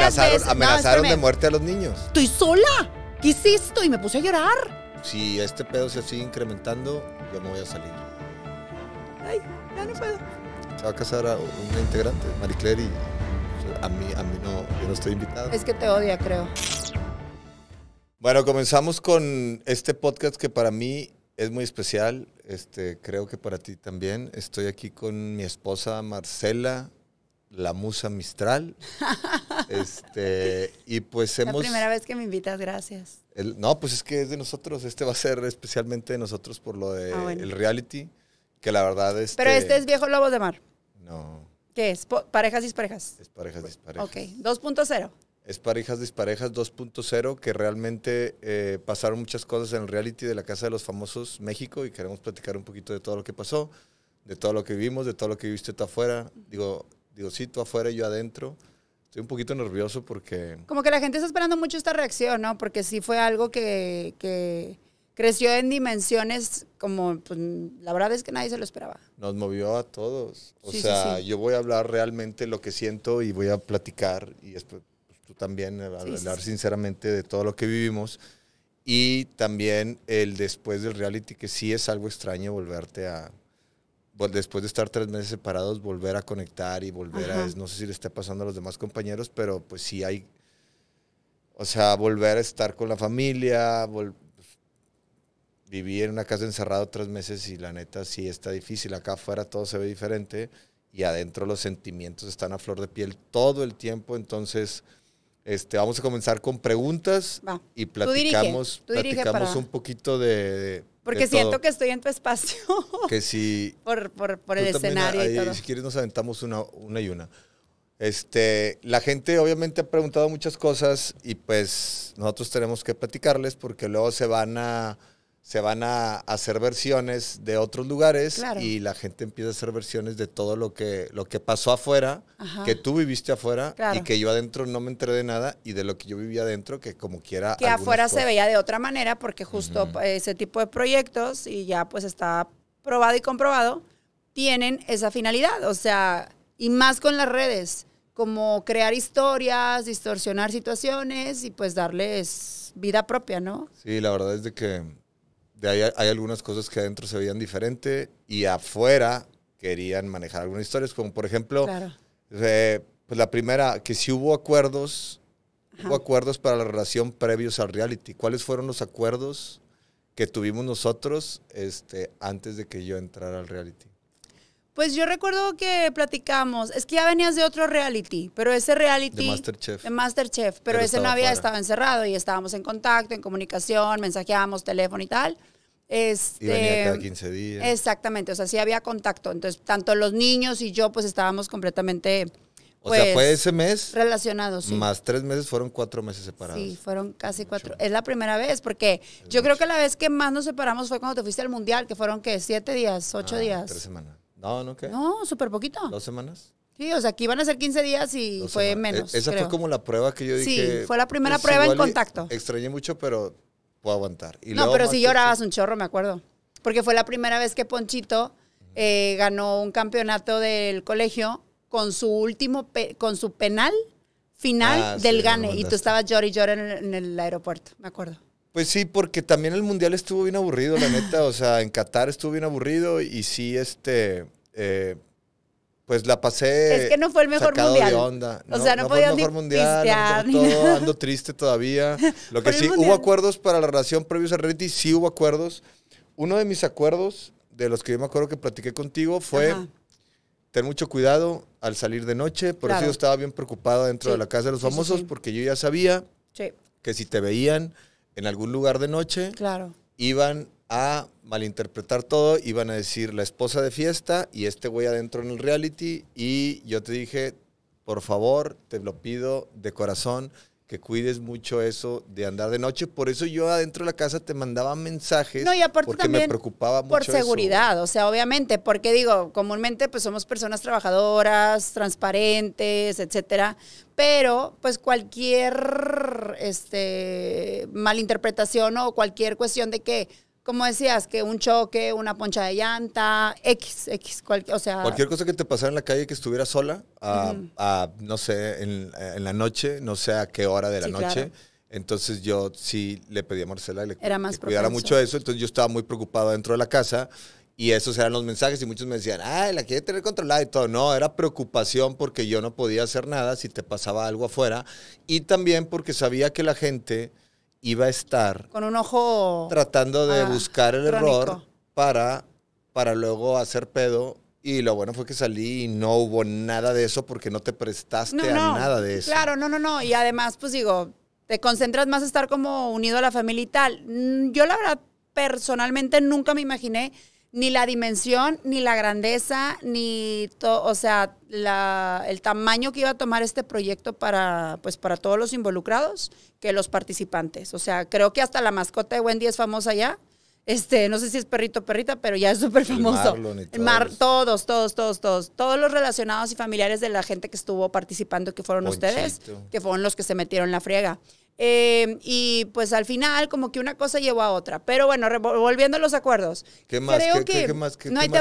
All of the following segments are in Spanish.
amenazaron, de muerte a los niños. Estoy sola. ¿Qué hiciste? Y me puse a llorar. Si este pedo se sigue incrementando, yo no voy a salir. Ay, ya no puedo. Se va a casar a una integrante, Mariclé y a mí, no, yo no estoy invitado. Es que te odia, creo. Bueno, comenzamos con este podcast que para mí es muy especial. Este, creo que para ti también. Estoy aquí con mi esposa Marcela la musa Mistral. este, y pues hemos... La primera vez que me invitas, gracias. no, pues es que es de nosotros, este va a ser especialmente de nosotros por lo de ah, reality, que la verdad es... Pero este es Viejo Lobos de Mar. No. ¿Qué es? ¿Parejas disparejas? Es parejas disparejas. Ok, 2.0. Es parejas disparejas 2.0, que realmente eh, pasaron muchas cosas en el reality de la Casa de los Famosos México y queremos platicar un poquito de todo lo que pasó, de todo lo que vivimos, de todo lo que viste tú afuera. Digo, tú afuera y yo adentro. Estoy un poquito nervioso porque... Como que la gente está esperando mucho esta reacción, ¿no? Porque sí fue algo que, creció en dimensiones como, pues, la verdad es que nadie se lo esperaba. Nos movió a todos. O sea, yo voy a hablar realmente lo que siento y voy a platicar y esto pues, tú también, hablar sinceramente de todo lo que vivimos. Y también el después del reality, que sí es algo extraño volverte a pues, después de estar tres meses separados, volver a conectar y volver a... No sé si le está pasando a los demás compañeros, pero pues sí hay... O sea, volver a estar con la familia, vivir en una casa encerrada tres meses y la neta sí está difícil. Acá afuera todo se ve diferente y adentro los sentimientos están a flor de piel todo el tiempo. Entonces, este, vamos a comenzar con preguntas y platicamos, un poquito de porque siento que estoy en tu espacio. Que si. por, el escenario y todo. Si quieres, nos aventamos una, una y una. Este, la gente obviamente ha preguntado muchas cosas y pues nosotros tenemos que platicarles porque luego se van a se van a hacer versiones de otros lugares y la gente empieza a hacer versiones de todo lo que, lo que pasó afuera, que tú viviste afuera y que yo adentro no me enteré de nada y de lo que yo vivía adentro, que como quiera... Que afuera se veía de otra manera porque justo eh, ese tipo de proyectos y ya pues está probado y comprobado, tienen esa finalidad, o sea, y más con las redes, como crear historias, distorsionar situaciones y pues darles vida propia, ¿no? Sí, la verdad es de que de hay algunas cosas que adentro se veían diferente y afuera querían manejar algunas historias, como por ejemplo, eh, pues la primera, que si hubo acuerdos, hubo acuerdos para la relación previos al reality. ¿Cuáles fueron los acuerdos que tuvimos nosotros este, antes de que yo entrara al reality? Pues yo recuerdo que platicamos, es que ya venías de otro reality, pero ese reality... De Masterchef. De Masterchef, pero, ese no había, estado encerrado y estábamos en contacto, en comunicación, mensajeábamos, teléfono y tal. Este, y venía cada 15 días. Exactamente, o sea, sí había contacto. Entonces, tanto los niños y yo, pues estábamos completamente. o sea, fue pues, ese mes. Relacionados, Más tres meses fueron cuatro meses separados. Sí, fueron casi cuatro. Es la primera vez, porque yo creo que la vez que más nos separamos fue cuando te fuiste al mundial, que fueron, ¿qué? ¿Siete días? ¿Ocho ah, días? Tres semanas. No, no, ¿qué? No, súper poquito. ¿Dos semanas? Sí, o sea, aquí iban a ser 15 días y fue menos. E-, esa fue como la prueba que yo dije. Sí, fue la primera pues prueba en contacto. Extrañé mucho, pero puedo aguantar. no, pero si llorabas un chorro, me acuerdo. Porque fue la primera vez que Ponchito eh, ganó un campeonato del colegio con su último, con su penal final ah, del gane. Y tú estabas llorando y llorando en, el aeropuerto, me acuerdo. Pues sí, porque también el mundial estuvo bien aburrido, la neta. O sea, en Qatar estuvo bien aburrido y sí, este. Eh, pues la pasé. Es que no fue el mejor mundial. Onda. O no, sea, no, no fue el mejor mundial. ando triste todavía. Lo que sí, hubo acuerdos para la relación previos a reality, sí hubo acuerdos. Uno de mis acuerdos, de los que yo me acuerdo que platiqué contigo, fue tener mucho cuidado al salir de noche. Por eso yo estaba bien preocupado dentro de la casa de los famosos, porque yo ya sabía que si te veían en algún lugar de noche, claro. iban a malinterpretar todo iban a decir la esposa de fiesta y este güey adentro en el reality y yo te dije, por favor, te lo pido de corazón que cuides mucho eso de andar de noche. Por eso yo adentro de la casa te mandaba mensajes. porque me preocupaba Por seguridad, o sea, obviamente, porque digo, comúnmente pues somos personas trabajadoras, transparentes, etcétera. Pero, pues cualquier este, malinterpretación o cualquier cuestión de que como decías, que un choque, una poncha de llanta, X, X, cualquier, o sea... Cualquier cosa que te pasara en la calle que estuviera sola, no sé, en, la noche, no sé a qué hora de la noche. Entonces yo sí le pedí a Marcela le, que cuidara mucho eso. Entonces yo estaba muy preocupado dentro de la casa. Y esos eran los mensajes y muchos me decían, ay, la quiere tener controlada y todo. No, era preocupación porque yo no podía hacer nada si te pasaba algo afuera. Y también porque sabía que la gente iba a estar con un ojo tratando de ah, buscar el error para, para luego hacer pedo. Y lo bueno fue que salí y no hubo nada de eso porque no te prestaste a nada de eso. Claro, no, no, no. Y además, pues digo, te concentras más a estar como unido a la familia y tal. Mm, yo la verdad, personalmente nunca me imaginé ni la dimensión, ni la grandeza, ni todo, o sea, el tamaño que iba a tomar este proyecto para, pues, para todos los involucrados que los participantes. O sea, creo que hasta la mascota de Wendy es famosa ya. Este, no sé si es perrito o perrita, pero ya es súper famoso. El mar, todos, todos, todos, todos. Todos los relacionados y familiares de la gente que estuvo participando, que fueron ustedes, que fueron los que se metieron la friega. Eh, y pues al final, como que una cosa llevó a otra. Pero bueno, volviendo a los acuerdos. ¿Qué más?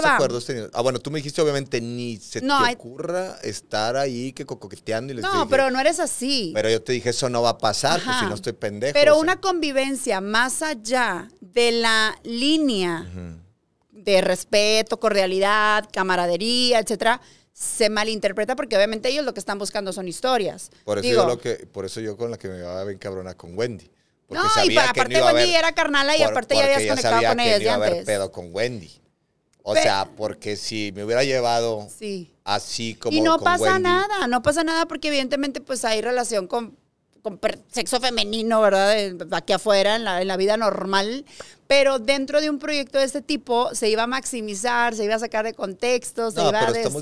acuerdos tenías? Ah, bueno, tú me dijiste, obviamente, ni se te ocurra estar ahí que coqueteando y les No, pero no eres así. Pero yo te dije, eso no va a pasar, pues, si no estoy pendejo. Pero una convivencia más allá de la línea de respeto, cordialidad, camaradería, etcétera se malinterpreta porque obviamente ellos lo que están buscando son historias. Por eso, yo, con la que me iba a ver cabrona con Wendy. no, y aparte Wendy era carnala y aparte ya habías conectado con ella. Yo no iba a pedo con Wendy. O sea, porque si me hubiera llevado así como. Y no pasa nada, no pasa nada porque evidentemente pues hay relación con, sexo femenino, ¿verdad? Eh, aquí afuera, en la vida normal pero dentro de un proyecto de este tipo se iba a maximizar, se iba a sacar de contextos, se iba a estamos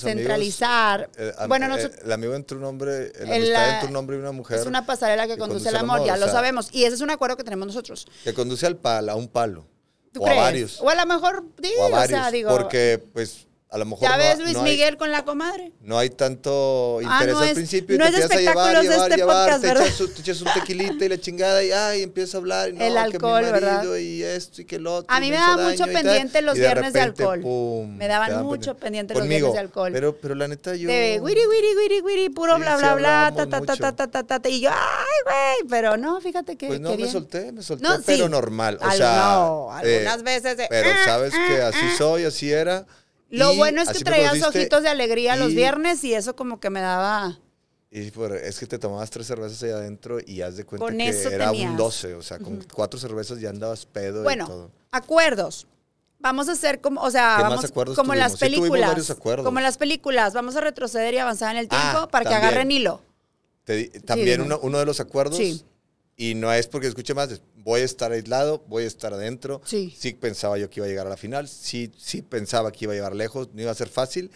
centralizar. Eh, bueno, eh, el amigo entre un hombre, la amistad entre un hombre y una mujer. Es una pasarela que conduce, al amor, ya lo sabemos. Y ese es un acuerdo que tenemos nosotros. Que conduce al palo, a un palo. ¿Tú o crees? varios. O a lo mejor, o, digo, porque pues a lo mejor. ¿Ya ves Luis Miguel con la comadre? No hay tanto ah, interés al principio. No y te es de a llevar, este Podcast, te, echas, te, echas, un tequilita y la chingada y ay, empiezas a hablar. el alcohol, ¿verdad? Y esto y que lo otro. A mí me, daba mucho pendiente los viernes de, alcohol. me daban mucho pendiente los viernes de alcohol. Pero, pero la neta, yo. De wiri, wiri, wiri, wiri, puro bla, bla, bla, ta, ta, ta, ta, ta, Y yo, ay, güey. Pero no, fíjate que. Pues no, me solté, me solté, pero normal. O sea. No, algunas eh, veces. Eh, pero ah, sabes que ah, así soy, así era. Lo bueno es que traías ojitos de alegría los viernes y eso como que me daba... Y es que te tomabas tres cervezas ahí adentro y haz de cuenta que era un 12, o sea, con cuatro cervezas ya andabas pedo bueno, y acuerdos. Vamos a hacer como, o sea, como las películas. como las películas, vamos a retroceder y avanzar en el ah, tiempo para que agarren hilo. también uno, uno, de los acuerdos sí. Y no es porque escuche más, voy a estar aislado, voy a estar adentro. Sí. Sí pensaba yo que iba a llegar a la final, sí, sí pensaba que iba a llegar lejos, no iba a ser fácil.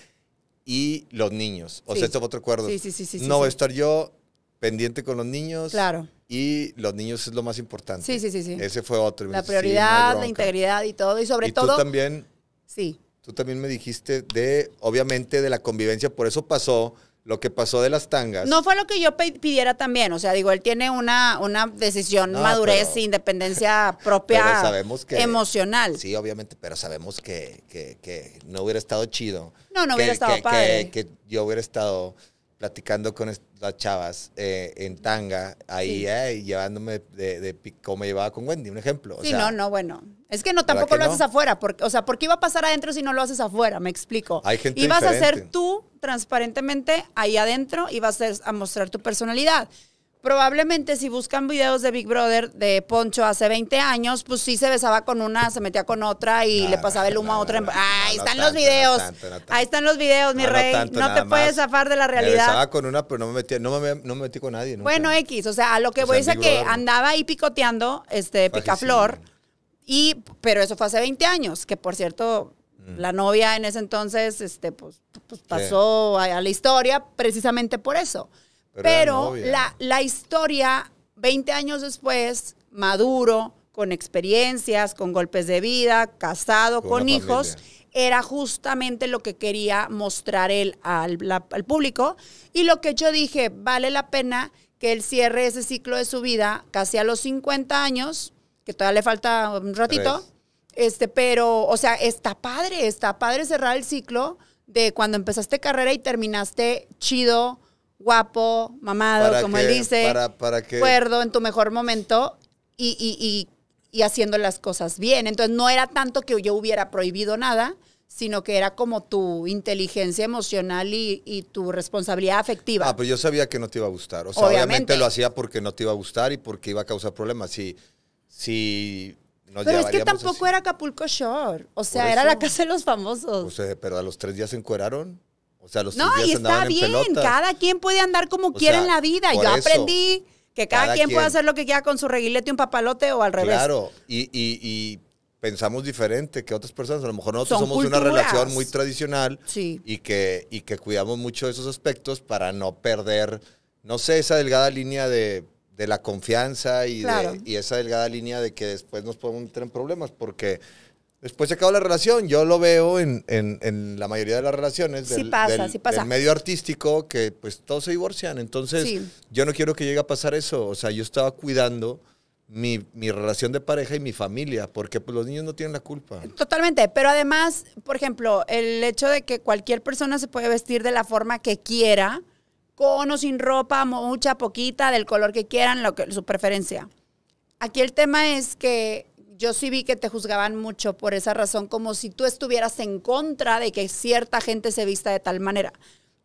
Y los niños, o sea, esto fue otro acuerdo. Sí, sí, sí, sí No voy a estar yo pendiente con los niños. Claro. Y los niños es lo más importante. Sí, sí, sí. sí. Ese fue otro. La prioridad, la integridad y todo. Y sobre todo. Tú también. Sí. Tú también me dijiste de, obviamente, de la convivencia. Por eso pasó lo que pasó de las tangas. No fue lo que yo pidiera también. O sea, digo, él tiene una, una decisión, madurez, e independencia propia sabemos que, emocional. Sí, obviamente, pero sabemos que, que, que, no hubiera estado chido. No, no hubiera estado padre. Que, yo hubiera estado platicando con las chavas eh, en tanga, ahí eh, llevándome de, cómo me llevaba con Wendy, un ejemplo. sí, no, no, bueno. Es que no, tampoco lo haces afuera. Porque, o sea, ¿por qué iba a pasar adentro si no lo haces afuera? Me explico. y vas a ser tú transparentemente ahí adentro y vas a mostrar tu personalidad probablemente si buscan videos de Big Brother de Poncho hace 20 años, pues sí se besaba con una, se metía con otra y le pasaba el humo a otra. Em- ahí están los videos. Ahí están los videos, mi rey. no, te puedes zafar de la realidad. Me besaba con una, pero no me metí, no me, metí con nadie. Bueno, X, o sea, a lo que voy es que andaba ahí picoteando, este, picaflor. Y, pero eso fue hace 20 años, que por cierto, mm. la novia en ese entonces, este, pues, pues pasó a, la historia precisamente por eso. Pero, la, historia, 20 años después, maduro, con experiencias, con golpes de vida, casado, con, hijos, era justamente lo que quería mostrar él al, público. Y lo que yo dije, vale la pena que él cierre ese ciclo de su vida casi a los 50 años, que todavía le falta un ratito. Este, pero, o sea, está padre, está padre cerrar el ciclo de cuando empezaste carrera y terminaste chido, guapo, mamado, como él dice, para, cuerdo, en tu mejor momento y, haciendo las cosas bien. Entonces no era tanto que yo hubiera prohibido nada, sino que era como tu inteligencia emocional y, tu responsabilidad afectiva. Ah, pero pues yo sabía que no te iba a gustar. O obviamente. lo hacía porque no te iba a gustar y porque iba a causar problemas. Si, si pero es que tampoco era Acapulco Shore. O sea, era la casa de los famosos. sea, pero a los tres días se encueraron. No, y está bien, cada quien puede andar como quiera en la vida. Yo aprendí que cada, quien, puede hacer lo que quiera con su reguilete, y un papalote o al revés. Claro, y, pensamos diferente que otras personas. A lo mejor nosotros somos una relación muy tradicional y, que, que cuidamos mucho esos aspectos para no perder, no sé, esa delgada línea de, la confianza y, y esa delgada línea de que después nos podemos meter en problemas porque Después se acaba la relación. Yo lo veo en, la mayoría de las relaciones del, pasa, medio artístico que pues todos se divorcian. Entonces yo no quiero que llegue a pasar eso. O sea, yo estaba cuidando mi, relación de pareja y mi familia porque pues, los niños no tienen la culpa. Totalmente. Pero además, por ejemplo, el hecho de que cualquier persona se puede vestir de la forma que quiera, con o sin ropa, mucha, poquita, del color que quieran, lo que, su preferencia. Aquí el tema es que yo sí vi que te juzgaban mucho por esa razón, como si tú estuvieras en contra de que cierta gente se vista de tal manera.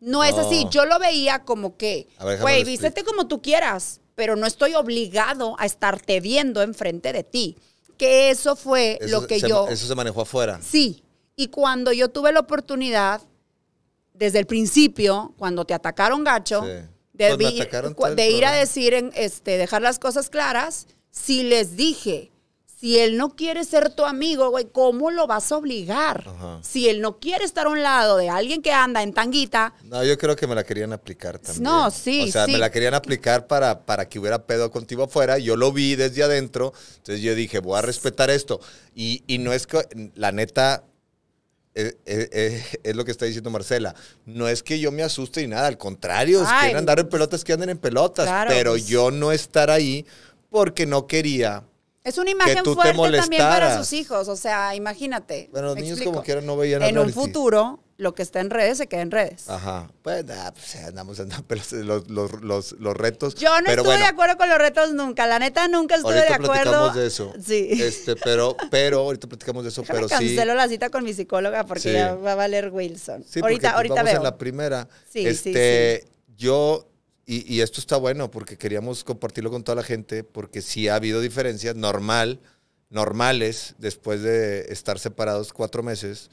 No, es así, yo lo veía como que, güey, vístete como tú quieras, pero no estoy obligado a estarte viendo enfrente de ti. Que eso fue lo que yo... Eso se manejó afuera. Sí, y cuando yo tuve la oportunidad, desde el principio, cuando te atacaron gacho, de, ir a decir, en, este, dejar las cosas claras, si les dije, si él no quiere ser tu amigo, güey, ¿cómo lo vas a obligar? Si él no quiere estar a un lado de alguien que anda en tanguita. No, yo creo que me la querían aplicar también. No, sí. O sea, me la querían aplicar para, para que hubiera pedo contigo afuera. Yo lo vi desde adentro. Entonces yo dije, voy a respetar esto. Y, no es que, la neta, eh, eh, eh, es, lo que está diciendo Marcela. No es que yo me asuste ni nada, al contrario, es quieren andar en pues, pelotas, que anden en pelotas. pero pues. yo no estar ahí porque no quería es una imagen fuerte también para sus hijos, o sea, imagínate. Bueno, los niños como quieran no veían En un futuro, lo que está en redes se queda en redes. Ajá. Pues, nah, pues andamos Pero los, los, los, los, retos. Yo no estuve de acuerdo con los retos nunca. La neta, nunca estuve de acuerdo. Ahorita platicamos de eso. Sí. Este, pero, pero, ahorita platicamos de eso, pero cancelo sí. Cancelo la cita con mi psicóloga porque ya va a valer Wilson. Sí, ahorita, ahorita vamos en la primera. Sí, este, sí, sí. Yo y, esto está bueno porque queríamos compartirlo con toda la gente porque sí ha habido diferencias normal, normales después de estar separados cuatro meses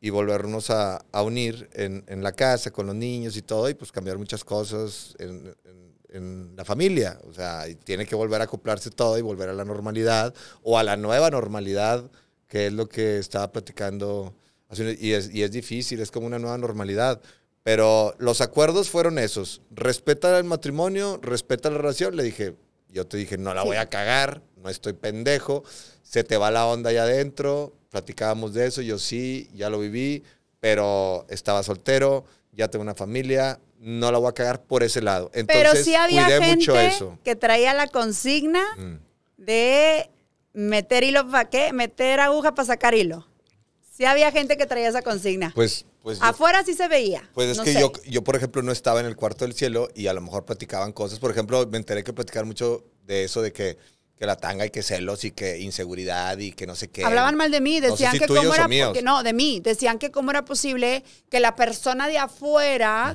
y volvernos a, unir en, la casa con los niños y todo y pues cambiar muchas cosas en, la familia. O sea, tiene que volver a acoplarse todo y volver a la normalidad o a la nueva normalidad que es lo que estaba platicando. Y es, y es difícil, es como una nueva normalidad pero los acuerdos fueron esos. respetar el matrimonio, respetar la relación. Le dije, yo te dije, no la voy a cagar, no estoy pendejo, se te va la onda allá adentro. Platicábamos de eso, yo sí, ya lo viví, pero estaba soltero, ya tengo una familia, no la voy a cagar por ese lado. Entonces, pero sí había gente mucho eso. que traía la consigna mm. de meter hilo para qué, meter aguja para sacar hilo. Sí había gente que traía esa consigna. Pues pues, afuera sí se veía. Pues es que yo, yo, por ejemplo, no estaba en el cuarto del cielo y a lo mejor platicaban cosas. Por ejemplo, me enteré que platicaban mucho de eso, de que, la tanga y que celos y que inseguridad y que no sé qué. Hablaban mal de mí, decían que cómo era. no, de mí. Decían que cómo era posible que la persona de afuera.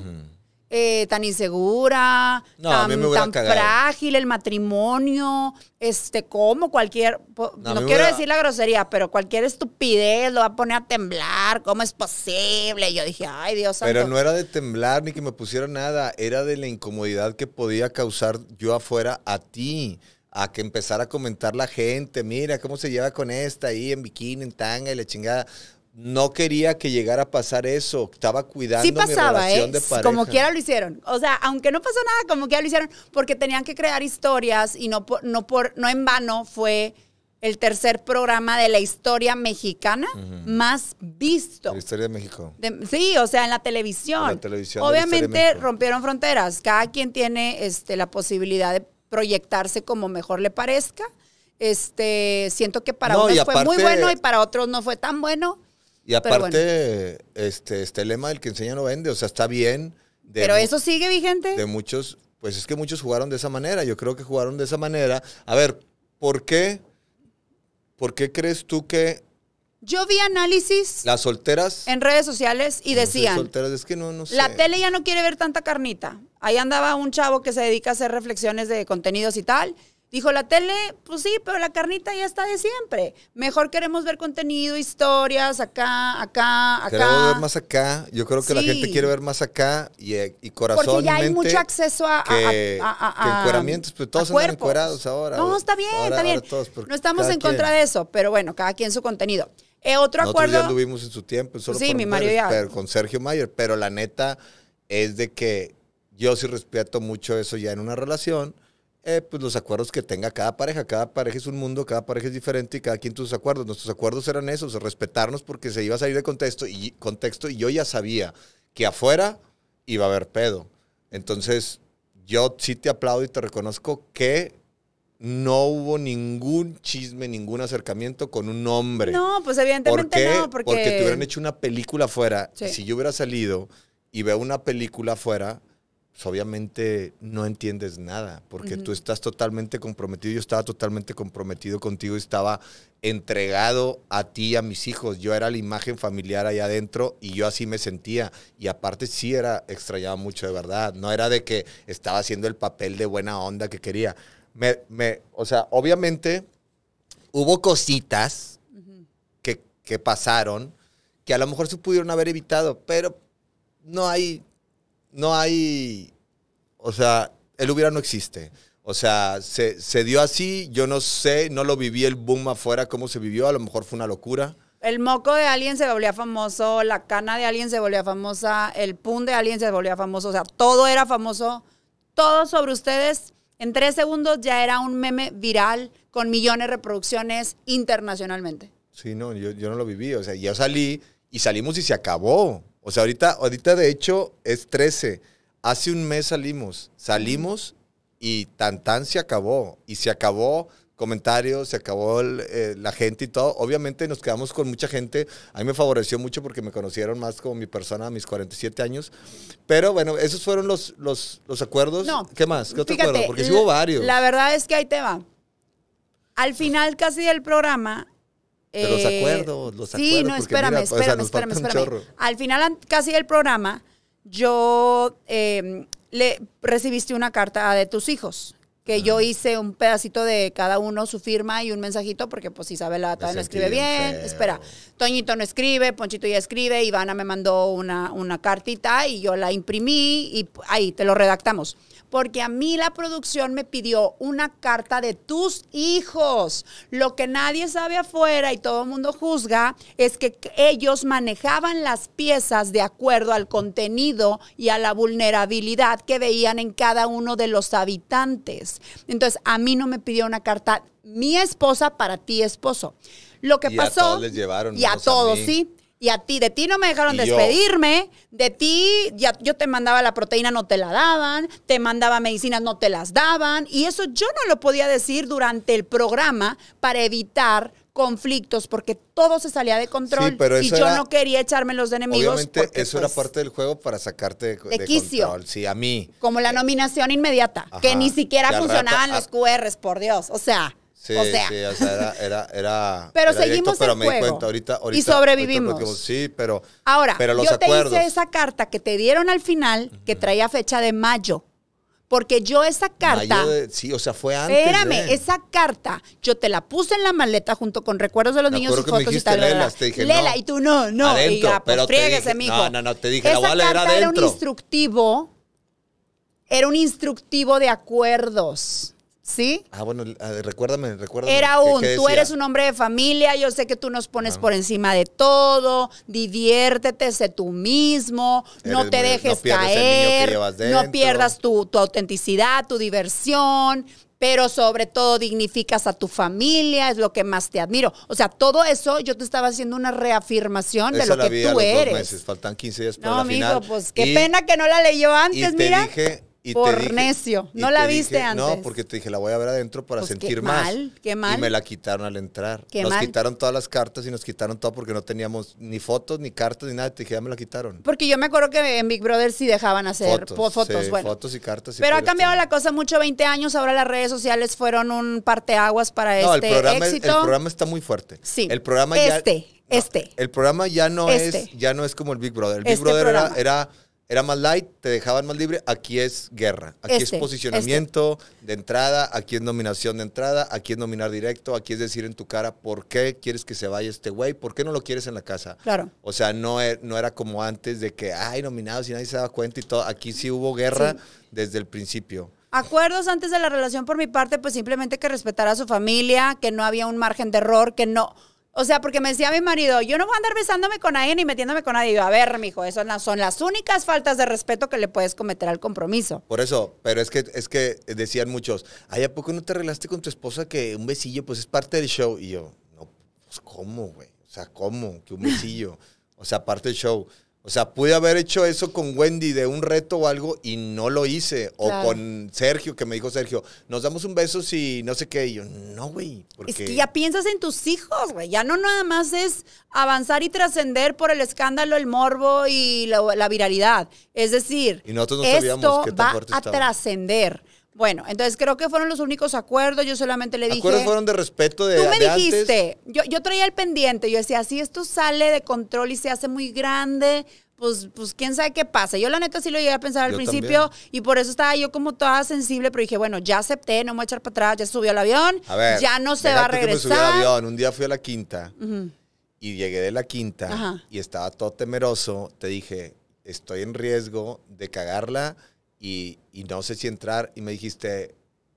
Eh, tan insegura, tan, frágil el matrimonio, este, como cualquier, no, quiero decir la grosería, pero cualquier estupidez lo va a poner a temblar, ¿cómo es posible? Yo dije, ay Dios santo. Pero no era de temblar ni que me pusiera nada, era de la incomodidad que podía causar yo afuera a ti a que empezara a comentar la gente, mira cómo se lleva con esta ahí en bikini, en tanga y la chingada no quería que llegara a pasar eso. Estaba cuidando pasaba, mi ¿eh? relación de pareja. Como quiera lo hicieron. O sea, aunque no pasó nada, como quiera lo hicieron. Porque tenían que crear historias y no, por, no, por, no en vano fue el tercer programa de la historia mexicana más visto. La historia de México. sí, o sea, en la televisión. En la televisión Obviamente rompieron fronteras. Cada quien tiene este, la posibilidad de proyectarse como mejor le parezca. Este, siento que para unos fue muy bueno y para otros no fue tan bueno. Y aparte, este, este lema del que enseña no vende, o sea, está bien. Pero eso sigue vigente. De muchos, pues es que muchos jugaron de esa manera, yo creo que jugaron de esa manera. A ver, ¿por qué, por qué crees tú que... Yo vi análisis. Las solteras. En redes sociales y decían. Las solteras, es que no sé. La tele ya no quiere ver tanta carnita. Ahí andaba un chavo que se dedica a hacer reflexiones de contenidos y tal. Dijo, la tele, pues sí, pero la carnita ya está de siempre. Mejor queremos ver contenido, historias, acá, acá, acá. Queremos ver más acá. Yo creo que la gente quiere ver más acá y, eh, y corazón. Porque ya hay mucho acceso a, a, a, a que encueramientos, pues, todos están encuerados ahora. No, está bien, está bien. no estamos en contra de eso, pero bueno, cada quien su contenido. Eh, otro acuerdo. Ya tuvimos en su tiempo, solo sí, mi con Sergio Mayer, pero la neta es de que yo sí respeto mucho eso ya en una relación eh, pues los acuerdos que tenga cada pareja. Cada pareja es un mundo, cada pareja es diferente y cada quien sus acuerdos. Nuestros acuerdos eran esos, respetarnos porque se iba a salir de contexto y, contexto y yo ya sabía que afuera iba a haber pedo. Entonces, yo sí te aplaudo y te reconozco que no hubo ningún chisme, ningún acercamiento con un hombre. No, pues evidentemente no, porque... Porque te hubieran hecho una película afuera. Si yo hubiera salido y veo una película afuera, pues, obviamente no entiendes nada, porque tú estás totalmente comprometido, yo estaba totalmente comprometido contigo, y estaba entregado a ti y a mis hijos, yo era la imagen familiar allá adentro y yo así me sentía, y aparte sí era, extrañado mucho de verdad, no era de que estaba haciendo el papel de buena onda que quería, me, o sea, obviamente hubo cositas que, que pasaron que a lo mejor se pudieron haber evitado, pero no hay no hay, o sea, el hubiera no existe. O sea, se, se, dio así, yo no sé, no lo viví el boom afuera, cómo se vivió, a lo mejor fue una locura. El moco de alguien se volvía famoso, la cana de alguien se volvía famosa, el pun de alguien se volvía famoso, o sea, todo era famoso, todo sobre ustedes. En tres segundos ya era un meme viral con millones de reproducciones internacionalmente. Sí, no, yo, yo no lo viví, o sea, yo salí y salimos y se acabó. O sea, ahorita, ahorita de hecho es 13. Hace un mes salimos. Salimos y tan tan se acabó. Y se acabó comentarios, se acabó eh, la gente y todo. Obviamente nos quedamos con mucha gente. A mí me favoreció mucho porque me conocieron más como mi persona a mis 47 años. Pero bueno, esos fueron los, los, los acuerdos. No, ¿Qué más? ¿Qué otro acuerdo? Porque hubo varios. La verdad es que ahí te va. Al final casi del programa, los eh, acuerdos, los sí, acuerdos. Sí, no, espérame, espérame, espérame, espérame. Al final, casi el programa, yo eh, le recibiste una carta de tus hijos que yo hice un pedacito de cada uno su firma y un mensajito, porque pues Isabela todavía no escribe bien, espera, Toñito no escribe, Ponchito ya escribe, Ivana me mandó una, una cartita y yo la imprimí y ahí te lo redactamos. Porque a mí la producción me pidió una carta de tus hijos. Lo que nadie sabe afuera y todo el mundo juzga es que ellos manejaban las piezas de acuerdo al contenido y a la vulnerabilidad que veían en cada uno de los habitantes. Entonces, a mí no me pidió una carta mi esposa para ti, esposo. Lo que pasó. llevaron. Y a todos, sí. Y a ti, de ti no me dejaron despedirme, de ti yo te mandaba la proteína, no te la daban, te mandaba medicinas, no te las daban. Y eso yo no lo podía decir durante el programa para evitar conflictos porque todo se salía de control y yo no quería echarme los enemigos. Obviamente eso era pues, parte del juego para sacarte de, Control. Sí, a mí. Como la eh, nominación inmediata, que ni siquiera funcionaban ah, los QRs, por Dios. O sea... o sea. era, era, Pero seguimos pero me cuenta, ahorita, y sobrevivimos. sí, pero. Ahora, yo te hice esa carta que te dieron al final, que traía fecha de mayo. Porque yo esa carta. sí, o sea, fue antes. Espérame, ¿eh? esa carta yo te la puse en la maleta junto con recuerdos de los niños y fotos y tal. te dije, Lela, y tú no, no. Adentro, pues, mijo. No, no, no, te dije, la voy a leer carta Era un instructivo. Era un instructivo de acuerdos. ¿Sí? Ah, bueno, ah, recuérdame, recuérdame. Era un, tú eres un hombre de familia, yo sé que tú nos pones ah. por encima de todo, diviértete, sé tú mismo, no te dejes caer, no pierdas tu, autenticidad, tu diversión, pero sobre todo dignificas a tu familia, es lo que más te admiro. O sea, todo eso yo te estaba haciendo una reafirmación de lo que tú eres. meses, faltan 15 días para no, amigo, pues qué pena que no la leyó antes, mira por necio. No la viste antes. No, porque te dije, la voy a ver adentro para pues, sentir sentir qué Mal, qué mal. Y me la quitaron al entrar. nos quitaron todas las cartas y nos quitaron todo porque no teníamos ni fotos, ni cartas, ni nada. Te dije, ya me la quitaron. Porque yo me acuerdo que en Big Brother sí dejaban hacer fotos. fotos, fotos y cartas. pero, ha cambiado la cosa mucho, 20 años. Ahora las redes sociales fueron un parteaguas para no, el este programa, éxito. El, programa está muy fuerte. Sí. El programa ya. Este, este. el programa ya no, es, este. ya no es como el Big Brother. El Big este Brother era, era era más light, te dejaban más libre. Aquí es guerra. Aquí es este, este. posicionamiento de entrada, aquí es nominación de entrada, aquí es nominar directo, aquí es decir en tu cara por qué quieres que se vaya este güey, por qué no lo quieres en la casa. Claro. O sea, no, er, era como antes de que, hay nominados y nadie se daba cuenta y todo. Aquí sí hubo guerra desde el principio. Acuerdos antes de la relación por mi parte, pues simplemente que respetara a su familia, que no había un margen de error, que no, o sea, porque me decía mi marido, yo no voy a andar besándome con nadie ni metiéndome con nadie. Y yo, a ver, mijo, esas son las, son las únicas faltas de respeto que le puedes cometer al compromiso. Por eso, pero es que, es que decían muchos, ay, ¿a poco no te arreglaste con tu esposa que un besillo pues es parte del show? Y yo, no, pues ¿cómo, güey? O sea, ¿cómo? Que un besillo. o sea, parte del show. O sea, pude haber hecho eso con Wendy de un reto o algo y no lo hice. O con Sergio, que me dijo Sergio, nos damos un beso si no sé qué. Y yo, no, güey. Es que ya piensas en tus hijos, güey. Ya no nada más es avanzar y trascender por el escándalo, el morbo y la, viralidad. Es decir, esto va a trascender. Bueno, entonces creo que fueron los únicos acuerdos. Yo solamente le dije. Acuerdos fueron de respeto de. Tú me dijiste. Yo, traía el pendiente. Yo decía, así esto sale de control y se hace muy grande, pues, pues quién sabe qué pasa. Yo la neta sí lo llegué a pensar al principio y por eso estaba yo como toda sensible, pero dije, bueno, ya acepté, no me voy a echar para atrás, ya subió al avión, ya no se va a regresar. Que me al avión. Un día fui a la quinta y llegué de la quinta y estaba todo temeroso. Te dije, estoy en riesgo de cagarla y, no sé si entrar y me dijiste,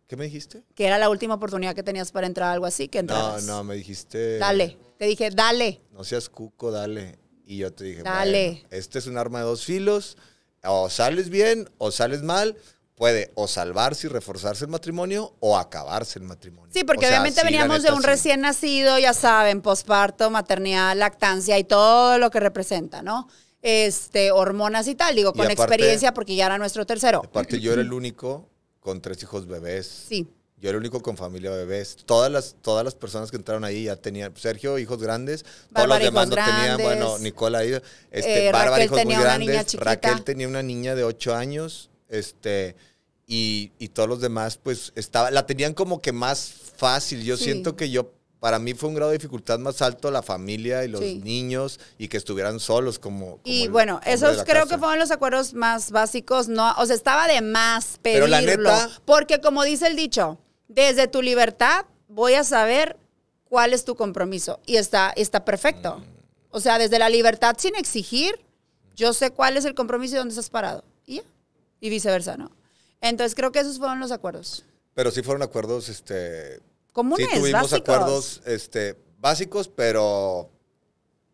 ¿Qué me dijiste? Que era la última oportunidad que tenías para entrar a algo así, que entras No, no, me dijiste... Dale, te dije, dale. No seas cuco, dale. Y yo te dije, dale. este es un arma de dos filos, o sales bien o sales mal, puede o salvarse y reforzarse el matrimonio o acabarse el matrimonio. Sí, porque obviamente veníamos de un recién nacido, ya saben, posparto, maternidad, lactancia y todo lo que representa, ¿no? este, hormonas y tal. Digo, con experiencia porque ya era nuestro tercero. Aparte, yo era el único con tres hijos bebés. Sí. Yo era el único con familia bebés. Todas las, todas las personas que entraron ahí ya tenían, Sergio, hijos grandes, todos los demás no tenían, bueno, Nicola este, eh, Raquel tenía una niña Raquel tenía una niña de ocho años, este, y, todos los demás, pues, estaba, la tenían como que más fácil. Yo siento que yo para mí fue un grado de dificultad más alto la familia y los niños y que estuvieran solos como... y bueno, esos creo que fueron los acuerdos más básicos, no, o sea, estaba de más pedirlo. Pero la neta, porque como dice el dicho, desde tu libertad voy a saber cuál es tu compromiso y está, está perfecto. Mm. O sea, desde la libertad sin exigir, yo sé cuál es el compromiso y dónde estás parado. Y Y viceversa, ¿no? Entonces creo que esos fueron los acuerdos. Pero sí fueron acuerdos, este comunes, sí, tuvimos acuerdos este, básicos, pero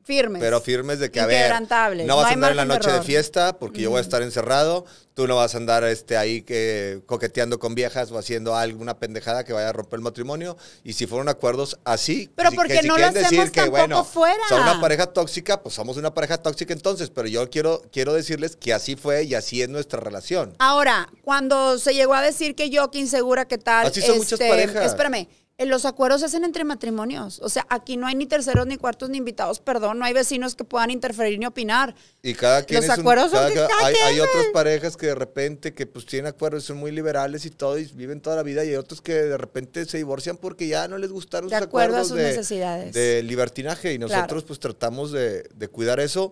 firmes. Pero firmes de que, a ver, no vas a andar en la noche de, fiesta porque yo voy a estar encerrado, tú no vas a andar este, ahí que, coqueteando con viejas o haciendo alguna pendejada que vaya a romper el matrimonio. Y si fueron acuerdos así, pero porque que si no quieren decir que, bueno, fuera. son una pareja tóxica, pues somos una pareja tóxica entonces, pero yo quiero, quiero decirles que así fue y así es nuestra relación. Ahora, cuando se llegó a decir que yo, que insegura, que tal. Así son muchas este, parejas. Espérame eh, los acuerdos se hacen entre matrimonios. O sea, aquí no hay ni terceros, ni cuartos, ni invitados. Perdón, no hay vecinos que puedan interferir ni opinar. Y cada quien. Los acuerdos que, hay, hay, otras parejas que de repente que pues tienen acuerdos, son muy liberales y todo, y viven toda la vida. Y hay otros que de repente se divorcian porque ya no les gustaron de acuerdo acuerdos. sus de necesidades. De libertinaje. Y nosotros pues tratamos de, cuidar eso.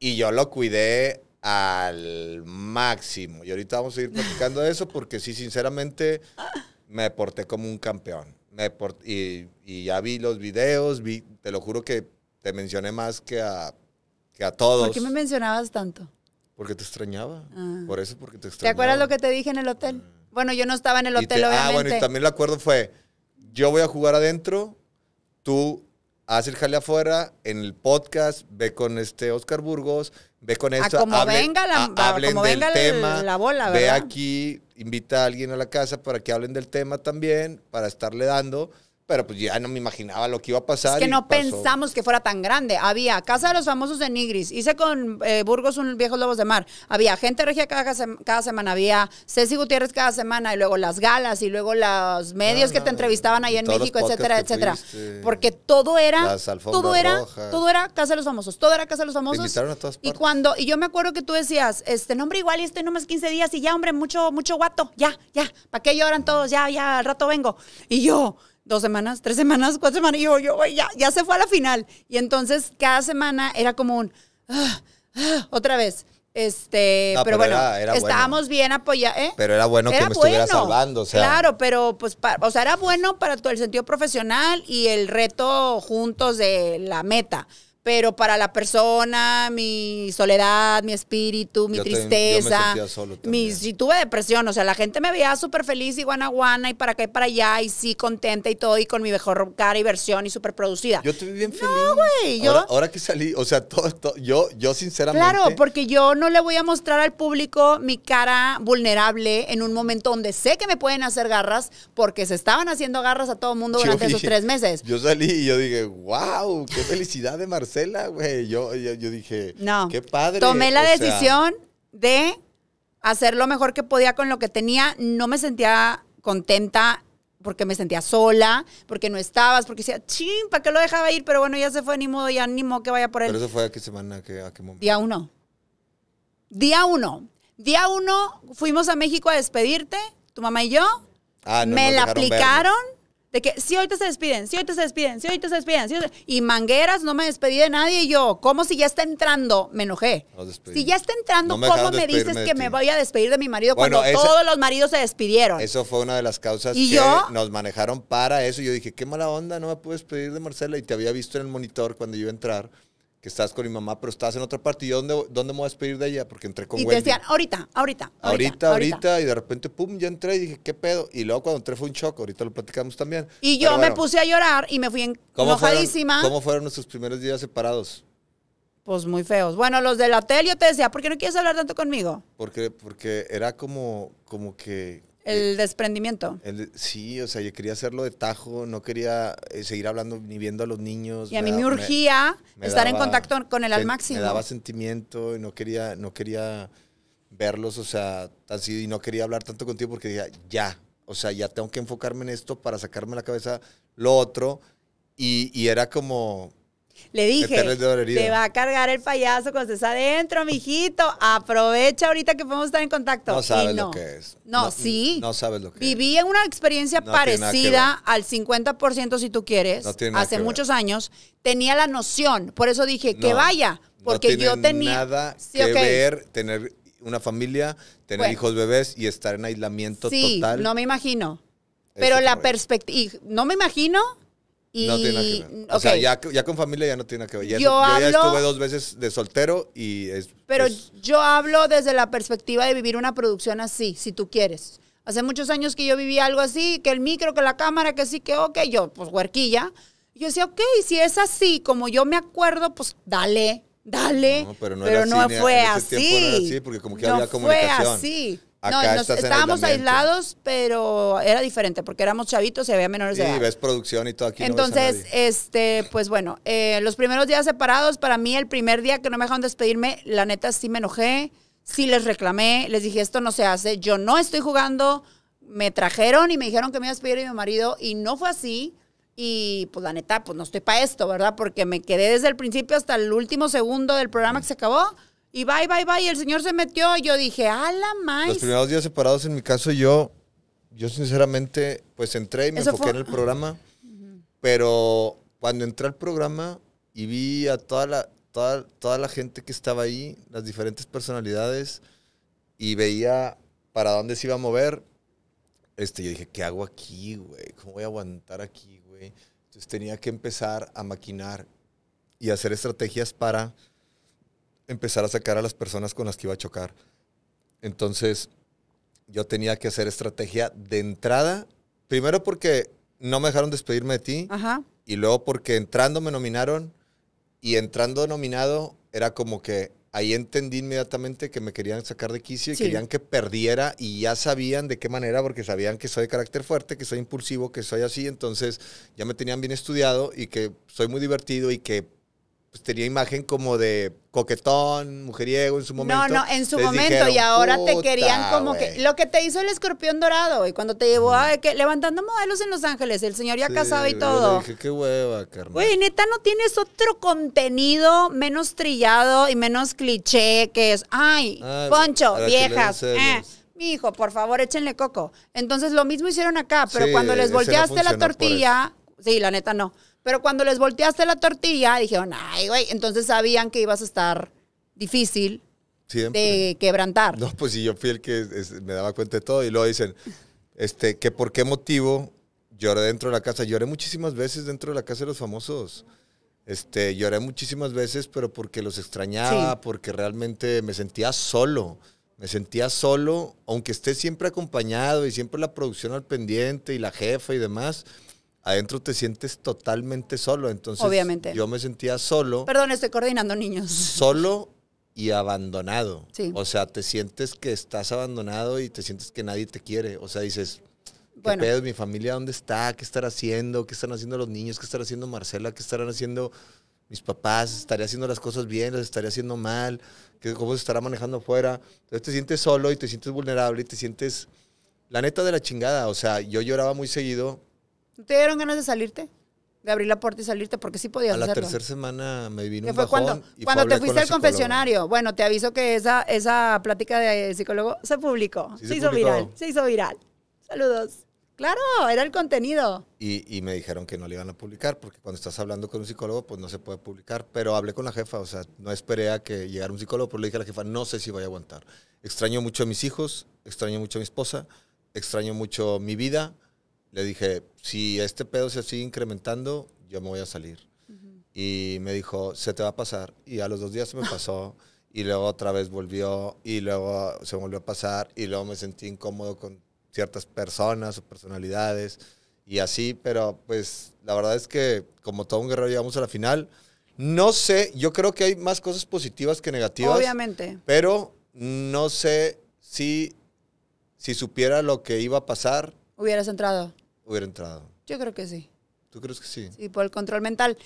Y yo lo cuidé al máximo. Y ahorita vamos a ir platicando de eso porque sí, sinceramente, me porté como un campeón me y, ya vi los videos, vi, te lo juro que te mencioné más que a, que todos. ¿Por qué me mencionabas tanto? Porque te extrañaba. Ah. Por eso, porque te extrañaba. ¿Te acuerdas lo que te dije en el hotel? Ah. Bueno, yo no estaba en el hotel, Ah, bueno, y también lo acuerdo fue, yo voy a jugar adentro, tú haz el jale afuera, en el podcast, ve con este Oscar Burgos, ve con ah, esto. A como venga la, bola, Ve aquí, invita a alguien a la casa para que hablen del tema también, para estarle dando pero pues ya no me imaginaba lo que iba a pasar. Es que no pensamos que fuera tan grande. Había Casa de los Famosos de Nigris, hice con eh, Burgos un Viejos Lobos de Mar, había Gente Regia cada, semana, había Ceci Gutiérrez cada semana, y luego las galas, y luego los medios que te entrevistaban ahí en México, etcétera, etcétera. porque todo era, todo era, todo era Casa de los Famosos, todo era Casa de los Famosos. Y cuando, y yo me acuerdo que tú decías, este, nombre igual y estoy nomás 15 días, y ya hombre, mucho, mucho guato, ya, ya, ¿para qué lloran todos? Ya, ya, al rato vengo. Y yo dos semanas, tres semanas, cuatro semanas, y yo, yo ya, ya se fue a la final. Y entonces cada semana era como un, ah, ah, otra vez. Este, pero, bueno, estábamos bien apoyados. ¿eh? Pero era bueno que me estuviera salvando, o Claro, pero pues, para, o sea, era bueno para todo el sentido profesional y el reto juntos de la meta pero para la persona, mi soledad, mi espíritu, mi tristeza, mi, si tuve depresión, o sea, la gente me veía súper feliz y guanaguana y para acá y para allá y sí, contenta y todo y con mi mejor cara y versión y súper producida. Yo estoy bien feliz. No, güey, Ahora, que salí, o sea, todo, yo, yo sinceramente... Claro, porque yo no le voy a mostrar al público mi cara vulnerable en un momento donde sé que me pueden hacer garras porque se estaban haciendo garras a todo el mundo durante esos tres meses. Yo salí y yo dije, wow, qué felicidad de Marcelo güey. Yo, dije, no. qué padre. Tomé la decisión de hacer lo mejor que podía con lo que tenía. No me sentía contenta porque me sentía sola, porque no estabas, porque decía, ching, ¿para qué lo dejaba ir? Pero bueno, ya se fue, ni modo, ya ni que vaya por él. ¿Pero eso fue a qué semana, a a qué momento? Día uno. Día uno. Día uno fuimos a México a despedirte, tu mamá y yo. Ah, me la aplicaron. De que si ahorita se despiden, si ahorita se despiden, si ahorita se despiden. Y mangueras, no me despedí de nadie. Y yo, ¿cómo si ya está entrando? Me enojé. si ya está entrando, ¿cómo me, dices que me voy a despedir de mi marido cuando todos los maridos se despidieron? Eso fue una de las causas que nos manejaron para eso. Yo dije, qué mala onda, no me pude despedir de Marcela. Y te había visto en el monitor cuando iba a entrar que estás con mi mamá, pero estás en otra parte. ¿Y dónde, me voy a despedir de ella? Porque entré con Y te decían, ahorita, ahorita, ahorita. Ahorita, y de repente, pum, ya entré y dije, ¿qué pedo? Y luego cuando entré fue un shock, ahorita lo platicamos también. Y yo me puse a llorar y me fui en- enojadísima. ¿Cómo fueron nuestros primeros días separados? Pues muy feos. Bueno, los del hotel yo te decía, ¿por qué no quieres hablar tanto conmigo? Porque, porque era como, como que, el eh, desprendimiento. sí, o sea, yo quería hacerlo de tajo, no quería eh, seguir hablando ni viendo a los niños. Y a mí me, urgía estar en contacto con él al máximo. Me daba sentimiento y no quería, no quería verlos, o sea, así, y no quería hablar tanto contigo porque decía, ya, o sea, ya tengo que enfocarme en esto para sacarme la cabeza lo otro. Y, y era como, le dije, te va a cargar el payaso cuando estés adentro, mijito. Aprovecha ahorita que podemos estar en contacto. No sabes lo que es. No, sí. No sabes lo que es. Viví en una experiencia parecida al 50%, si tú quieres, hace muchos años. Tenía la noción, por eso dije, que vaya, porque yo tenía... nada que ver tener una familia, tener hijos bebés y estar en aislamiento total. Sí, no me imagino. Pero la perspectiva, no me imagino no tiene nada que ver. Mm, o sea, ya, con familia ya no tiene nada que ver. yo, hablo, ya estuve dos veces de soltero y es. Pero yo hablo desde la perspectiva de vivir una producción así, si tú quieres. Hace muchos años que yo vivía algo así, que el micro, que la cámara, que sí, que ok, yo, pues huerquilla. Yo decía, ok, si es así, como yo me acuerdo, pues dale, dale. pero no, fue así. No así, porque como que había Fue así no, estábamos aislados, pero era diferente porque éramos chavitos y había menores de edad. Y ves producción y todo aquí. Entonces, no este, pues bueno, eh, los primeros días separados, para mí el primer día que no me dejaron despedirme, la neta sí me enojé, sí les reclamé, les dije esto no se hace, yo no estoy jugando, me trajeron y me dijeron que me iba a despedir de mi marido y no fue así. Y pues la neta, pues no estoy para esto, ¿verdad? Porque me quedé desde el principio hasta el último segundo del programa que se acabó y bye, bye, bye. Y el señor se metió. Y yo dije, a la más. Los primeros días separados, en mi caso, yo, yo sinceramente, pues entré y me enfoqué en el programa. Pero cuando entré al programa y vi a toda la, toda, toda la gente que estaba ahí, las diferentes personalidades, y veía para dónde se iba a mover, este, yo dije, ¿qué hago aquí, güey? ¿Cómo voy a aguantar aquí, güey? Entonces tenía que empezar a maquinar y hacer estrategias para empezar a sacar a las personas con las que iba a chocar. Entonces, yo tenía que hacer estrategia de entrada, primero porque no me dejaron despedirme de ti, y luego porque entrando me nominaron, y entrando nominado era como que ahí entendí inmediatamente que me querían sacar de quicio y querían que perdiera, y ya sabían de qué manera, porque sabían que soy de carácter fuerte, que soy impulsivo, que soy así, entonces ya me tenían bien estudiado y que soy muy divertido y que pues tenía imagen como de coquetón, mujeriego en su momento. No, no, en su momento y ahora te querían como que lo que te hizo el escorpión dorado y cuando te llevó a que, levantando modelos en Los Ángeles, el señor ya casado y todo. Dije, qué hueva, carnal. Güey, neta no tienes otro contenido menos trillado y menos cliché que es, ay, ah, Poncho, viejas, eh, mi hijo, por favor, échenle coco. Entonces lo mismo hicieron acá, pero cuando les volteaste la tortilla, sí, la neta no. Pero cuando les volteaste la tortilla, dijeron, ay, güey, entonces sabían que ibas a estar difícil de quebrantar. No, pues sí, yo fui el que me daba cuenta de todo. Y luego dicen, este, que por qué motivo lloré dentro de la casa. Lloré muchísimas veces dentro de la casa de los famosos. Este, lloré muchísimas veces, pero porque los extrañaba, porque realmente me sentía solo. Me sentía solo, aunque esté siempre acompañado y siempre la producción al pendiente y la jefa y demás adentro te sientes totalmente solo. Entonces, Obviamente. yo me sentía solo. Perdón, estoy coordinando niños. Solo y abandonado. Sí. O sea, te sientes que estás abandonado y te sientes que nadie te quiere. O sea, dices, ¿qué pedo? ¿Mi familia dónde está? ¿Qué estará haciendo? ¿Qué están haciendo los niños? ¿Qué estará haciendo Marcela? ¿Qué estarán haciendo mis papás? ¿Estaría haciendo las cosas bien? ¿Las estaría haciendo mal? ¿Cómo se estará manejando afuera? Entonces te sientes solo y te sientes vulnerable y te sientes... La neta de la chingada, o sea, yo lloraba muy seguido te dieron ganas de salirte? De abrir la puerta y salirte, porque sí podías hacerlo. A la tercera semana me vino un fue bajón cuando, cuando te fuiste al confesionario. Bueno, te aviso que esa, esa plática de psicólogo se publicó. se, hizo viral. Se hizo viral. Saludos. Claro, era el contenido. Y, y, me dijeron que no le iban a publicar, porque cuando estás hablando con un psicólogo, pues no se puede publicar. Pero hablé con la jefa, o sea, no esperé a que llegara un psicólogo, pero le dije a la jefa, no sé si voy a aguantar. Extraño mucho a mis hijos, extraño mucho a mi esposa, extraño mucho mi vida, le dije, si este pedo se sigue incrementando, yo me voy a salir. Y me dijo, se te va a pasar. Y a los dos días se me pasó. y luego otra vez volvió. Y luego se volvió a pasar. Y luego me sentí incómodo con ciertas personas o personalidades. Y así, pero pues la verdad es que como todo un guerrero llegamos a la final. No sé, yo creo que hay más cosas positivas que negativas. Obviamente. Pero no sé si, si supiera lo que iba a pasar. Hubieras entrado hubiera entrado. Yo creo que sí. ¿Tú crees que sí? Sí, por el control mental.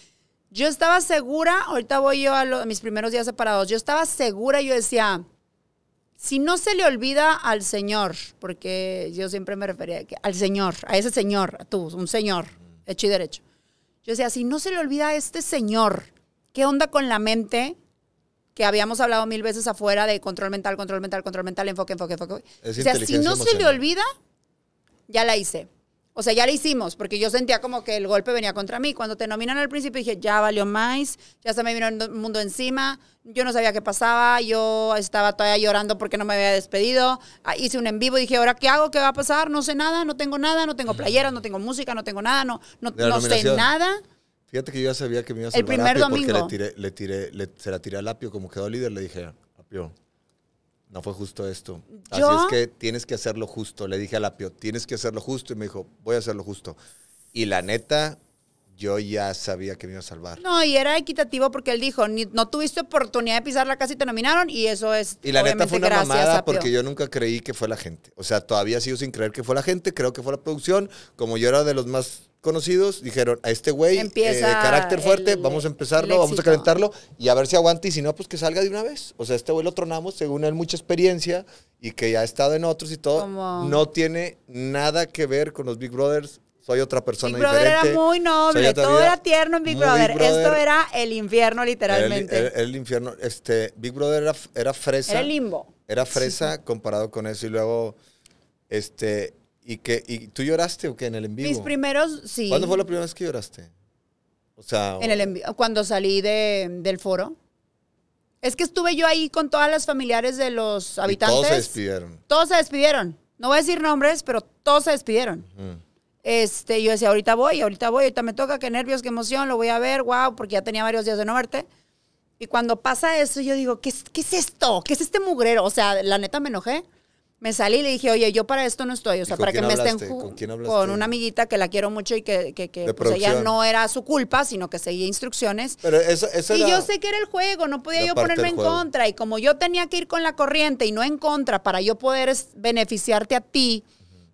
Yo estaba segura, ahorita voy yo a, mis primeros días separados, yo estaba segura, yo decía, si no se le olvida al Señor, porque yo siempre me refería que, al Señor, a ese Señor, a tú, un Señor, mm. hecho y derecho. Yo decía, si no se le olvida a este Señor, ¿qué onda con la mente? Que habíamos hablado mil veces afuera de control mental, control mental, control mental, enfoque, enfoque, enfoque. o sea, si no se le olvida, ya la hice. O sea, ya lo hicimos, porque yo sentía como que el golpe venía contra mí. Cuando te nominaron al principio dije, ya valió más, ya se me vino el mundo encima, yo no sabía qué pasaba, yo estaba todavía llorando porque no me había despedido, ah, hice un en vivo y dije, ¿ahora qué hago? ¿Qué va a pasar? No sé nada, no tengo nada, no tengo playera, no tengo música, no tengo nada, no, no, no sé nada. Fíjate que yo ya sabía que me iba a salvar el primer domingo. porque le tiré, le tiré, se la tiré al Apio como quedó líder, le dije, Apio, no fue justo esto. Así es que tienes que hacerlo justo. Le dije a la Pio, tienes que hacerlo justo. Y me dijo, voy a hacerlo justo. Y la neta, yo ya sabía que me iba a salvar. No, y era equitativo porque él dijo, no tuviste oportunidad de pisar la casa y te nominaron y eso es... Y la neta fue una mamada porque yo nunca creí que fue la gente. O sea, todavía sigo sin creer que fue la gente, creo que fue la producción. Como yo era de los más conocidos, dijeron, a este güey eh, de carácter fuerte, vamos a empezarlo, vamos a calentarlo y a ver si aguanta y si no, pues que salga de una vez. O sea, este güey lo tronamos, según él, mucha experiencia y que ya ha estado en otros y todo. No tiene nada que ver con los Big Brothers soy otra persona Big Brother era muy noble, todo era tierno en Big Brother. Esto era el infierno, literalmente. El, el, infierno. Este, Big Brother era, fresa. Era el limbo. Era fresa comparado con eso. Y luego, este, y que, y tú lloraste o qué en el en vivo. Mis primeros, sí. ¿Cuándo fue la primera vez que lloraste? O sea. En cuando salí del foro. Es que estuve yo ahí con todas las familiares de los habitantes. todos se despidieron. Todos se despidieron. No voy a decir nombres, pero todos se despidieron este, yo decía, ahorita voy, ahorita voy, ahorita me toca, qué nervios, qué emoción, lo voy a ver, wow, porque ya tenía varios días de no verte. Y cuando pasa eso, yo digo, ¿qué, ¿qué es esto? ¿Qué es este mugrero? O sea, la neta me enojé. Me salí y le dije, oye, yo para esto no estoy, o sea, para que me estén ¿Con, una amiguita que la quiero mucho y que, que, que pues, ella no era su culpa, sino que seguía instrucciones. Pero y yo sé que era el juego, no podía yo ponerme en contra. Y como yo tenía que ir con la corriente y no en contra para yo poder beneficiarte a ti,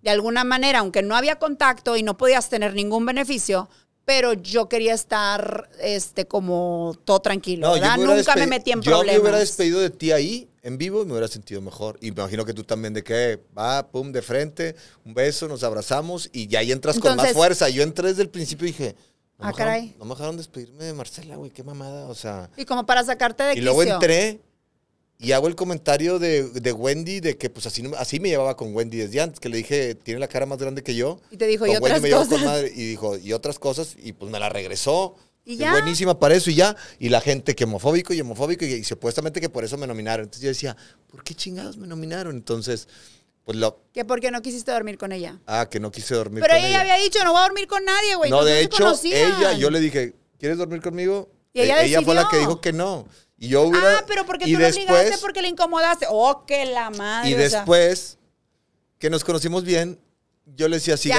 de alguna manera, aunque no había contacto y no podías tener ningún beneficio, pero yo quería estar este como todo tranquilo, Nunca me metí en problemas. Yo me hubiera despedido de ti ahí en vivo y me hubiera sentido mejor. Y me imagino que tú también de que va, pum, de frente, un beso, nos abrazamos y ya ahí entras con más fuerza. Yo entré desde el principio y dije, ah, no, me, dejaron, despedirme de Marcela, güey, qué mamada, o sea. Y como para sacarte de Y luego entré y hago el comentario de, de, Wendy, de que pues así, así me llevaba con Wendy desde antes, que le dije, tiene la cara más grande que yo. Y te dijo, y otras cosas. y dijo, y otras cosas, y pues me la regresó. Y Buenísima para eso y ya. Y la gente que homofóbico y homofóbico, y, supuestamente que por eso me nominaron. Entonces yo decía, ¿por qué chingados me nominaron? Entonces, pues lo. Que porque no quisiste dormir con ella. Ah, que no quise dormir con ella. Pero ella había dicho, no voy a dormir con nadie, güey. no, de hecho, ella, yo le dije, ¿quieres dormir conmigo? Y ella, e-, ella fue la que dijo que no. Y yo Ah, pero porque tú después, lo obligaste porque le incomodaste. Oh, que la madre. Y después, que nos conocimos bien, yo le decía, si,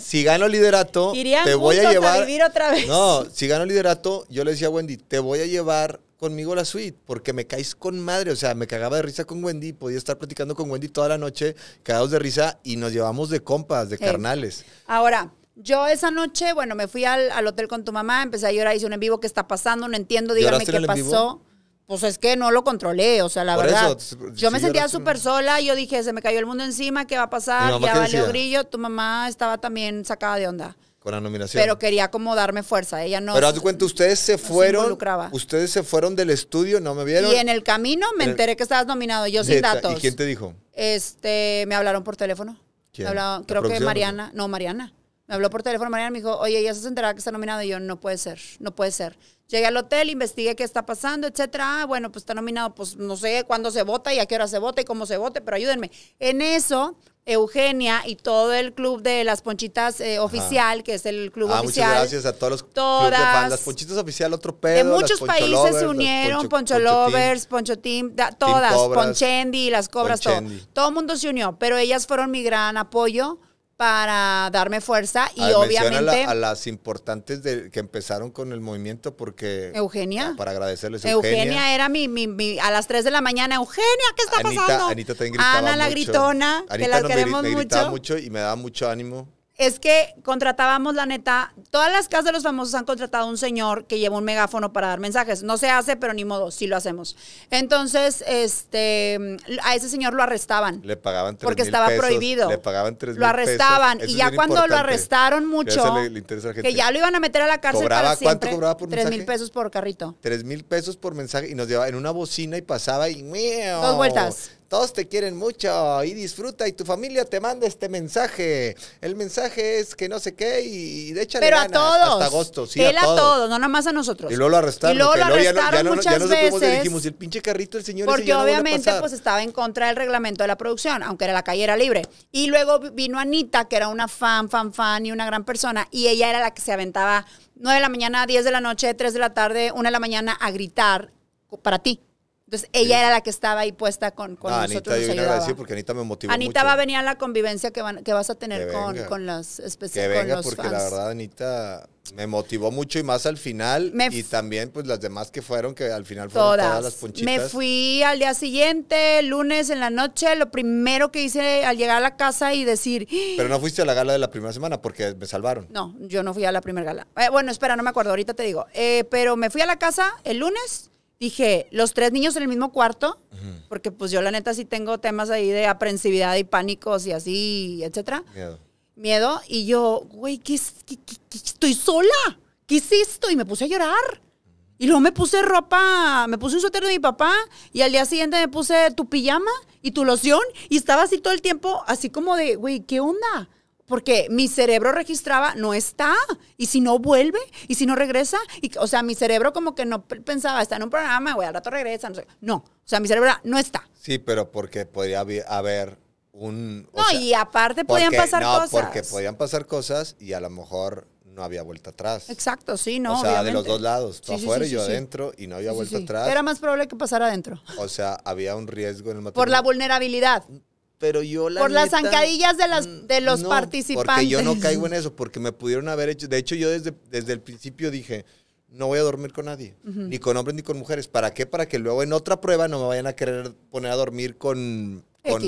si gano liderato, te voy a llevar. A vivir otra vez. No, si gano liderato, yo le decía a Wendy, te voy a llevar conmigo la suite, porque me caes con madre. O sea, me cagaba de risa con Wendy, podía estar platicando con Wendy toda la noche, cagados de risa, y nos llevamos de compas, de carnales. Ahora, yo esa noche, bueno, me fui al, hotel con tu mamá, empecé a llorar, hice un en vivo, que está pasando? No entiendo, dígame qué pasó. Pues es que no lo controlé, o sea, la verdad. yo me sentía súper sola, yo dije, se me cayó el mundo encima, ¿qué va a pasar? Ya valió grillo, tu mamá estaba también sacada de onda. Con la nominación. Pero quería como darme fuerza, ella no. Pero haz cuenta, ustedes se fueron. ustedes se fueron del estudio, no me vieron. Y en el camino me enteré que estabas nominado, yo sin datos. ¿Y quién te dijo? Este, me hablaron por teléfono. creo que Mariana, no, Mariana. Me habló por teléfono Mariana, me dijo, oye, ya se enterará que está nominado. Y yo, no puede ser, no puede ser. Llegué al hotel, investigué qué está pasando, etcétera. Ah, bueno, pues está nominado, pues no sé cuándo se vota y a qué hora se vota y cómo se vote, pero ayúdenme. En eso, Eugenia y todo el club de las Ponchitas eh, Oficial, que es el club ah, oficial. Muchas gracias a todos los clubes de Las Ponchitas Oficial, otro pedo. En muchos países se unieron, Poncho, Lovers, Poncho Team, todas, Ponchendi, las Cobras, todo. Todo el mundo se unió, pero ellas fueron mi gran apoyo para darme fuerza y ah, obviamente... A, las importantes de, que empezaron con el movimiento porque... Eugenia. Para agradecerles. Eugenia, era mi, mi, A las 3 de la mañana, Eugenia, ¿qué está pasando? Anita también gritaba Ana la gritona, que la queremos me mucho. mucho y me daba mucho ánimo es que contratábamos la neta, todas las casas de los famosos han contratado a un señor que lleva un megáfono para dar mensajes. No se hace, pero ni modo, sí lo hacemos. Entonces, este, a ese señor lo arrestaban. Le pagaban tres Porque estaba prohibido. Le pagaban tres Lo arrestaban. Y ya cuando lo arrestaron mucho, que ya lo iban a meter a la cárcel para siempre. ¿Cuánto cobraba por Tres mil pesos por carrito. Tres mil pesos por mensaje y nos llevaba en una bocina y pasaba y... Dos vueltas. Todos te quieren mucho y disfruta y tu familia te manda este mensaje. El mensaje es que no sé qué y, de hecho Pero a todos. Hasta agosto, sí, a todos. no más a nosotros. Y luego lo arrestaron. lo arrestaron muchas veces. el pinche carrito del señor Porque obviamente pues estaba en contra del reglamento de la producción, aunque era la calle era libre. Y luego vino Anita, que era una fan, fan, fan y una gran persona, y ella era la que se aventaba 9 de la mañana, 10 de la noche, 3 de la tarde, 1 de la mañana a gritar para ti. Entonces ella era la que estaba ahí puesta con, con nosotros. Anita, voy a decir porque Anita me motivó Anita va a venir a la convivencia que, que vas a tener con, con, las especies. Que venga, porque la verdad Anita me motivó mucho y más al final. y también pues las demás que fueron, que al final fueron todas, las ponchitas. Me fui al día siguiente, lunes en la noche, lo primero que hice al llegar a la casa y decir... ¡Ah!". Pero no fuiste a la gala de la primera semana porque me salvaron. No, yo no fui a la primera gala. Eh, bueno, espera, no me acuerdo, ahorita te digo. Eh, pero me fui a la casa el lunes dije, los tres niños en el mismo cuarto, porque pues yo la neta sí tengo temas ahí de aprensividad y pánicos y así, etcétera. Miedo. Miedo. Y yo, güey, ¿qué, qué, qué estoy sola? ¿Qué es esto? Y me puse a llorar. Y luego me puse ropa, me puse un suéter de mi papá y al día siguiente me puse tu pijama y tu loción y estaba así todo el tiempo, así como de, güey, ¿qué onda? porque mi cerebro registraba, no está, y si no vuelve, y si no regresa, y, o sea, mi cerebro como que no pensaba, está en un programa, güey, al rato regresa, no o sea, mi cerebro no está. Sí, pero porque podría haber un... no, y aparte podían pasar no, cosas. Porque podían pasar cosas y a lo mejor no había vuelta atrás. Exacto, sí, no. O sea, de los dos lados, tú afuera y yo adentro, y no había vuelta atrás. Era más probable que pasara adentro. O sea, había un riesgo en el material. Por la vulnerabilidad. Pero yo la Por las zancadillas de, las, mm, de los no, participantes. Porque yo no caigo en eso, porque me pudieron haber hecho. De hecho, yo desde, desde el principio dije, no voy a dormir con nadie, ni con hombres ni con mujeres. ¿Para qué? Para que luego en otra prueba no me vayan a querer poner a dormir con, con,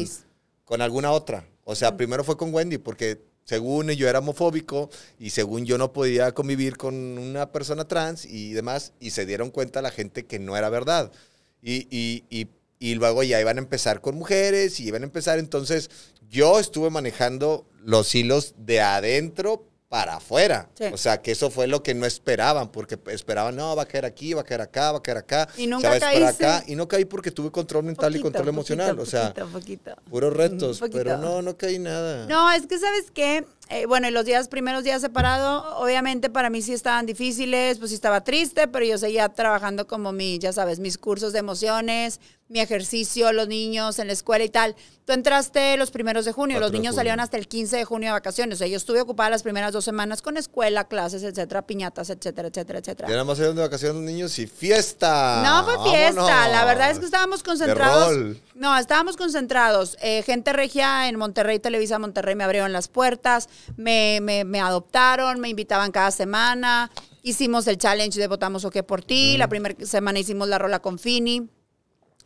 con alguna otra. O sea, primero fue con Wendy, porque según yo era homofóbico y según yo no podía convivir con una persona trans y demás, y se dieron cuenta la gente que no era verdad. Y, y y luego ya iban a empezar con mujeres y iban a empezar. Entonces, yo estuve manejando los hilos de adentro para afuera. O sea, que eso fue lo que no esperaban, porque esperaban, no, va a caer aquí, va a caer acá, va a caer acá. Y nunca caí. y no caí porque tuve control mental y control emocional. o sea, puros retos, pero no, no caí nada. No, es que, ¿sabes qué? Eh, bueno, y los días, primeros días separado, obviamente para mí sí estaban difíciles, pues sí estaba triste, pero yo seguía trabajando como mi, ya sabes, mis cursos de emociones, mi ejercicio, los niños en la escuela y tal. Tú entraste los primeros de junio, los niños salieron hasta el 15 de junio de vacaciones. O sea, yo estuve ocupada las primeras dos semanas con escuela, clases, etcétera, piñatas, etcétera, etcétera, etcétera. Y nada más salieron de vacaciones los niños y fiesta. No fue fiesta, la verdad es que estábamos concentrados. No, estábamos concentrados. Eh, gente regia en Monterrey, Televisa Monterrey me abrieron las puertas me, adoptaron, me invitaban cada semana, hicimos el challenge de Votamos o qué por ti, mm. la primera semana hicimos la rola con Fini.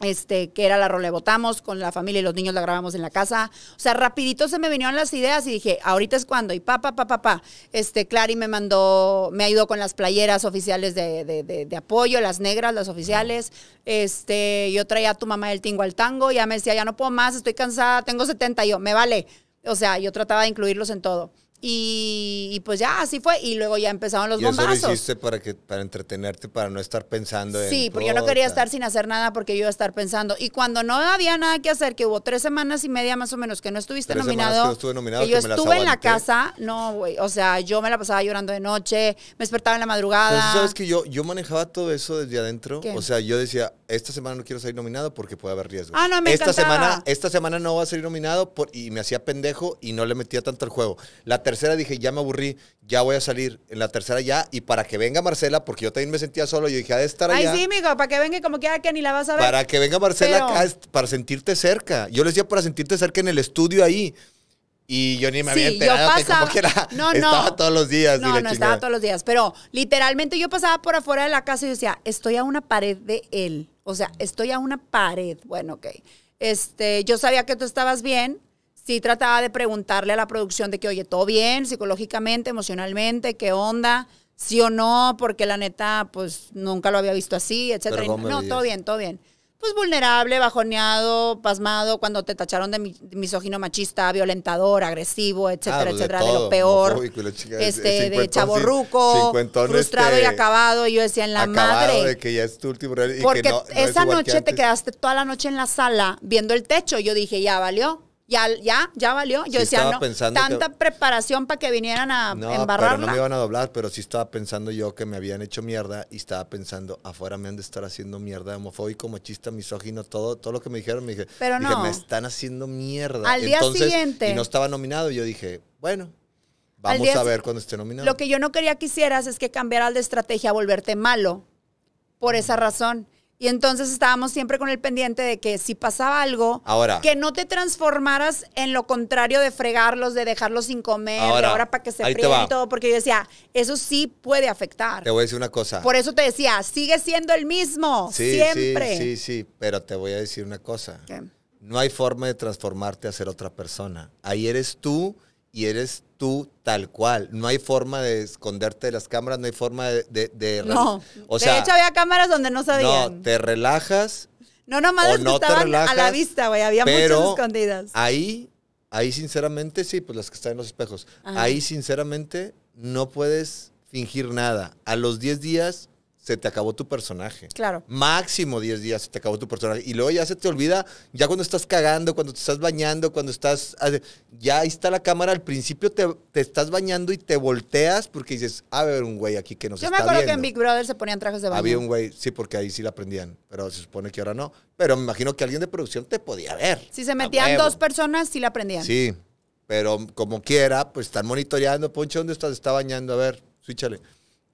Este, que era la rola de Votamos, con la familia y los niños la grabamos en la casa. O sea, rapidito se me vinieron las ideas y dije, ahorita es cuando. Y pa, pa, papá. Pa. Este, Clary me mandó, me ayudó con las playeras oficiales de, apoyo, las negras, las oficiales. Este, yo traía a tu mamá del tingo al tango, ya me decía, ya no puedo más, estoy cansada, tengo 70. Y yo, me vale o sea, yo trataba de incluirlos en todo. Y, pues ya, así fue. Y luego ya empezaron los ¿Y Eso lo hiciste para, que, para entretenerte, para no estar pensando en. Sí, porque yo no quería estar sin hacer nada porque yo iba a estar pensando. Y cuando no había nada que hacer, que hubo tres semanas y media más o menos que no estuviste nominado. Que estuve nominado yo estuve en la casa, no, güey. O sea, yo me la pasaba llorando de noche, me despertaba en la madrugada. sabes que yo, yo manejaba todo eso desde adentro. O sea, yo decía, esta semana no quiero salir nominado porque puede haber riesgo. Ah, no, me esta semana Esta semana no va a ser nominado y me hacía pendejo y no le metía tanto al juego. La tercera dije, ya me aburrí, ya voy a salir. En la tercera ya, y para que venga Marcela, porque yo también me sentía solo, yo dije, ha de estar allá. Ay, sí, mijo, para que venga y como quiera que ni la vas a ver. Para que venga Marcela acá, para sentirte cerca. Yo le decía para sentirte cerca en el estudio ahí. Y yo ni me había enterado como que era, estaba todos los días. No, no estaba todos los días. Pero literalmente yo pasaba por afuera de la casa y decía, estoy a una pared de él. O sea, estoy a una pared. Bueno, ok. Este, yo sabía que tú estabas bien, sí trataba de preguntarle a la producción de que, oye, ¿todo bien psicológicamente, emocionalmente? ¿Qué onda? ¿Sí o no? Porque la neta, pues nunca lo había visto así, etcétera. no, todo bien, todo bien. Pues vulnerable, bajoneado, pasmado, cuando te tacharon de, misógino machista, violentador, agresivo, etcétera, ah, pues etcétera, de, lo peor. este, de chaborruco, frustrado y este, acabado. yo decía, en la madre. que ya es tu último, Porque esa noche te quedaste toda la noche en la sala viendo el techo. Yo dije, ya valió ya, ya, ya valió. Yo decía, no, tanta preparación para que vinieran a no, Pero no me iban a doblar, pero sí estaba pensando yo que me habían hecho mierda y estaba pensando, afuera me han de estar haciendo mierda, homofóbico, machista, misógino, todo, todo lo que me dijeron, me dije, pero no. me están haciendo mierda. Al día siguiente. Y no estaba nominado, y yo dije, bueno, vamos a ver cuando esté nominado. Lo que yo no quería que hicieras es que cambiaras de estrategia a volverte malo por esa razón. Y entonces estábamos siempre con el pendiente de que si pasaba algo, que no te transformaras en lo contrario de fregarlos, de dejarlos sin comer, ahora, para que se fríen y todo, porque yo decía, eso sí puede afectar. Te voy a decir una cosa. Por eso te decía, sigue siendo el mismo, siempre. Sí, sí, sí, pero te voy a decir una cosa. No hay forma de transformarte a ser otra persona. Ahí eres tú y eres tú tal cual. No hay forma de esconderte de las cámaras, no hay forma de... de, no, o sea, de hecho había cámaras donde no sabían. No, te relajas. No, nomás más no estaban a la vista, güey, había muchas escondidas. Ahí, ahí sinceramente, sí, pues las que están en los espejos. Ahí sinceramente no puedes fingir nada. A los 10 días se te acabó tu personaje. Claro. Máximo 10 días se te acabó tu personaje. Y luego ya se te olvida, ya cuando estás cagando, cuando te estás bañando, cuando estás... Ah, ya ahí está la cámara, al principio te, estás bañando y te volteas porque dices, ah, a ver, un güey aquí que nos Yo está Yo me acuerdo que en Big Brother se ponían trajes de baño. Había un güey, sí, porque ahí sí la prendían, pero se supone que ahora no. Pero me imagino que alguien de producción te podía ver. Si se metían dos personas, sí la prendían. Sí, pero como quiera, pues están monitoreando, Poncho, ¿dónde estás? Está bañando, a ver, Sí.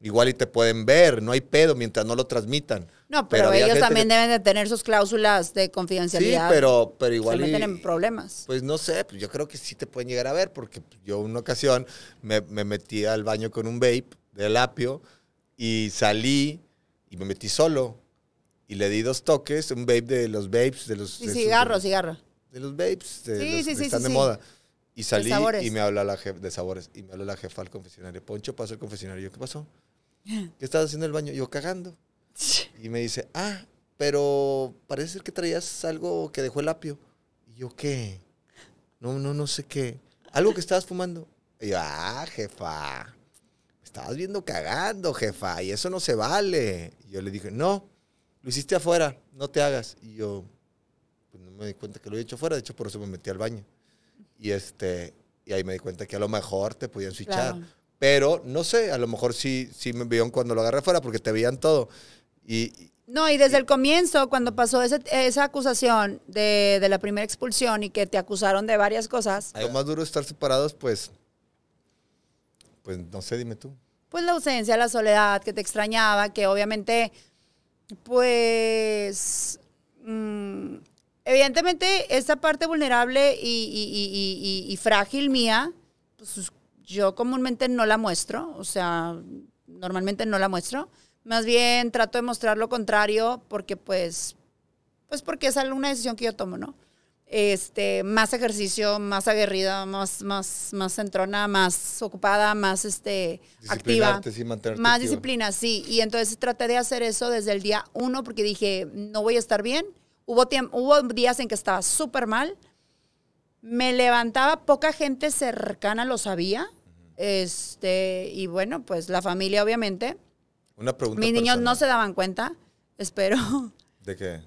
Igual y te pueden ver, no hay pedo mientras no lo transmitan. No, pero, ellos también deben de tener sus cláusulas de confidencialidad. Sí, pero, pero igual. Se meten en problemas. Pues no sé, pues yo creo que sí te pueden llegar a ver, porque yo una ocasión me, metí al baño con un vape de lapio y salí y me metí solo y le di dos toques, un vape de los vapes, de los... Y cigarro, cigarro. De los vapes, de sí, sí, sí, están de moda. Y salí y me habla la jefa de sabores y me habla la jefa al confesionario. Poncho pasó el confesionario. ¿Qué pasó? ¿Qué estás haciendo en el baño? Yo cagando. Y me dice, ah, pero parece que traías algo que dejó el apio. Y yo, ¿qué? No, no, no sé qué. Algo que estabas fumando. Y yo, ah, jefa, estabas viendo cagando, jefa, y eso no se vale. Y yo le dije, no, lo hiciste afuera, no te hagas. Y yo, pues no me di cuenta que lo había hecho afuera, de hecho por eso me metí al baño. Y este, y ahí me di cuenta que a lo mejor te podían switchar. Pero no sé, a lo mejor sí, sí me vieron cuando lo agarré fuera porque te veían todo. Y, no, y desde el comienzo, cuando pasó esa acusación de, la primera expulsión y que te acusaron de varias cosas. Lo más duro de estar separados, pues, pues no sé, dime tú. Pues la ausencia, la soledad, que te extrañaba, que obviamente, pues, mm, evidentemente esta parte vulnerable y, y frágil mía, pues yo comúnmente no la muestro, o sea, normalmente no la muestro. Más bien trato de mostrar lo contrario porque pues, pues porque es una decisión que yo tomo, ¿no? Este, más ejercicio, más aguerrida, más, más, más centrona, más ocupada, más este, activa. Sí, más disciplina, sí. Y entonces traté de hacer eso desde el día uno porque dije, no voy a estar bien. Hubo, hubo días en que estaba súper mal, me levantaba, poca gente cercana lo sabía. Este, y bueno, pues la familia, obviamente. Una pregunta. Mis niños no se daban cuenta, espero. ¿De qué?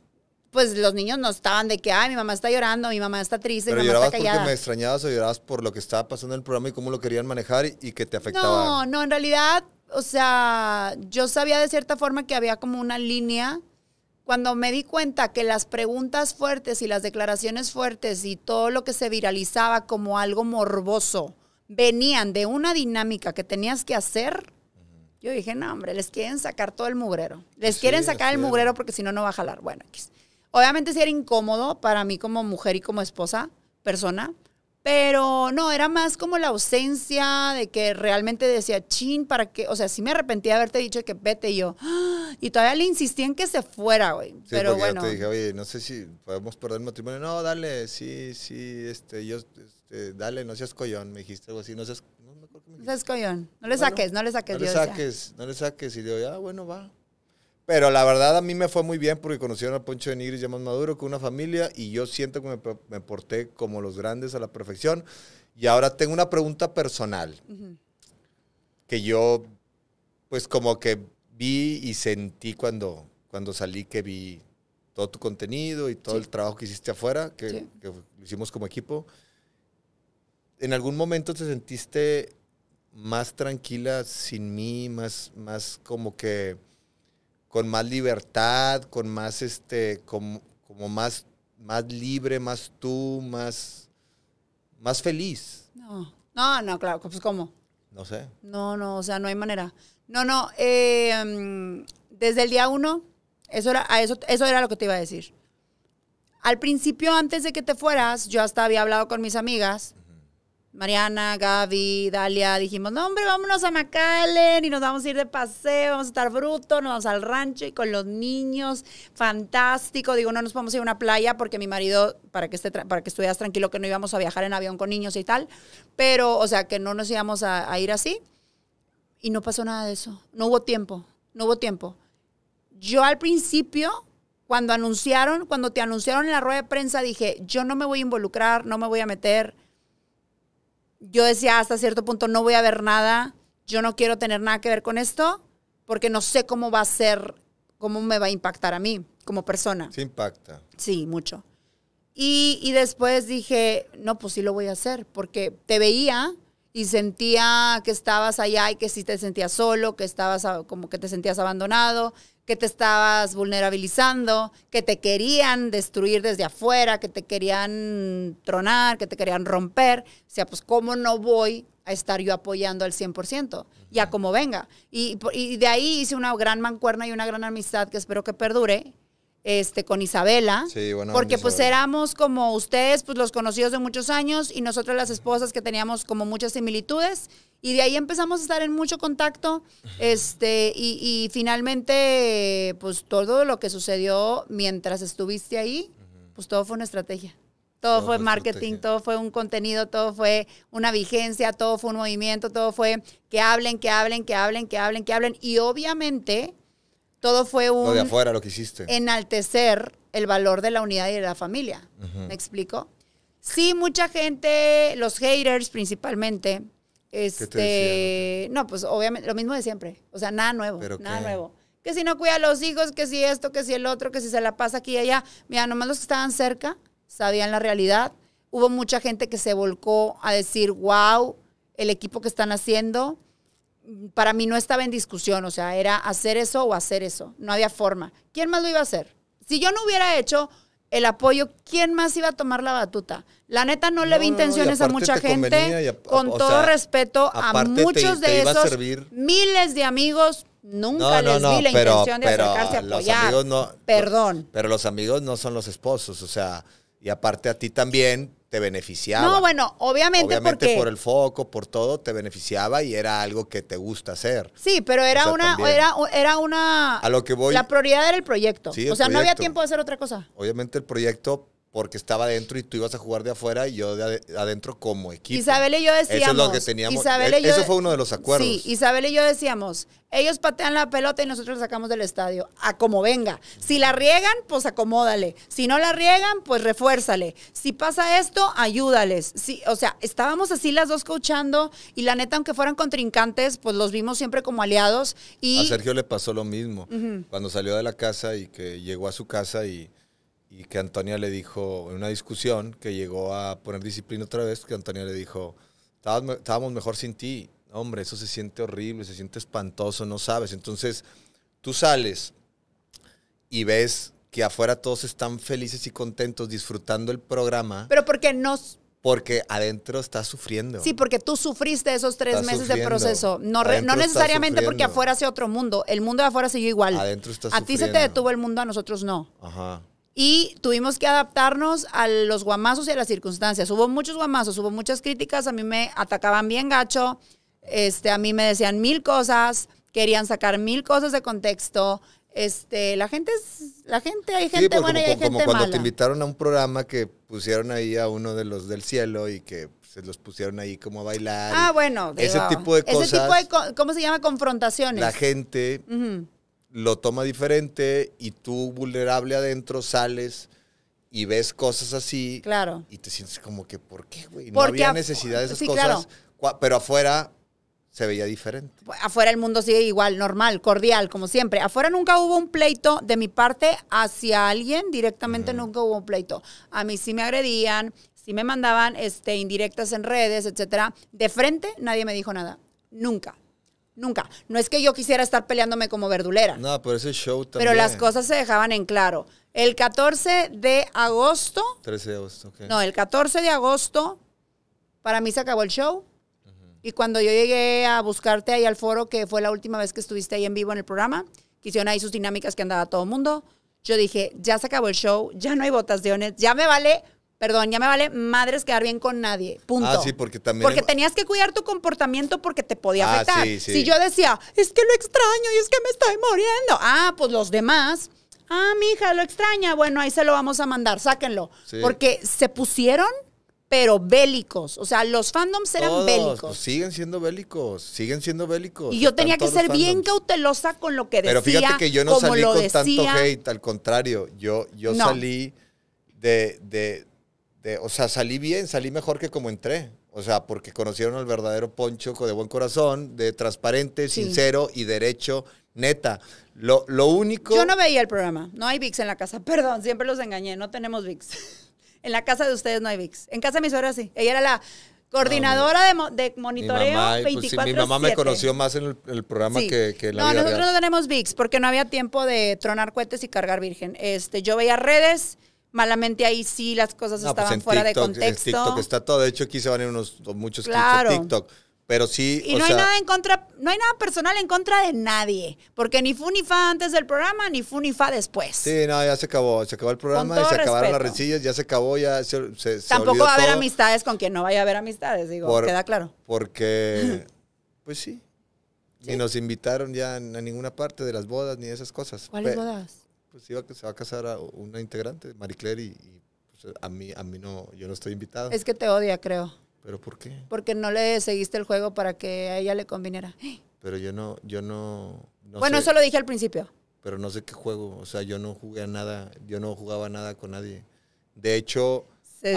Pues los niños no estaban de que, ay, mi mamá está llorando, mi mamá está triste, mi mamá está callada. porque me extrañabas o llorabas por lo que estaba pasando en el programa y cómo lo querían manejar y, y que te afectaba? No, no, en realidad, o sea, yo sabía de cierta forma que había como una línea cuando me di cuenta que las preguntas fuertes y las declaraciones fuertes y todo lo que se viralizaba como algo morboso venían de una dinámica que tenías que hacer, yo dije, no, hombre, les quieren sacar todo el mugrero. Les quieren sacar el mugrero porque si no, no va a jalar. Bueno, Obviamente sí era incómodo para mí como mujer y como esposa, persona, pero no, era más como la ausencia de que realmente decía, chin, para que, o sea, sí me arrepentí de haberte dicho que vete yo. Y todavía le insistí en que se fuera, güey. pero bueno. Yo te dije, oye, no sé si podemos perder el matrimonio. No, dale, sí, sí, este, yo, este, dale, no seas collón, me dijiste algo así, no seas, no me acuerdo No seas collón, no le saques, no le saques. No le saques, no le saques. Y digo, ah, bueno, va. Pero la verdad a mí me fue muy bien porque conocí a Poncho de Nigris ya más maduro con una familia y yo siento que me, porté como los grandes a la perfección. Y ahora tengo una pregunta personal que yo pues como que vi y sentí cuando, cuando salí que vi todo tu contenido y todo el trabajo que hiciste afuera, que, hicimos como equipo. ¿En algún momento te sentiste más tranquila sin mí, más, más como que con más libertad, con más, este, como, más, más libre, más tú, más, más feliz. No, no, no, claro, pues ¿cómo? No sé. No, no, o sea, no hay manera. No, no, em, desde el día uno, eso era, eso, eso era lo que te iba a decir. Al principio, antes de que te fueras, yo hasta había hablado con mis amigas Mariana, Gaby, Dalia, dijimos, no hombre, vámonos a McAllen y nos vamos a ir de paseo, vamos a estar bruto, nos vamos al rancho y con los niños, fantástico. Digo, no nos podemos ir a una playa porque mi marido, para que, esté, para que estuvieras tranquilo, que no íbamos a viajar en avión con niños y tal, pero, o sea, que no nos íbamos a, a ir así. Y no pasó nada de eso, no hubo tiempo, no hubo tiempo. Yo al principio cuando anunciaron, cuando te anunciaron en la rueda de prensa, dije, yo no me voy a involucrar, no me voy a meter yo decía hasta cierto punto, no voy a ver nada, yo no quiero tener nada que ver con esto, porque no sé cómo va a ser, cómo me va a impactar a mí como persona. Sí, impacta. Sí, mucho. Y, y después dije, no, pues sí lo voy a hacer, porque te veía y sentía que estabas allá y que sí te sentías solo, que estabas como que te sentías abandonado, que te estabas vulnerabilizando, que te querían destruir desde afuera, que te querían tronar, que te querían romper. O sea, pues cómo no voy a estar yo apoyando al 100%, ya como venga. Y, y de ahí hice una gran mancuerna y una gran amistad que espero que perdure este, con Isabela, porque pues éramos como ustedes, pues los conocidos de muchos años y nosotros las esposas que teníamos como muchas similitudes y de ahí empezamos a estar en mucho contacto este, y, finalmente pues todo lo que sucedió mientras estuviste ahí, pues todo fue una estrategia. Todo, fue marketing, todo fue un contenido, todo fue una vigencia, todo fue un movimiento, todo fue que hablen, que hablen, que hablen, que hablen, que hablen. Y obviamente, todo fue un... de afuera, lo que hiciste. Enaltecer el valor de la unidad y de la familia. ¿Me explico? Sí, mucha gente, los haters principalmente, este, no, pues obviamente, lo mismo de siempre. O sea, nada nuevo, nada nuevo. Que si no cuida a los hijos, que si esto, que si el otro, que si se la pasa aquí y allá. Mira, nomás los que estaban cerca sabían la realidad. Hubo mucha gente que se volcó a decir, wow, el equipo que están haciendo, para mí no estaba en discusión, o sea, era hacer eso o hacer eso, no había forma. ¿Quién más lo iba a hacer? Si yo no hubiera hecho el apoyo, ¿quién más iba a tomar la batuta? La neta no, le vi intenciones a mucha gente, con todo respeto a muchos de esos miles de amigos. Nunca les vi la intención de acercarse a apoyar. Perdón. Pero los amigos no son los esposos, o sea, y aparte a ti también te beneficiaba. No, bueno, obviamente, obviamente porque... por el foco, por todo, te beneficiaba y era algo que te gusta hacer. Sí, pero era una, era, era una. A lo que voy. La prioridad era el proyecto. Sí, o sea, no había tiempo de hacer otra cosa. Obviamente el proyecto porque estaba adentro y tú ibas a jugar de afuera y yo de adentro como equipo. Isabel y yo decíamos. E-, eso teníamos. eso fue uno de los acuerdos. Sí, Isabel y yo decíamos, ellos patean la pelota y nosotros la sacamos del estadio, a como venga. Si la riegan, pues acomódale. Si no la riegan, pues refuérzale. Si pasa esto, ayúdales. Sí. o sea, estábamos así las dos coachando y la neta, aunque fueran contrincantes, pues los vimos siempre como aliados. Y... A Sergio le pasó lo mismo. Cuando salió de la casa y que llegó a su casa y y que Antonia le dijo, en una discusión que llegó a poner disciplina otra vez, que Antonia le dijo, estábamos mejor sin ti. Hombre, eso se siente horrible, se siente espantoso, no sabes. Entonces, tú sales y ves que afuera todos están felices y contentos disfrutando el programa. Pero ¿por qué no? Porque adentro estás sufriendo. Sí, porque tú sufriste esos tres meses de proceso. No, no necesariamente porque afuera sea otro mundo. El mundo de afuera siguió igual. Adentro estás A ti se te detuvo el mundo, a nosotros no. Ajá y tuvimos que adaptarnos a los guamazos y a las circunstancias. Hubo muchos guamazos, hubo muchas críticas, a mí me atacaban bien gacho, este, a mí me decían mil cosas, querían sacar mil cosas de contexto. Este, la gente es, la gente, hay gente pues, buena y hay gente como cuando te invitaron a un programa que pusieron ahí a uno de los del cielo y que se los pusieron ahí como a bailar. Ah, bueno. ese tipo de cosas. Ese tipo de, ¿cómo se llama? Confrontaciones. La gente lo toma diferente y tú vulnerable adentro sales y ves cosas así. Claro. Y te sientes como que, ¿por qué, güey? No había necesidad de esas cosas. Pero afuera se veía diferente. Pues, afuera el mundo sigue igual, normal, cordial, como siempre. Afuera nunca hubo un pleito de mi parte hacia alguien, directamente nunca hubo un pleito. A mí sí me agredían, sí me mandaban este, indirectas en redes, etcétera. De frente nadie me dijo nada. Nunca. Nunca. No es que yo quisiera estar peleándome como verdulera. No, pero ese show también. Pero las cosas se dejaban en claro. El 14 de agosto. 13 de agosto, ok. No, el 14 de agosto, para mí se acabó el show. Y cuando yo llegué a buscarte ahí al foro, que fue la última vez que estuviste ahí en vivo en el programa, que hicieron ahí sus dinámicas que andaba todo el mundo, yo dije, ya se acabó el show, ya no hay votaciones, ya me vale Perdón, ya me vale madres quedar bien con nadie. Punto. Ah, sí, porque también. Porque tenías que cuidar tu comportamiento porque te podía ah, afectar. sí, Si yo decía, es que lo extraño y es que me estoy muriendo. Ah, pues los demás. Ah, mi hija, lo extraña. Bueno, ahí se lo vamos a mandar, sáquenlo. Porque se pusieron, pero bélicos. O sea, los fandoms eran bélicos. Pues, siguen siendo bélicos, siguen siendo bélicos. Y yo tenía que ser bien cautelosa con lo que decía. Pero fíjate que yo no salí con tanto hate, al contrario, yo, yo salí de o sea, salí bien, salí mejor que como entré. O sea, porque conocieron al verdadero Poncho de buen corazón, de transparente, sincero y derecho, neta. Lo, lo, único... Yo no veía el programa, no hay VIX en la casa, perdón, siempre los engañé, no tenemos VIX. en la casa de ustedes no hay VIX. En casa de mi suegra sí, ella era la ah, coordinadora de, de, monitoreo mi mamá, pues, Mi mamá me conoció más en el, programa que, que en la No, nosotros no tenemos VIX porque no había tiempo de tronar cohetes y cargar virgen. Este, yo veía redes malamente ahí sí las cosas pues estaban fuera de contexto. En TikTok está todo. De hecho, aquí se van a unos, muchos clips TikTok. Pero sí. Y no hay nada en contra, no hay nada personal en contra de nadie. Porque ni Funifa ni antes del programa, ni Funifa ni después. Sí, no, ya se acabó. Se acabó el programa, y se acabaron las resillas, ya se acabó, ya Tampoco va a haber amistades con quien no vaya a haber amistades, digo, queda claro. Porque, pues sí. Y nos invitaron ya a ninguna parte de las bodas ni de esas cosas. ¿Cuáles bodas? Pues, se va a casar a una integrante, Maricler, y, y pues, a, mí, a mí no, yo no estoy invitado. Es que te odia, creo. ¿Pero por qué? Porque no le seguiste el juego para que a ella le conviniera. Pero yo no, yo no... bueno, eso lo dije al principio. Pero no sé qué juego, o sea, yo no jugué a nada, yo no jugaba nada con nadie. De hecho,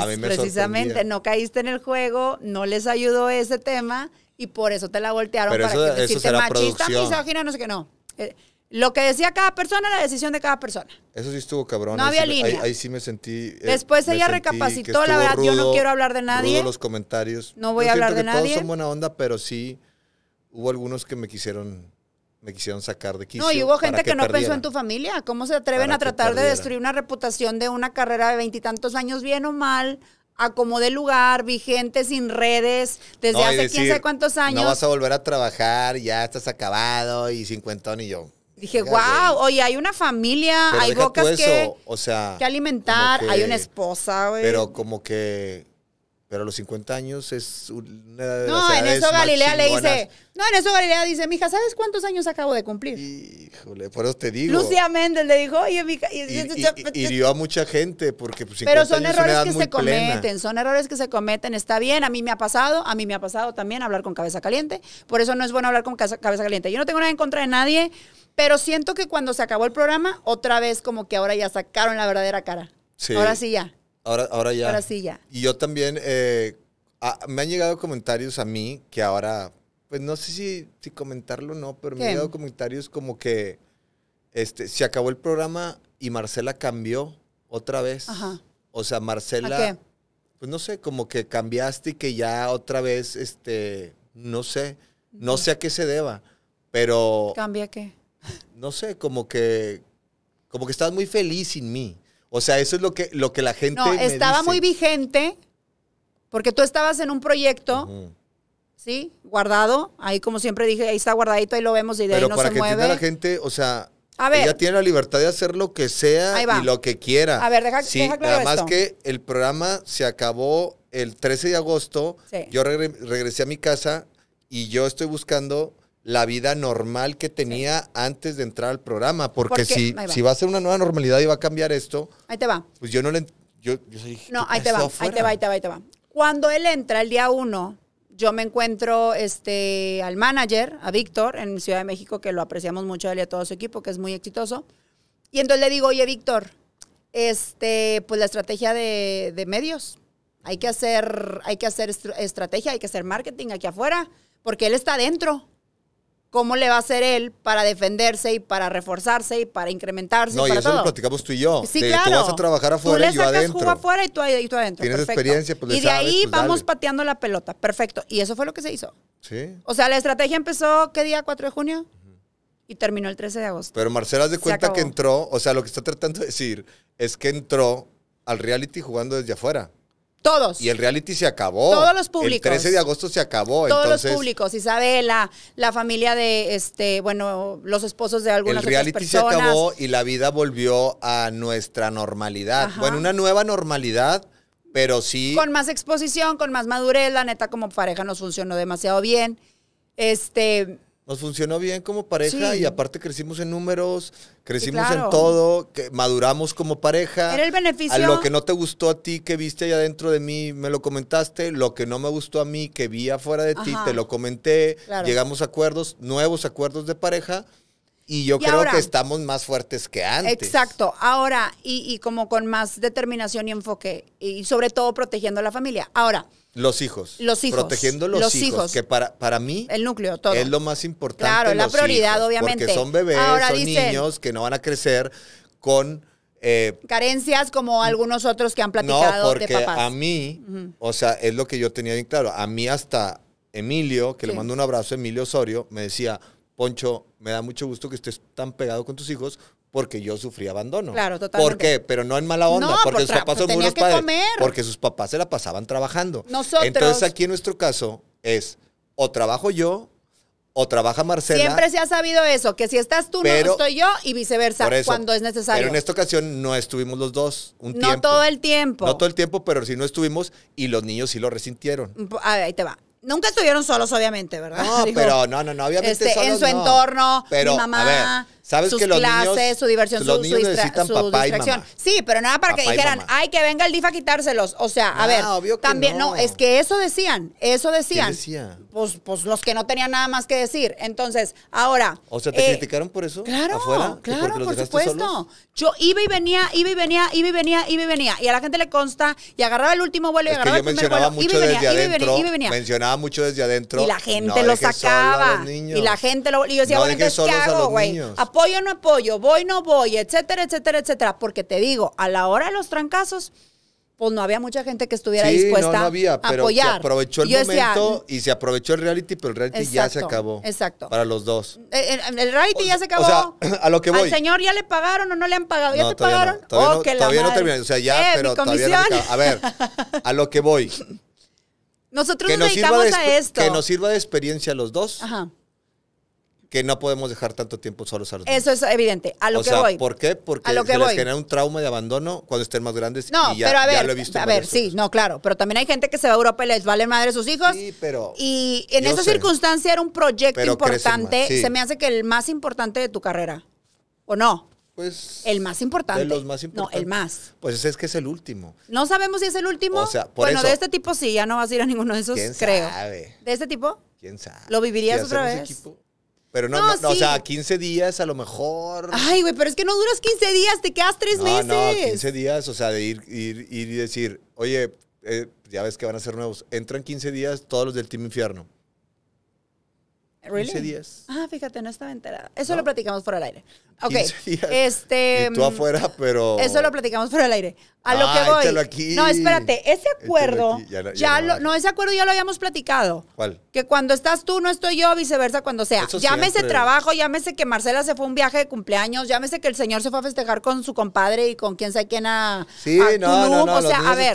a mí me Precisamente, no caíste en el juego, no les ayudó ese tema y por eso te la voltearon para eso, que machista, misógino, no sé qué, no. Eh, lo que decía cada persona, la decisión de cada persona. Eso sí estuvo cabrón. No había sí, Ahí, sí me sentí. Eh, Después ella recapacitó, la verdad, yo no quiero hablar de nadie. Rudo los comentarios. No voy a hablar de nadie. Todos son buena onda, pero sí hubo algunos que me quisieron me quisieron sacar de quicio. No, y hubo gente que, no pensó en tu familia. ¿Cómo se atreven a tratar de destruir una reputación de una carrera de veintitantos años, bien o mal, a como de lugar, vigente, sin redes, desde hace quién sabe cuántos años? No vas a volver a trabajar, ya estás acabado y cincuentón y yo. Dije, wow, oye, hay una familia, hay bocas que, que alimentar, hay una esposa, Pero como que, pero a los 50 años es una No, en eso Galilea le dice, no, en eso Galilea dice, mija, ¿sabes cuántos años acabo de cumplir? Híjole, por eso te digo. Lucía Méndez le dijo, oye, mija. Y, y, a mucha gente porque pues, Pero son errores que se cometen, son errores que se cometen, está bien, a mí me ha pasado, a mí me ha pasado también hablar con cabeza caliente, por eso no es bueno hablar con cabeza caliente. Yo no tengo nada en contra de nadie, pero siento que cuando se acabó el programa, otra vez como que ahora ya sacaron la verdadera cara. Sí. Ahora sí ya. Ahora, ahora ya. Ahora sí ya. Y yo también, eh, me han llegado comentarios a mí que ahora, pues no sé si, comentarlo o no, pero me han llegado comentarios como que este, se acabó el programa y Marcela cambió otra vez. Ajá. O sea, Marcela... ¿A qué? Pues no sé, como que cambiaste y que ya otra vez, este, no sé, no sé a qué se deba, pero... ¿Cambia qué? no sé, como que, como que estás muy feliz sin mí. O sea, eso es lo que, lo que la gente. No, estaba muy vigente porque tú estabas en un proyecto, ¿sí? Guardado. Ahí, como siempre dije, ahí está guardadito, ahí lo vemos y de ahí no para que la gente, o sea, a ella tiene la libertad de hacer lo que sea y lo que quiera. A ver, deja, sí, deja claro Además que el programa se acabó el 13 de agosto. Yo regresé a mi casa y yo estoy buscando la vida normal que tenía antes de entrar al programa. Porque, si, va. si va a ser una nueva normalidad y va a cambiar esto. Ahí te va. Pues yo no le. Yo, yo no, ahí te, va, ahí te va, ahí te va, ahí te va. Cuando él entra el día uno, yo me encuentro este, al manager, a Víctor, en Ciudad de México, que lo apreciamos mucho a él y a todo su equipo, que es muy exitoso. Y entonces le digo, oye, Víctor, este, pues la estrategia de, medios. Hay que hacer, hay que hacer estrategia, hay que hacer marketing aquí afuera, porque él está adentro cómo le va a hacer él para defenderse y para reforzarse y para incrementarse. No, y, eso lo platicamos tú y yo. Sí, claro. Tú vas a trabajar afuera y yo adentro. Jugo afuera y tú, y tú adentro. Tienes experiencia, pues Y de ahí pues vamos pateando la pelota. Perfecto. Y eso fue lo que se hizo. Sí. O sea, la estrategia empezó, ¿qué día? ¿4 de junio? Y terminó el 13 de agosto. Pero Marcela, haz de cuenta que entró, o sea, lo que está tratando de decir es que entró al reality jugando desde afuera. Todos. Y el reality se acabó. Todos los públicos. El 13 de agosto se acabó. Todos los públicos. Isabela, la familia de, este, bueno, los esposos de algunas personas. El reality se acabó y la vida volvió a nuestra normalidad. Bueno, una nueva normalidad, pero sí. Con más exposición, con más madurez. La neta, como pareja nos funcionó demasiado bien. Este, nos funcionó bien como pareja y aparte crecimos en números, crecimos en todo, que maduramos como pareja. Era el beneficio. A lo que no te gustó a ti que viste allá dentro de mí, me lo comentaste. Lo que no me gustó a mí que vi afuera de ti, te lo comenté. Llegamos a acuerdos, nuevos acuerdos de pareja. Y yo creo que estamos más fuertes que antes. Exacto. Ahora, y, como con más determinación y enfoque, y sobre todo protegiendo a la familia. Ahora. Los hijos. Los hijos. Protegiendo los, los hijos, Que para, para mí. El núcleo, todo. Es lo más importante. Claro, la prioridad, obviamente. Porque son bebés, son niños que no van a crecer con. Eh, carencias como algunos otros que han platicado no, porque A mí, o sea, es lo que yo tenía bien claro. A mí, hasta Emilio, que le mando un abrazo, Emilio Osorio, me decía Poncho, me da mucho gusto que estés tan pegado con tus hijos porque yo sufrí abandono. Claro, totalmente. ¿Por qué? Pero no en mala onda, porque sus papás Porque sus papás se la pasaban trabajando. Nosotros. Entonces aquí en nuestro caso es o trabajo yo o trabaja Marcela. Siempre se ha sabido eso, que si estás tú no estoy yo y viceversa cuando es necesario. Pero en esta ocasión no estuvimos los dos un tiempo. No todo el tiempo. No todo el tiempo, pero si no estuvimos y los niños sí lo resintieron. Ahí te va. Nunca estuvieron solos, obviamente, ¿verdad? No, pero no, no, no, obviamente este, En su entorno, mi mamá, ¿Sabes sus que los clases, niños, su diversión, su, distracción. Sí, pero nada para que dijeran, ay, que venga el DIF a quitárselos. O sea, a ah, ver, también, no. es que eso decían, eso decían. Pues, pues los que no tenían nada más que decir. Entonces, ahora. O sea, ¿te eh, criticaron por eso? Claro, afuera? claro, por supuesto. Yo iba y venía, iba y venía, iba y venía, iba y venía. Y a la gente le consta, y agarraba el último vuelo, y agarraba el primer vuelo, iba y venía, iba y venía, y venía. Mencionaba mucho desde adentro. Y la gente lo sacaba. Y la gente lo. Y yo decía, bueno, ¿qué hago, güey? Voy o no apoyo, voy no voy, etcétera, etcétera, etcétera. Porque te digo, a la hora de los trancazos, pues no había mucha gente que estuviera dispuesta no, no había, pero apoyar. Se aprovechó el momento y se aprovechó el reality, pero el reality ya se acabó. Exacto. Para los dos. Eh, el, reality ya se acabó. O sea, a lo que voy. Al señor ya le pagaron o no le han pagado. ¿Ya te pagaron? todavía, oh, que todavía no, termina O sea, ya, eh, pero todavía no A ver, a lo que voy. Nosotros nos, dedicamos a esto. Que nos sirva de experiencia a los dos. Ajá que no podemos dejar tanto tiempo solos a los niños. Eso es evidente. A lo que voy. ¿Por qué? Porque les genera un trauma de abandono cuando estén más grandes. No, pero a ver, ya lo he visto a ver, sí, no, claro. Pero también hay gente que se va a Europa y les vale madre a sus hijos. Sí, pero. Y en esa circunstancia era un proyecto importante. Se me hace que el más importante de tu carrera. ¿O no? Pues, el más importante. De los más importantes. No, el más. Pues es que es el último. No sabemos si es el último. O sea, por bueno, de este tipo sí, ya no vas a ir a ninguno de esos, ¿quién creo. Sabe? ¿De este tipo? ¿Quién sabe? ¿Lo vivirías otra vez? Pero no, o sea, 15 días a lo mejor. Ay, güey, pero es que no duras 15 días, te quedas tres meses. No, 15 días, o sea, de ir, ir, y decir, oye, eh, ya ves que van a ser nuevos, entran 15 días todos los del Team Infierno. Really? 15 días. Ah, fíjate, no estaba enterada. Eso lo platicamos por el aire. Ok. Este, y tú mm, afuera, pero. Eso lo platicamos por el aire. A lo que ah, voy. No, espérate, ese acuerdo. Ya, lo, acuerdo ya lo habíamos platicado. ¿Cuál? Que cuando estás tú, no estoy yo, viceversa, cuando sea. llámese trabajo, llámese que Marcela se fue a un viaje de cumpleaños, llámese que el señor se fue a festejar con su compadre y con quién sabe quién a. Sí, no, no, no, O sea, a ver,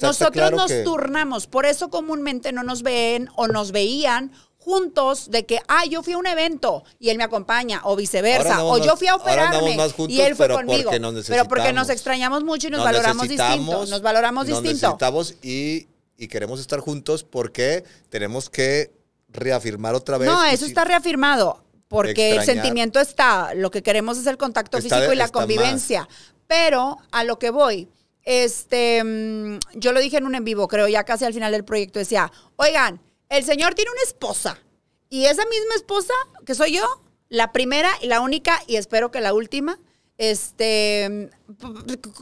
nosotros nos turnamos. Por eso comúnmente no nos ven o nos veían juntos de que, ah, yo fui a un evento y él me acompaña, o viceversa, o yo fui a operarme y él fue pero conmigo. pero porque nos extrañamos mucho y nos, valoramos distinto. Nos valoramos y, queremos estar juntos porque tenemos que reafirmar otra vez. No, eso está reafirmado. Porque el sentimiento está, lo que queremos es el contacto físico y la convivencia. Pero a lo que voy, este, mm, yo lo dije en un en vivo, creo, ya casi al final del proyecto, decía, oigan, el señor tiene una esposa. Y esa misma esposa, que soy yo, la primera y la única, y espero que la última, este,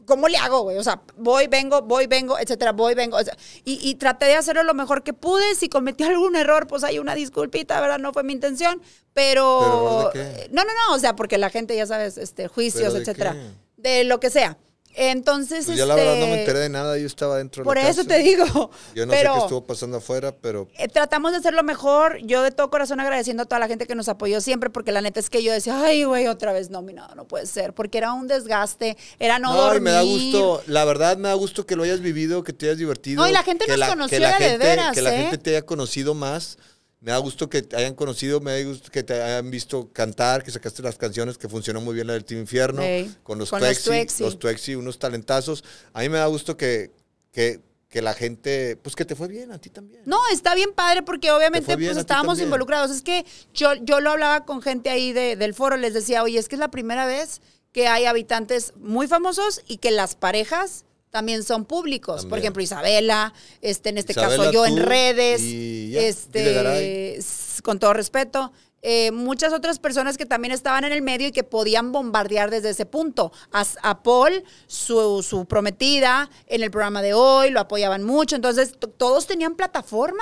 ¿cómo le hago, güey? O sea, voy, vengo, voy, vengo, etcétera, voy, vengo. y, traté de hacerlo lo mejor que pude. Si cometí algún error, pues hay una disculpita, ¿verdad? No fue mi intención, pero... qué? No, no, no, o sea, porque la gente, ya sabes, este, juicios, etcétera. De lo que sea. Entonces, pues yo la verdad no me enteré de este, nada, yo estaba dentro de Por eso te digo. Yo no sé qué estuvo pasando afuera, pero... Eh, tratamos de hacer lo mejor, yo de todo corazón agradeciendo a toda la gente que nos apoyó siempre, porque la neta es que yo decía, ay, güey, otra vez nominado, no puede ser, porque era un desgaste, era no, no dormir. me da gusto, la verdad me da gusto que lo hayas vivido, que te hayas divertido. No, y la gente nos conoció de veras, Que la ¿eh? gente te haya conocido más. Me da gusto que te hayan conocido, me da gusto que te hayan visto cantar, que sacaste las canciones, que funcionó muy bien la del Team Infierno, con los con los Tuexi. unos talentazos. A mí me da gusto que, que, la gente, pues que te fue bien a ti también. No, está bien padre porque obviamente pues, estábamos involucrados. Es que yo, yo lo hablaba con gente ahí del foro, les decía, oye, es que es la primera vez que hay habitantes muy famosos y que las parejas también son públicos. Por ejemplo, Isabela, este, en este caso yo en redes, este, con todo respeto. Eh, muchas otras personas que también estaban en el medio y que podían bombardear desde ese punto. A, Paul, su, su, prometida, en el programa de hoy, lo apoyaban mucho. Entonces, todos tenían plataformas.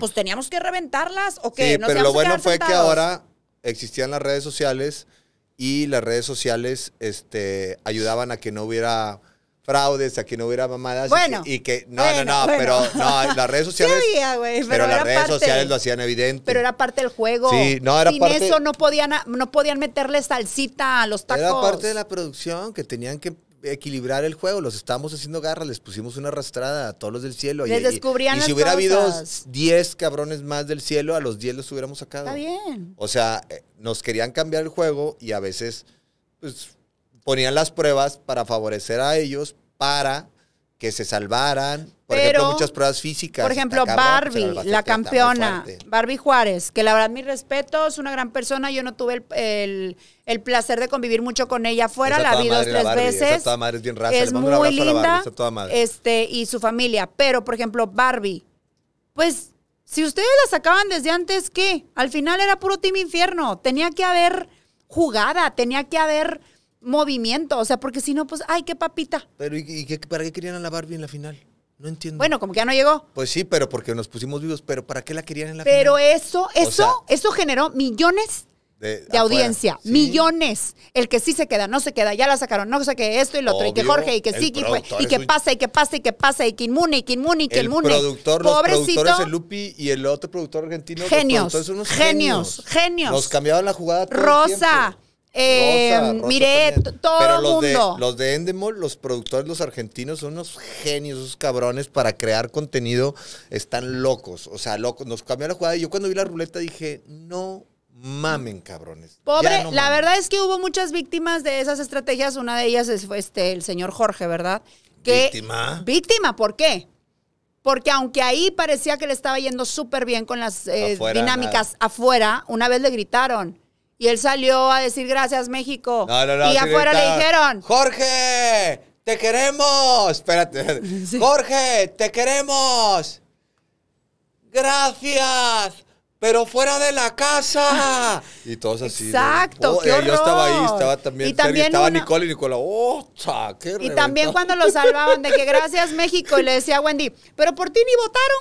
Pues teníamos que reventarlas o qué. Sí, pero lo bueno fue que ahora existían las redes sociales y las redes sociales este, ayudaban a que no hubiera fraudes, a que no hubiera mamadas. Bueno. Y que, no, no, no, pero no, las redes sociales. Pero, las redes sociales lo hacían evidente. Pero era parte del juego. Sí, no Sin eso no podían, no podían meterle salsita a los tacos. Era parte de la producción que tenían que equilibrar el juego. Los estábamos haciendo garras, les pusimos una arrastrada a todos los del cielo. Les y, descubrían y, y si hubiera habido 10 cabrones más del cielo, a los 10 los hubiéramos sacado. Está bien. O sea, eh, nos querían cambiar el juego y a veces, pues ponían las pruebas para favorecer a ellos, para que se salvaran. Por muchas pruebas físicas. Por ejemplo, Barbie, la, campeona, Barbie Juárez, que la verdad, mi respeto, es una gran persona. Yo no tuve el, placer de convivir mucho con ella afuera, la vi dos, tres veces. es muy linda. madre. Este, y su familia. Pero, por ejemplo, Barbie, pues, si ustedes la sacaban desde antes, ¿qué? Al final era puro team infierno. Tenía que haber jugada, tenía que haber movimiento, o sea, porque si no, pues, ay, qué papita. Pero ¿y, para qué querían a bien la final? No entiendo. Bueno, como que ya no llegó. Pues sí, pero porque nos pusimos vivos, pero ¿para qué la querían en la pero final? Pero eso, eso, eso generó millones de, audiencia, millones. El que sí se queda, no se queda, ya la sacaron, no sé qué esto y lo otro, y que Jorge, y que sí, fue, y que pasa, y que pasa, y que pasa, y que inmune, y que inmune, y que inmune. El productor, Pobrecito. Lupi y el otro productor argentino. Genios, genios, genios. Nos cambiaban la jugada Rosa. Em, mire, todo el mundo. los de Endemol, los productores, los argentinos, son unos genios, esos cabrones para crear contenido. Están locos, o sea, locos. Nos cambió la jugada. Y yo cuando vi la ruleta dije, no mamen, cabrones. Pobre, la verdad es que hubo muchas víctimas de esas estrategias. Una de ellas es este, el señor Jorge, ¿verdad? víctima. Víctima, ¿por qué? Porque aunque ahí parecía que le estaba yendo súper bien con las eh, dinámicas afuera, una vez le gritaron y él salió a decir gracias, México. y afuera le dijeron: ¡Jorge! ¡Te queremos! Espérate. ¡Jorge! ¡Te queremos! ¡Gracias! pero fuera de la casa. Y todos así. Exacto. Oh, qué eh, yo estaba ahí, estaba también. Y estaba Nicole y Nicola. ¡Oh, qué Y también cuando lo salvaban, de que gracias México, y le decía a Wendy, pero por ti ni votaron,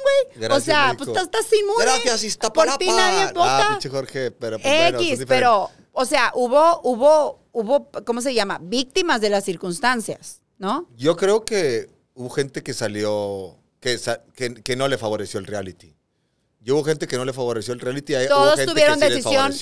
güey. O sea, pues estás sin muy. Gracias, y Por ti nadie ah, vota. Ah, pinche Jorge, pero. Pues, X, pero, o sea, hubo, hubo, hubo, ¿cómo se llama? Víctimas de las circunstancias, ¿no? Yo creo que hubo gente que salió, que, que, que no le favoreció el reality. Y hubo gente que no le favoreció el reality. Todos gente tuvieron que decisión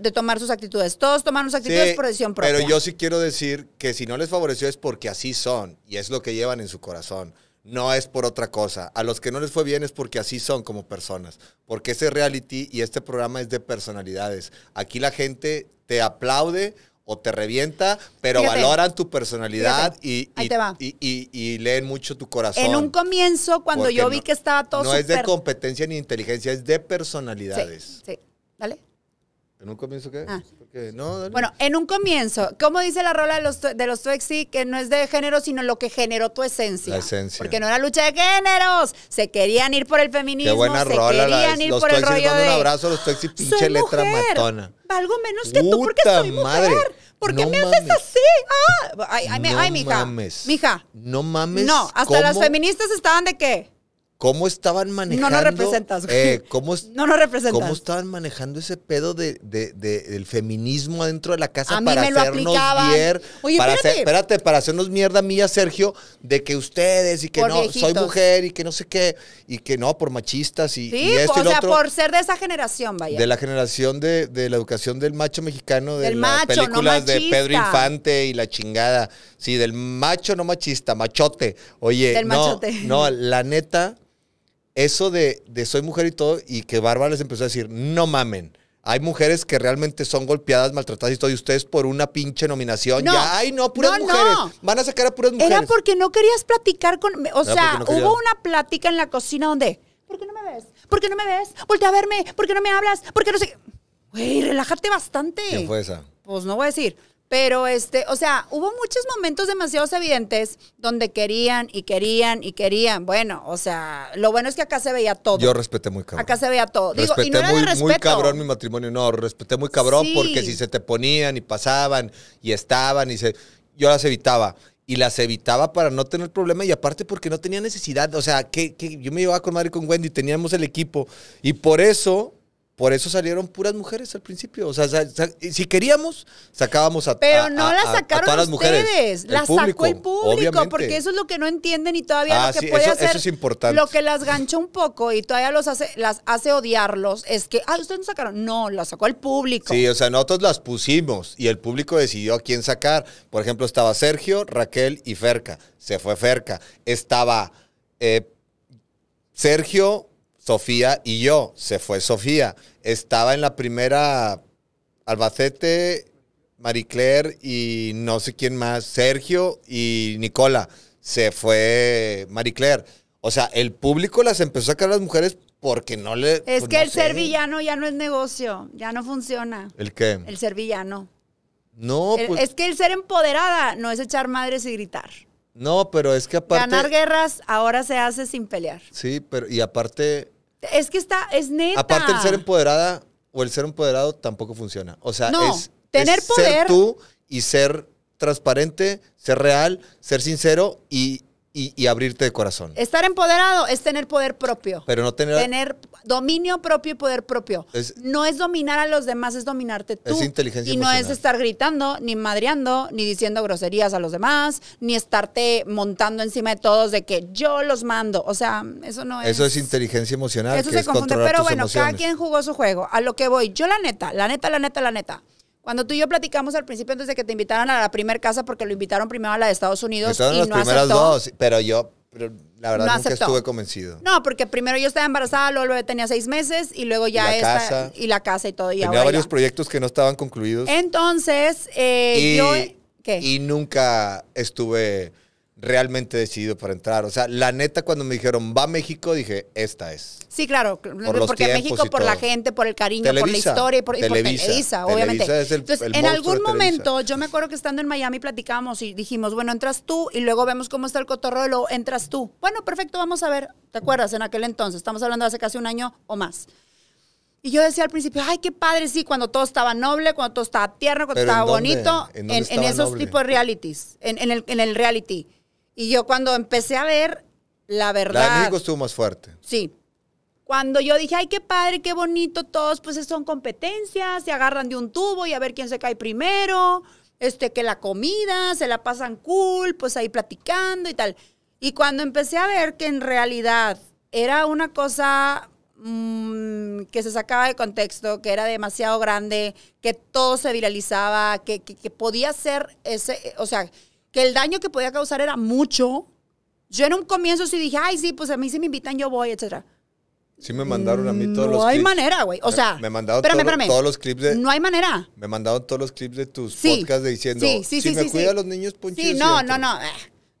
De, tomar sus actitudes. Todos tomaron sus actitudes por decisión propia. Pero yo sí quiero decir que si no les favoreció es porque así son y es lo que llevan en su corazón. No es por otra cosa. A los que no les fue bien es porque así son como personas. Porque ese reality y este programa es de personalidades. Aquí la gente te aplaude o te revienta, pero valoran tu personalidad y, y, y, leen mucho tu corazón. En un comienzo, cuando yo vi que estaba todo... No es de competencia ni inteligencia, es de personalidades. sí. Dale. ¿En un comienzo qué? Ah. no, Bueno, en un comienzo, ¿cómo dice la rola de los, de los Que no es de género, sino lo que generó tu esencia. La esencia. Porque no era lucha de géneros. Se querían ir por el feminismo. buena se Querían ir por el rollo de... un abrazo a los Twexy, pinche letra matona. Valgo menos que tú porque soy mujer. madre. ¿Por qué me haces así? Ah, ay, ay, no mija. Mames. Mija. No mames. No, hasta las feministas estaban de qué? ¿Cómo estaban manejando? Eh, no ¿Cómo estaban manejando ese pedo de, del feminismo adentro de la casa para hacernos para espérate. para hacernos mierda mía, Sergio de que ustedes y que no, soy mujer y que no sé qué, y que no, por machistas y, y esto o y sea, por ser de esa generación, vaya. De la generación de, la educación del macho mexicano, de las películas de Pedro Infante y la chingada. Sí, del macho no machista, machote. Oye, del no, machote. no, la neta eso de, de soy mujer y todo, y que Bárbara les empezó a decir, no mamen. Hay mujeres que realmente son golpeadas, maltratadas y todo, y ustedes por una pinche nominación. ya, ay, no, puras mujeres. Van a sacar a puras mujeres. Era porque no querías platicar con. O sea, hubo una plática en la cocina donde. ¿Por qué no me ves? ¿Por qué no me ves? Voltea a verme. ¿Por qué no me hablas? ¿Por qué no sé? Güey, relájate bastante. ¿Quién fue esa? Pues no voy a decir. Pero este, o sea, hubo muchos momentos demasiado evidentes donde querían y querían y querían. Bueno, o sea, lo bueno es que acá se veía todo. Yo respeté muy cabrón. Acá se veía todo. Digo, respeté no muy, de muy cabrón mi matrimonio. No, respeté muy cabrón porque si se te ponían y pasaban y estaban y se. Yo las evitaba. Y las evitaba para no tener problema y aparte porque no tenía necesidad. O sea, que, yo me llevaba con madre y con Wendy, teníamos el equipo. Y por eso por eso salieron puras mujeres al principio. O sea, si queríamos, sacábamos a Pero no las sacaron a todas las mujeres. ustedes, las sacó el público, porque eso es lo que no entienden y todavía lo ah, que puede hacer. Eso es importante. Lo que las ganchó un poco y todavía los hace, las hace odiarlos es que, ah, ustedes no sacaron. No, las sacó el público. Sí, o sea, nosotros las pusimos y el público decidió a quién sacar. Por ejemplo, estaba Sergio, Raquel y Ferca. Se fue Ferca. Estaba eh, Sergio, Sofía y yo. Se fue Sofía. Estaba en la primera Albacete, Maricler y no sé quién más, Sergio y Nicola. Se fue Maricler. O sea, el público las empezó a sacar las mujeres porque no le... Es pues, que el ser villano ya no es negocio, ya no funciona. ¿El qué? El ser villano. No, pues... Es que el ser empoderada no es echar madres y gritar. No, pero es que aparte... Ganar guerras ahora se hace sin pelear. Sí, pero y aparte es que está, es neta. Aparte, el ser empoderada o el ser empoderado tampoco funciona. O sea, es, tener poder. ser tú y ser transparente, ser real, ser sincero y y, abrirte de corazón. Estar empoderado es tener poder propio. Pero no tener... Tener dominio propio y poder propio. no es dominar a los demás, es dominarte tú. Es inteligencia Y no es estar gritando, ni madreando, ni diciendo groserías a los demás, ni estarte montando encima de todos de que yo los mando. O sea, eso no es... Eso es inteligencia emocional. Eso se confunde. Pero bueno, cada quien jugó su juego. A lo que voy, yo la neta, la neta, la neta, la neta cuando tú y yo platicamos al principio, antes de que te invitaran a la primera casa, porque lo invitaron primero a la de Estados Unidos. y no primeras aceptó. dos, pero yo, la verdad, nunca estuve convencido. No, porque primero yo estaba embarazada, luego bebé tenía seis meses y luego ya y casa. Y la casa y todo. Y tenía varios proyectos que no estaban concluidos. Entonces, eh, yo. ¿qué? Y nunca estuve realmente decidido para entrar. O sea, la neta, cuando me dijeron va a México, dije, esta es. Sí, claro, por los porque México, por la gente, por el cariño, por la historia y por, y obviamente. Entonces, en algún momento, yo me acuerdo que estando en Miami platicamos y dijimos, bueno, entras tú y luego vemos cómo está el cotorreo entras tú. Bueno, perfecto, vamos a ver. ¿Te acuerdas? En aquel entonces, estamos hablando hace casi un año o más. Y yo decía al principio, ay, qué padre, sí, cuando todo estaba noble, cuando todo estaba tierno, cuando estaba bonito, ¿En, en, esos tipos de realities, en, el, en el reality. Y yo cuando empecé a ver, la verdad... La de estuvo más fuerte. Sí. Cuando yo dije, ay, qué padre, qué bonito, todos pues son competencias, se agarran de un tubo y a ver quién se cae primero, este, que la comida, se la pasan cool, pues ahí platicando y tal. Y cuando empecé a ver que en realidad era una cosa mm, que se sacaba de contexto, que era demasiado grande, que todo se viralizaba, que, que podía ser ese, o sea, que el daño que podía causar era mucho. Yo en un comienzo sí dije, ay, sí, pues a mí si me invitan yo voy, etcétera. Sí me mandaron a mí todos los clips. No hay manera, güey. O sea, me, mandaron todos los clips de... No hay manera. Me mandaron todos los clips de tus podcasts diciendo, sí, si me cuida a los niños, ponchitos. Sí, no, no, no, no.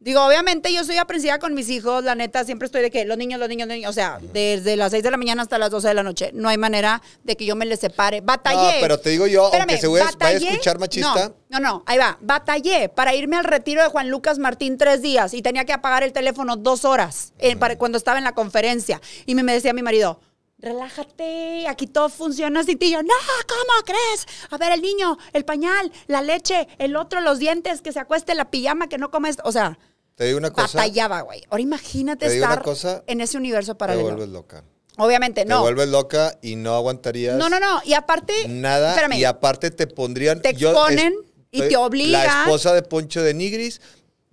Digo, obviamente yo soy aprensiva con mis hijos, la neta, siempre estoy de que los niños, los niños, los niños, o sea, desde las 6 de la mañana hasta las 12 de la noche, no hay manera de que yo me les separe. Batallé. No, pero te digo yo, aunque se vaya a escuchar machista. No, no, ahí va, batallé para irme al retiro de Juan Lucas Martín tres días y tenía que apagar el teléfono dos horas eh, cuando estaba en la conferencia. Y me, me decía mi marido, relájate, aquí todo funciona así, yo, No, ¿cómo crees? A ver, el niño, el pañal, la leche, el otro, los dientes, que se acueste, la pijama, que no comes, o sea... Te digo una cosa. Batallaba, güey. Ahora imagínate estar en ese universo paralelo. Te vuelves loca. Obviamente, no. Te vuelves loca y no aguantarías. No, no, no. Y aparte. Nada. y aparte te pondrían. Te exponen y te obligan. La esposa de Poncho de Nigris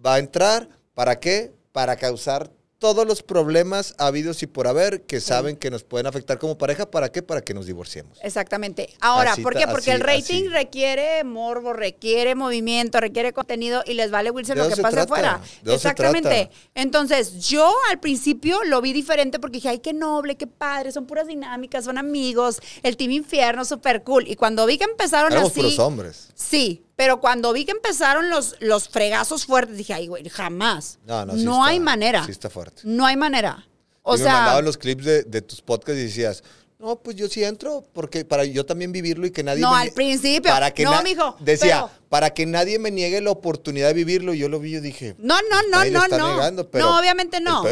va a entrar. ¿Para qué? Para causar todos los problemas habidos y por haber que saben que nos pueden afectar como pareja. ¿Para qué? Para que nos divorciemos. Exactamente. Ahora, ¿por qué? Porque el rating requiere morbo, requiere movimiento, requiere contenido y les vale Wilson lo que pase afuera. Exactamente. Entonces, yo al principio lo vi diferente porque dije, ay, qué noble, qué padre, son puras dinámicas, son amigos, el team infierno, súper cool. Y cuando vi que empezaron a así. hombres. Sí. Pero cuando vi que empezaron los, los fregazos fuertes, dije, ay, güey, jamás. No, no, sí No hay manera. Sí está fuerte. No hay manera. O sea. Me mandaban los clips de, tus podcasts y decías, no, pues yo sí entro, porque para yo también vivirlo y que nadie. No, al principio. Para que no, mijo. Decía, para que nadie me niegue la oportunidad de vivirlo. yo lo vi y dije. No, no, no, no, no. no, obviamente no. Pero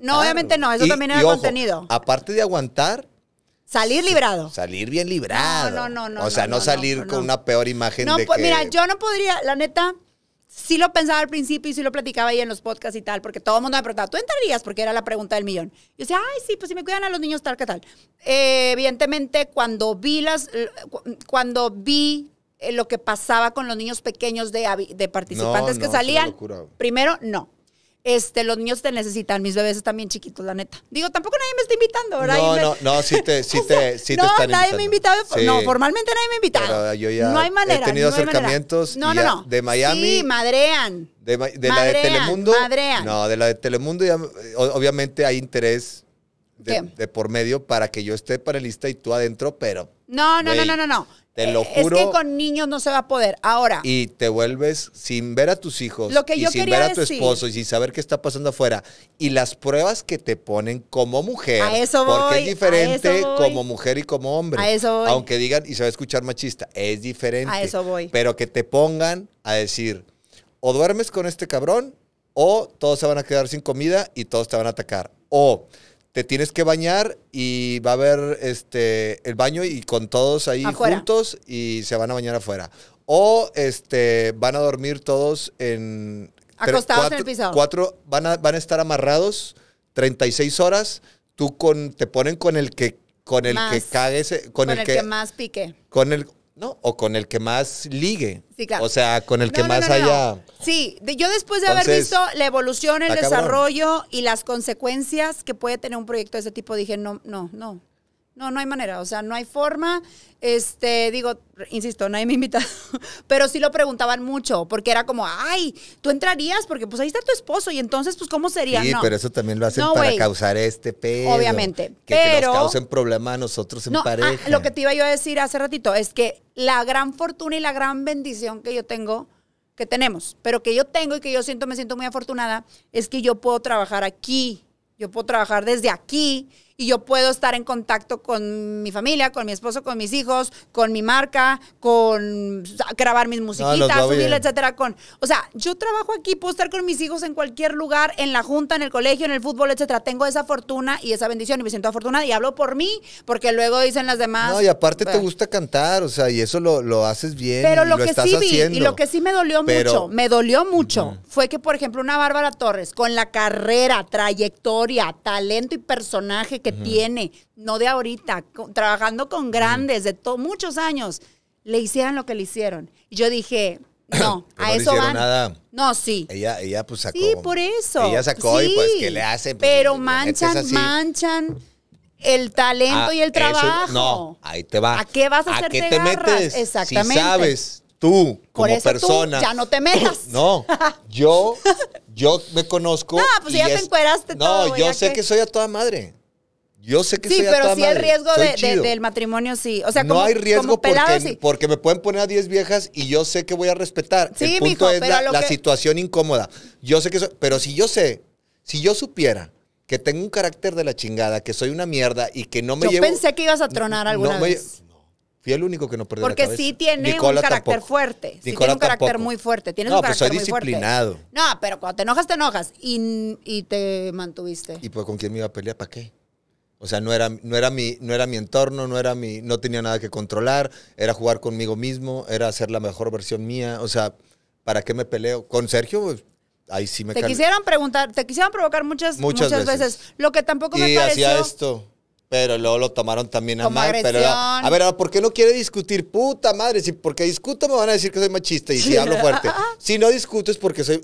No, obviamente no. Eso también era y, contenido. Aparte de aguantar, Salir librado. Salir bien librado. No, no, no. o sea, no, salir con una peor imagen de Mira, yo no podría, la neta, si lo pensaba al principio y si lo platicaba ahí en los podcasts y tal, porque todo el mundo me preguntaba, ¿tú entrarías? Porque era la pregunta del millón. Yo decía, ay, sí, pues si me cuidan a los niños, tal, que tal. Eh, evidentemente, cuando vi las, cuando vi eh, lo que pasaba con los niños pequeños de, de participantes que salían, primero, no. Este, los niños te necesitan, mis bebés están bien chiquitos, la neta. Digo, tampoco nadie me está invitando, ¿verdad? No, no, no, sí te, sí te, no, te nadie me ha invitado, no, formalmente nadie me ha invitado. no hay manera. He tenido acercamientos no, no, no. de Miami. Sí, madrean. De, la de Telemundo. No, de la de Telemundo ya, obviamente hay interés de, por medio para que yo esté panelista y tú adentro, pero. No, no, no, no, no, no. Te eh, lo juro. Es que con niños no se va a poder. Ahora. Y te vuelves sin ver a tus hijos. Lo que yo y sin ver a tu esposo y sin saber qué está pasando afuera. Y las pruebas que te ponen como mujer. A eso voy, Porque es diferente como mujer y como hombre. A eso voy. Aunque digan, y se va a escuchar machista, es diferente. A eso voy. Pero que te pongan a decir, o duermes con este cabrón, o todos se van a quedar sin comida y todos te van a atacar. O te tienes que bañar y va a haber este, el baño y con todos ahí juntos y se van a bañar afuera. O este, van a dormir todos en... Acostados cuatro, en el piso. Cuatro, van a, van a estar amarrados 36 horas. Tú con, te ponen con el que, con el que cagues, con, con el, que, que, más pique. Con el, ¿no? O con el que más ligue. O sea, con el que más haya. Sí, yo después de haber visto la evolución, el desarrollo y las consecuencias que puede tener un proyecto de ese tipo, dije, no, no, no. No, no hay manera, o sea, no hay forma. Este, digo, insisto, nadie me invitado, pero sí lo preguntaban mucho, porque era como, ay, tú entrarías, porque pues ahí está tu esposo, y entonces, pues, ¿cómo sería? Sí, pero eso también lo hacen para causar este pedo. Obviamente, que, pero... nos causen problema a nosotros en ah, pareja. lo que te iba yo a decir hace ratito es que la gran fortuna y la gran bendición que yo tengo, que tenemos, pero que yo tengo y que yo siento, me siento muy afortunada, es que yo puedo trabajar aquí, yo puedo trabajar desde aquí, yo puedo estar en contacto con mi familia, con mi esposo, con mis hijos, con mi marca, con grabar mis musiquitas, etcétera, con, o sea, yo trabajo aquí, puedo estar con mis hijos en cualquier lugar, en la junta, en el colegio, en el fútbol, etcétera. Tengo esa fortuna y esa bendición y me siento afortunada y hablo por mí, porque luego dicen las demás. No, y aparte te gusta cantar, o sea, y eso lo, haces bien. Pero lo, que sí vi, y lo que sí me dolió mucho, me dolió mucho, fue que, por ejemplo, una Bárbara Torres, con la carrera, trayectoria, talento y personaje que tiene, no de ahorita, trabajando con grandes de todos muchos años, le hicieran lo que le hicieron. Y yo dije, no, a no eso van. Nada. No, sí. Ella, ella pues sacó. Sí, por eso. Ella sacó y pues que le hacen. Pues, pero manchan, manchan el talento ah, y el trabajo. no, ahí te va. ¿A qué vas a hacer? te metes? Exactamente. Si sabes tú como persona. Tú ya no te metas. no, yo, yo me conozco. No, pues ya te encueraste no, No, yo sé que... que soy a toda madre. Yo sé que Sí, a pero toda el riesgo de- del matrimonio, sí. O sea, no hay riesgo porque, me pueden poner a 10 viejas y yo sé que voy a respetar. el punto es la, situación incómoda. Yo sé que eso- pero si yo sé, si yo supiera que tengo un carácter de la chingada, que soy una mierda y que no me Yo pensé que ibas a tronar alguna vez. no. fui el único que no perdió la Porque sí tiene un carácter fuerte. sí tiene un carácter muy fuerte. Tienes un pues soy No, pero cuando te enojas, te enojas. Y, y te mantuviste. ¿Y pues con quién me iba a pelear? ¿Para qué? O sea, no era, no era, mi, no era mi entorno, no, era mi, no tenía nada que controlar, era jugar conmigo mismo, era hacer la mejor versión mía. O sea, ¿para qué me peleo? Con Sergio, pues, ahí sí me Te quisieron preguntar, te quisieron provocar muchas, muchas, veces. Lo que tampoco me pareció... hacía esto. Pero luego lo tomaron también a mal. Pero a ver, ¿por qué no quiere discutir? Puta madre, si porque discuto me van a decir que soy machista y si hablo fuerte. si no discuto es porque soy,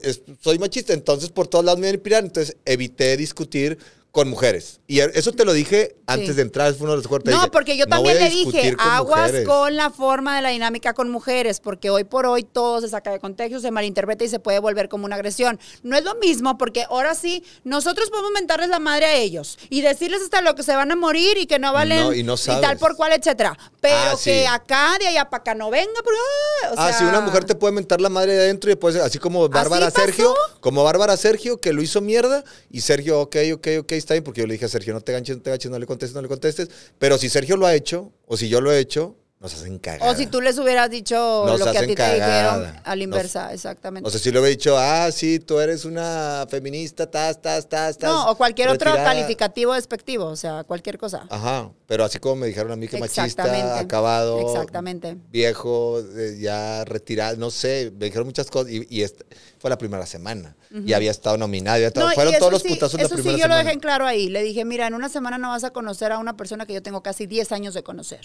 machista, entonces por todos lados me van a Entonces evité discutir con mujeres. Y eso te lo dije antes de entrar, fue uno de los cortes. No, porque yo también le dije, aguas con la forma de la dinámica con mujeres, porque hoy por hoy todo se saca de contexto, se malinterpreta y se puede volver como una agresión. No es lo mismo, porque ahora sí, nosotros podemos mentarles la madre a ellos y decirles hasta lo que se van a morir y que no valen y, tal por cual, etcétera. Pero ah, que acá, de allá para acá, no venga. ah, o ah, si una mujer te puede mentar la madre de adentro y después, así como Bárbara Sergio, como Bárbara Sergio, que lo hizo mierda y Sergio, ok, ok, ok porque yo le dije a Sergio, no te no te ganches, no le contestes, no le contestes. Pero si Sergio lo ha hecho, o si yo lo he hecho, nos hacen O si tú les hubieras dicho lo que a ti te dijeron al inversa, exactamente. O sea, si le hubiera dicho, ah, sí, tú eres una feminista, tas, tas, tas, tas. No, o cualquier otro calificativo despectivo, o sea, cualquier cosa. Ajá, pero así como me dijeron a mí que machista, acabado, exactamente. viejo, eh, ya retirado, no sé, me dijeron muchas cosas y, y este, fue la primera semana y había estado nominado, fueron todos los putazos de la primera Eso sí, yo lo dejé en claro ahí, le dije, mira, en una semana no vas a conocer a una persona que yo tengo casi 10 años de conocer.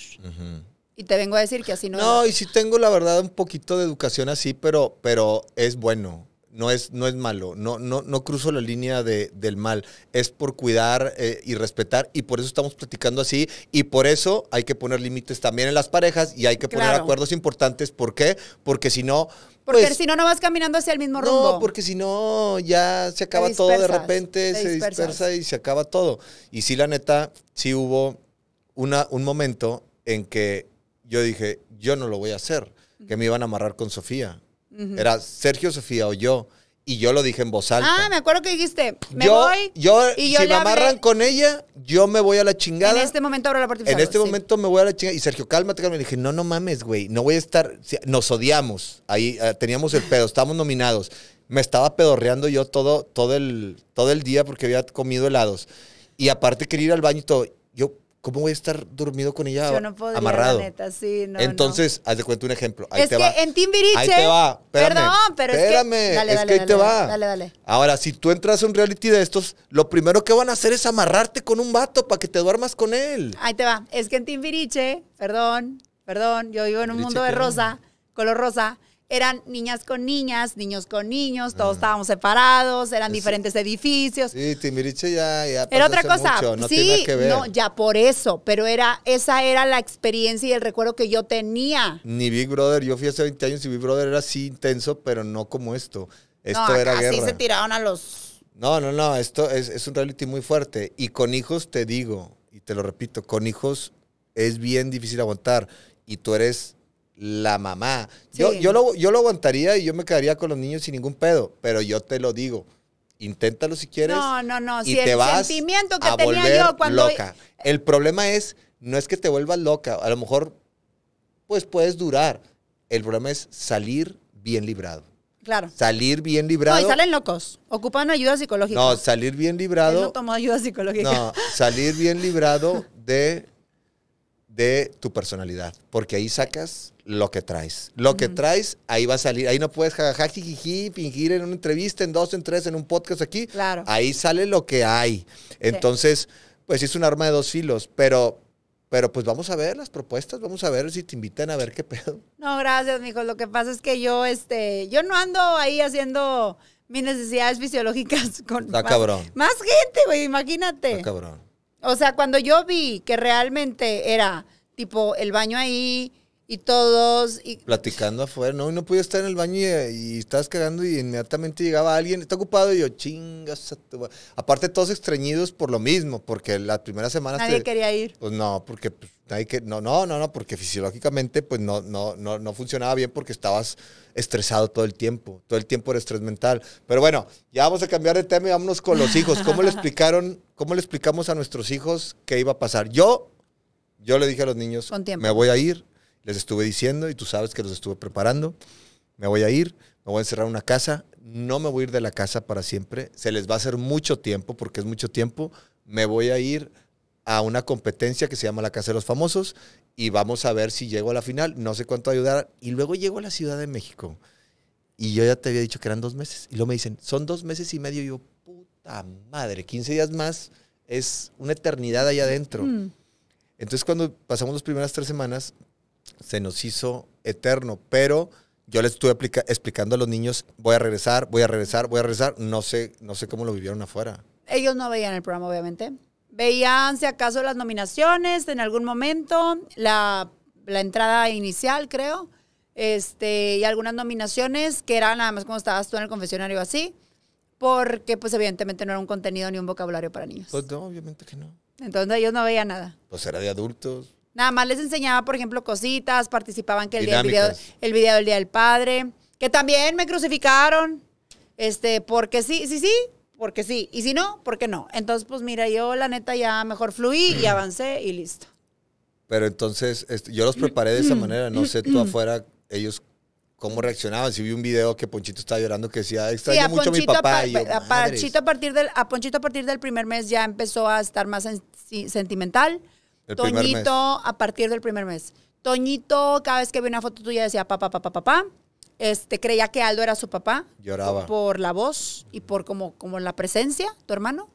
Y te vengo a decir que así no. No, y sí tengo la verdad un poquito de educación así, pero, pero es bueno. No es, no es malo, no, no, no cruzo la línea del mal. Es por cuidar eh, y respetar y por eso estamos platicando así y por eso hay que poner límites también en las parejas y hay que poner acuerdos importantes. ¿Por qué? Porque si no... Porque pues si no, no vas caminando hacia el mismo rumbo. No, porque si no, ya se acaba todo de repente, se dispersa y se acaba todo. Y sí, la neta, sí hubo una, un momento en que yo dije, yo no lo voy a hacer, que me iban a amarrar con Sofía. Era Sergio, Sofía o yo. Y yo lo dije en voz alta. Ah, me acuerdo que dijiste, me voy. y si me amarran con ella, yo me voy a la chingada. En este momento abro la puerta. En este momento me voy a la chingada. Y Sergio, cálmate, cálmate. Le dije, no, no mames, güey. No voy a estar. Nos odiamos. Ahí eh, teníamos el pedo, estábamos nominados. Me estaba pedorreando yo todo, todo, el, todo el día porque había comido helados. Y aparte quería ir al baño y todo. Yo, ¿Cómo voy a estar dormido con ella Yo no podría, amarrado? La neta, sí, no, Entonces, no. haz cuenta un ejemplo. es que en Timbiriche. Ahí te va. Espérame, perdón, pero espérame, es que. Dale, es dale, que ahí dale, te va. Dale, dale. Ahora, si tú entras a un reality de estos, lo primero que van a hacer es amarrarte con un vato para que te duermas con él. Ahí te va. Es que en Timbiriche, perdón, perdón, yo vivo en un mundo de rosa, color rosa eran niñas con niñas, niños con niños, todos estábamos separados, eran diferentes edificios. Sí, Timiriche ya, ya Era otra cosa. sí, no, ya por eso, pero era esa era la experiencia y el recuerdo que yo tenía. Ni Big Brother, yo fui hace 20 años y Big Brother era así intenso, pero no como esto. Esto era guerra. Así se tiraron a los No, no, no, esto es, es un reality muy fuerte y con hijos te digo y te lo repito, con hijos es bien difícil aguantar y tú eres la mamá. Yo, yo, lo, yo lo aguantaría y yo me quedaría con los niños sin ningún pedo, pero yo te lo digo. Inténtalo si quieres. No, no, no. Y si te el vas sentimiento que tenía yo cuando... loca. El problema es, no es que te vuelvas loca. A lo mejor, pues puedes durar. El problema es salir bien librado. Claro. Salir bien librado. No, salen locos. Ocupan ayuda psicológica. No, salir bien librado. Él no tomó ayuda psicológica. No, salir bien librado de de tu personalidad, porque ahí sacas lo que traes. Lo que traes, ahí va a salir. Ahí no puedes jajajajiji, fingir en una entrevista, en dos, en tres, en un podcast aquí. Claro. Ahí sale lo que hay. Entonces, pues es un arma de dos filos, pero pero pues vamos a ver las propuestas, vamos a ver si te invitan a ver qué pedo. No, gracias, mijo. Lo que pasa es que yo, este, yo no ando ahí haciendo mis necesidades fisiológicas con más, gente, güey, imagínate. Está cabrón. O sea, cuando yo vi que realmente era tipo el baño ahí, y todos. Y... Platicando afuera, ¿no? Y no podía estar en el baño y, estabas cagando y inmediatamente llegaba alguien, está ocupado y yo, chingas. Aparte, todos estreñidos por lo mismo, porque la primera semana... Nadie quería ir. Pues no, porque pues, que... no, no, no, no, porque fisiológicamente pues no, no, no, funcionaba bien porque estabas estresado todo el tiempo, todo el tiempo era estrés mental. Pero bueno, ya vamos a cambiar de tema y vámonos con los hijos. ¿Cómo le explicaron, cómo le explicamos a nuestros hijos qué iba a pasar? Yo, yo le dije a los niños, me voy a ir les estuve diciendo y tú sabes que los estuve preparando. Me voy a ir, me voy a encerrar una casa, no me voy a ir de la casa para siempre, se les va a hacer mucho tiempo, porque es mucho tiempo, me voy a ir a una competencia que se llama la Casa de los Famosos y vamos a ver si llego a la final, no sé cuánto ayudar, y luego llego a la Ciudad de México. Y yo ya te había dicho que eran dos meses. Y luego me dicen, son dos meses y medio. Y yo, puta madre, 15 días más es una eternidad allá adentro. Mm. Entonces, cuando pasamos las primeras tres semanas, se nos hizo eterno, pero yo les estuve explicando a los niños, voy a regresar, voy a regresar, voy a regresar, no sé, no sé cómo lo vivieron afuera. Ellos no veían el programa, obviamente. Veían, si acaso, las nominaciones en algún momento, la, entrada inicial, creo, este, y algunas nominaciones que eran nada más como estabas tú en el confesionario así, porque pues evidentemente no era un contenido ni un vocabulario para niños. Pues no, obviamente que no. Entonces ellos no veían nada. Pues era de adultos. Nada más les enseñaba, por ejemplo, cositas, participaban que el, día, el, video, el video del Día del Padre, que también me crucificaron, este, porque sí, sí, sí, porque sí, y si no, porque no. Entonces, pues mira, yo la neta ya mejor fluí y avancé y listo. Pero entonces, este, yo los preparé de esa manera, no sé tú afuera, ellos cómo reaccionaban. Si vi un video que Ponchito estaba llorando que decía, extraño mucho a mi papá. y a, Ponchito a, partir del, a Ponchito a partir del primer mes ya empezó a estar más sentimental. Toñito a partir del primer mes. Toñito, cada vez que veía una foto tuya decía papá, papá, papá, Este, creía que Aldo era su papá. Lloraba. Por la voz y por como, como la presencia, tu hermano.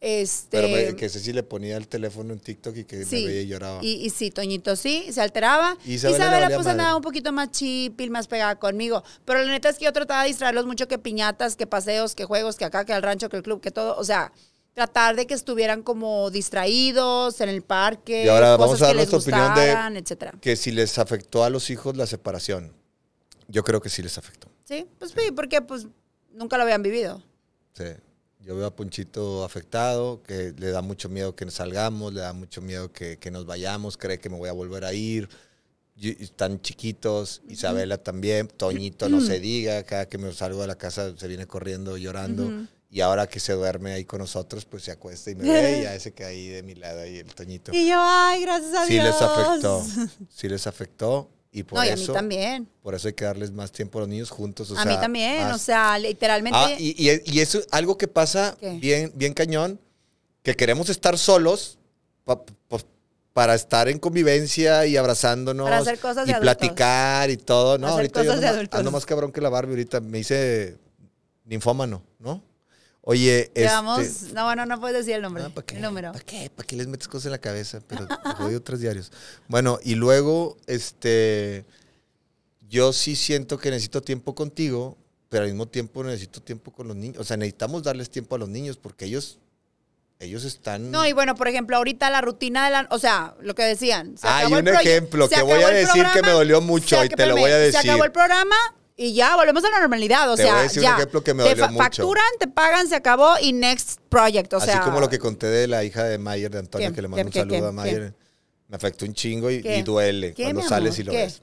Este, Pero que sé si le ponía el teléfono en TikTok y que veía y lloraba. Y, sí, Toñito sí, se alteraba. Y Isabela, pues andaba un poquito más chipil, más pegada conmigo. Pero la neta es que yo trataba de distraerlos mucho que piñatas, que paseos, que juegos, que acá, que al rancho, que el club, que todo. O sea, tratar de que estuvieran como distraídos en el parque. Y ahora vamos a dar nuestra opinión de que si les afectó a los hijos la separación. Yo creo que sí les afectó. Sí, pues sí, porque pues nunca lo habían vivido. Sí. Yo veo a Ponchito afectado, que le da mucho miedo que nos salgamos, le da mucho miedo que, nos vayamos, cree que me voy a volver a ir. están chiquitos, Isabela también, Toñito no se diga, cada que me salgo de la casa se viene corriendo llorando. Y ahora que se duerme ahí con nosotros, pues se acuesta y me ve y ya ese que ahí de mi lado ahí el Toñito. Y yo, ay, gracias a Dios. Sí les afectó, sí les afectó. Y por no, a mí también. Por eso hay que darles más tiempo a los niños juntos. a mí también, o sea, literalmente. Ah, y, y, algo que pasa bien, bien cañón, que queremos estar solos para estar en convivencia y abrazándonos. Para hacer cosas de y platicar y todo. No, ahorita yo más, más cabrón que la Barbie. Ahorita me hice ninfómano, ¿no? Oye, Llevamos, este... no, bueno, no puedes decir el nombre, el número. ¿Para qué? ¿Para qué les metes cosas en la cabeza? Pero a otros diarios. Bueno, y luego, este, yo sí siento que necesito tiempo contigo, pero al mismo tiempo necesito tiempo con los niños. O sea, necesitamos darles tiempo a los niños porque ellos ellos están. No, y bueno, por ejemplo, ahorita la rutina de la. O sea, lo que decían. hay ah, un ejemplo que voy a decir que me dolió mucho y te lo voy a decir. Se acabó el programa, y ya volvemos a la normalidad. O sea, voy ejemplo que me te mucho. facturan, te pagan, se acabó y next project. O Así como lo que conté de la hija de Mayer, de Antonio, que le mando un saludo a Mayer. Me afectó un chingo y, duele cuando sales y lo ves.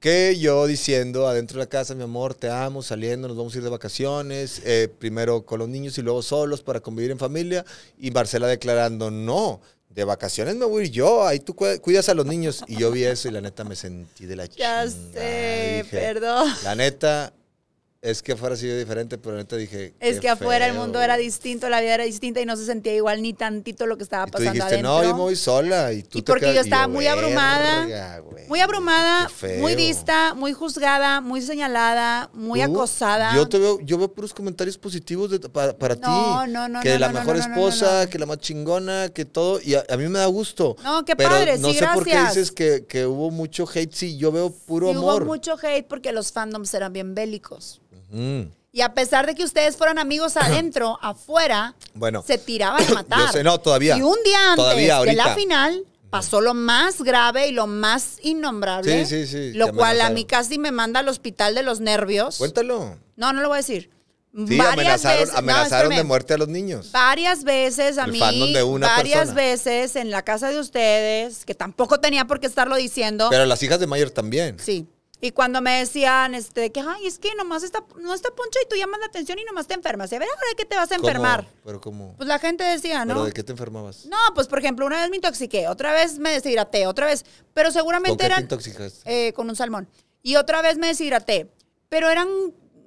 Que yo diciendo adentro de la casa, mi amor, te amo, saliendo, nos vamos a ir de vacaciones, eh, primero con los niños y luego solos para convivir en familia. Y Marcela declarando, no, de vacaciones me voy yo, ahí tú cuidas a los niños. Y yo vi eso y la neta me sentí de la chica. Ya sé, perdón. La neta, es que afuera sí sido diferente, pero ahorita dije. Es que afuera el mundo era distinto, la vida era distinta y no se sentía igual ni tantito lo que estaba pasando. Tú dijiste, no, yo me sola. Y, porque yo estaba muy abrumada. muy abrumada, muy vista, muy juzgada, muy señalada, muy uh, acosada. Yo te veo, yo veo puros comentarios positivos para, para ti. No, no, que no. Que la mejor esposa, que la más chingona, que todo. Y a, mí me da gusto. No, qué pero padre, no sé por qué dices que, que, hubo mucho hate. Sí, yo veo puro amor. Hubo mucho hate porque los fandoms eran bien bélicos. Y a pesar de que ustedes fueran amigos adentro, afuera, bueno, se tiraban a matar. no, todavía. Y un día antes de la final pasó lo más grave y lo más innombrable. Sí, sí, sí. Lo cual a mí casi me manda al hospital de los nervios. Cuéntalo. No, no lo voy a decir. varias amenazaron, veces, amenazaron de muerte a los niños. Varias veces a mí, varias veces en la casa de ustedes, que tampoco tenía por qué estarlo diciendo. Pero las hijas de Mayer también. Sí. Y cuando me decían, este, que, ay, es que nomás está, no está poncha y tú llamas la atención y nomás te enfermas. Y a ver, ahora qué te vas a enfermar. ¿Pero como Pues la gente decía, ¿no? ¿Pero de qué te enfermabas? No, pues por ejemplo, una vez me intoxiqué, otra vez me deshidraté, otra vez. Pero seguramente eran. te eh, con un salmón. Y otra vez me deshidraté. Pero eran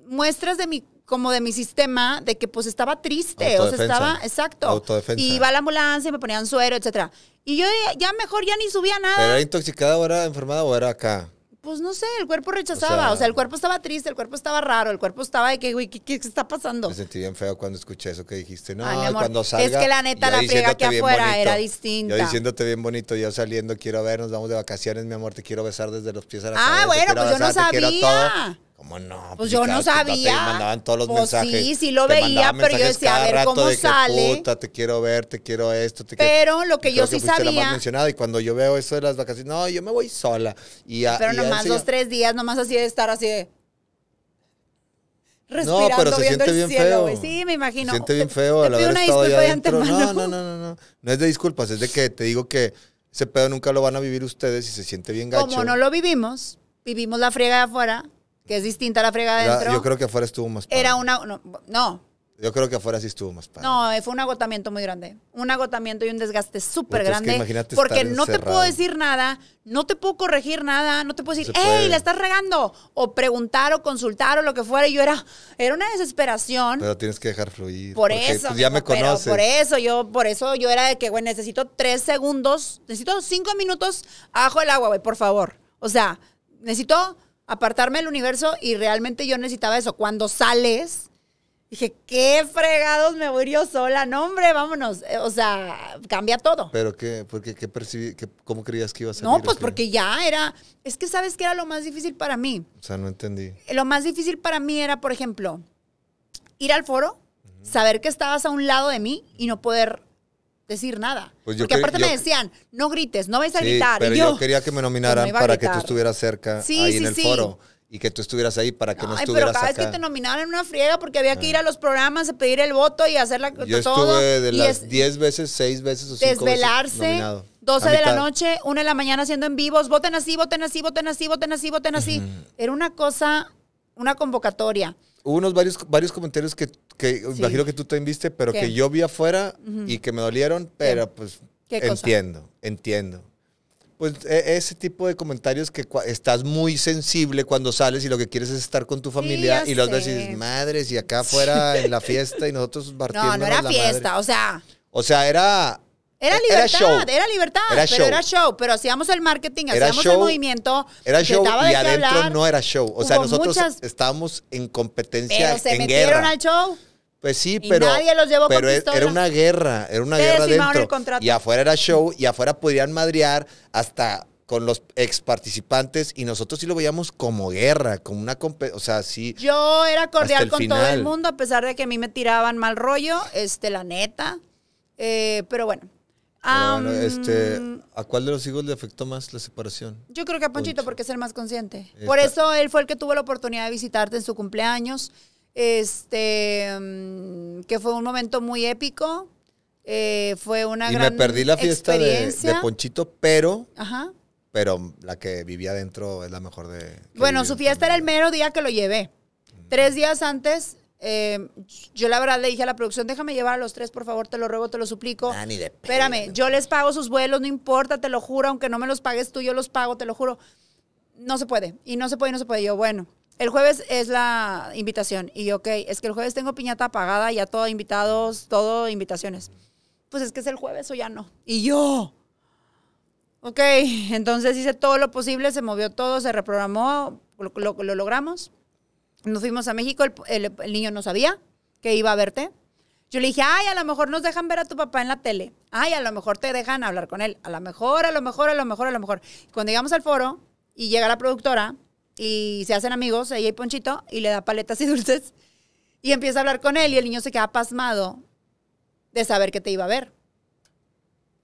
muestras de mi como de mi sistema de que pues estaba triste, o sea, estaba, exacto. Y iba a la ambulancia, y me ponían suero, etcétera. Y yo ya mejor ya ni subía nada. era intoxicada o era enfermada o era acá? pues no sé, el cuerpo rechazaba. O sea, el cuerpo estaba triste, el cuerpo estaba raro, el cuerpo estaba de que, güey, ¿qué, está pasando? Me sentí bien feo cuando escuché eso que dijiste. No, cuando Es que la neta, la friega aquí afuera era distinta. Yo diciéndote bien bonito, yo saliendo, quiero vernos vamos de vacaciones, mi amor, te quiero besar desde los pies a la ah, cabeza. Ah, bueno, pues yo no sabía. ¿Cómo no? Pues, pues yo no sabía. Me mandaban todos los pues mensajes. Sí, sí lo veía, pero yo decía, a ver cómo sale. Puta, te quiero ver, te quiero esto. Te pero lo que yo sí sabía. La más mencionada, y cuando yo veo eso de las vacaciones, no, yo me voy sola. pero nomás dos, tres días, nomás así de estar así de. Respirando, no, pero bien cielo, feo. Sí, me imagino. Se siente bien feo a la te haber No, no, no, no, no. No es de disculpas, es de que te digo que ese pedo nunca lo van a vivir ustedes y se siente bien gacho. Como no lo vivimos, vivimos la friega de afuera, que es distinta la fregada adentro. Yo creo que afuera estuvo más padre. Era una. No, Yo creo que afuera sí estuvo más padre. No, fue un agotamiento muy grande. Un agotamiento y un desgaste súper grande. Es porque no te puedo decir nada, no te puedo corregir nada, no te puedo decir, ¡Ey, la estás regando! O preguntar o consultar o lo que fuera. Y yo era. Era una desesperación. Pero tienes que dejar fluir. Por pues, eso. ya me conoces. por eso, yo, por eso yo era de que, güey, necesito tres segundos, necesito cinco minutos abajo el agua, güey, por favor. O sea, necesito apartarme del universo y realmente yo necesitaba eso. Cuando sales, dije, qué fregados me voy yo sola, no hombre, vámonos. Eh, o sea, cambia todo. ¿Pero qué? Porque, qué ¿Cómo creías que ibas a salir? No, pues porque ya era, es que sabes que era lo más difícil para mí. O sea, no entendí. Eh, lo más difícil para mí era, por ejemplo, ir al foro, saber que estabas a un lado de mí y no poder decir nada. Pues Porque aparte me decían, no grites, no vais a gritar. Pero yo, quería que me pues nominaran para que tú estuvieras cerca ahí en el foro y que tú estuvieras ahí para que no, estuvieras pero cada vez que te nominaron en una friega porque había que ir ah. a los programas pedir el voto y hacer la Yo todo, de las 10 veces, 6 veces o Veces 12 de la noche, 1 de la mañana haciendo en vivos, voten así, voten así, voten así, voten así, voten así. Era una cosa, una convocatoria. Hubo unos varios, varios comentarios que, imagino que tú también viste, pero que yo vi afuera y que me dolieron, pero pues entiendo, entiendo. Pues e, ese tipo de comentarios que estás muy sensible cuando sales y lo que quieres es estar con tu familia haces y dices, madres, y acá afuera en la fiesta y nosotros partiendo. No, no era fiesta, o sea. O sea, era era libertad, era, libertad, pero era show. Pero hacíamos el marketing, hacíamos el movimiento. Era show y adentro no era show. O sea, nosotros estábamos en competencia, pero se metieron al show. Pues sí, pero. Nadie los llevó pero e- era una guerra, era una guerra dentro. Y afuera era show y afuera podían madrear hasta con los ex participantes y nosotros sí lo veíamos como guerra, como una o sea, sí. Yo era cordial con todo el mundo a pesar de que a mí me tiraban mal rollo, este la neta. Eh, pero bueno, este, ¿A cuál de los hijos le afectó más la separación? Yo creo que a Ponchito, porque es el más consciente. Por eso él fue el que tuvo la oportunidad de visitarte en su cumpleaños, este, mm, que fue un momento muy épico. Eh, fue una y me perdí la fiesta de, Ponchito, pero Ajá. pero la que vivía adentro es la mejor de. Bueno, su fiesta era el mero día que lo llevé. Mm. Tres días antes eh, yo la verdad le dije a la producción, déjame llevar a los tres, por favor, te lo ruego, te lo suplico. Ah, ni de Espérame, yo les pago sus vuelos, no importa, te lo juro, aunque no me los pagues tú, yo los pago, te lo juro. No se puede, y no se puede, y no se puede. Yo, bueno, el jueves es la invitación, y ok, es que el jueves tengo piñata pagada, ya todo invitados, todo invitaciones. Pues es que es el jueves o ya no. Y yo, ok, entonces hice todo lo posible, se movió todo, se reprogramó, lo logramos nos fuimos a México, el, niño no sabía que iba a verte. Yo le dije, ay, a lo mejor nos dejan ver a tu papá en la tele. Ay, a lo mejor te dejan hablar con él. A lo mejor, a lo mejor, a lo mejor, a lo mejor. Cuando llegamos al foro y llega la productora y se hacen amigos, ella y Ponchito, y le da paletas y dulces y empieza a hablar con él y el niño se queda pasmado de saber que te iba a ver.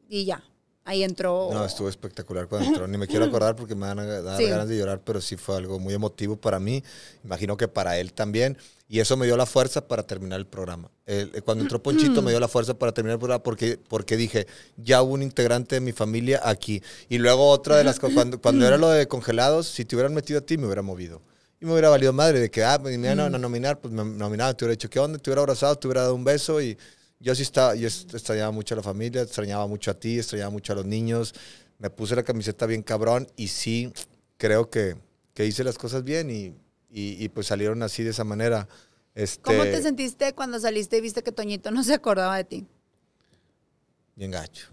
Y ya ahí entró. No, estuvo espectacular cuando entró. Ni me quiero acordar porque me van a dar ganas de llorar, pero sí fue algo muy emotivo para mí. Imagino que para él también. Y eso me dio la fuerza para terminar el programa. Eh, cuando entró Ponchito mm. me dio la fuerza para terminar el programa porque, porque dije, ya hubo un integrante de mi familia aquí. Y luego otra de las cuando, cuando era lo de congelados, si te hubieran metido a ti me hubiera movido. Y me hubiera valido madre de que, ah, me iban a nominar, pues me nominaban, te hubiera dicho, ¿qué onda? Te hubiera abrazado, te hubiera dado un beso y yo sí estaba, yo extrañaba mucho a la familia, extrañaba mucho a ti, extrañaba mucho a los niños. Me puse la camiseta bien cabrón y sí creo que, hice las cosas bien y, pues salieron así de esa manera. Este ¿Cómo te sentiste cuando saliste y viste que Toñito no se acordaba de ti? Bien gacho.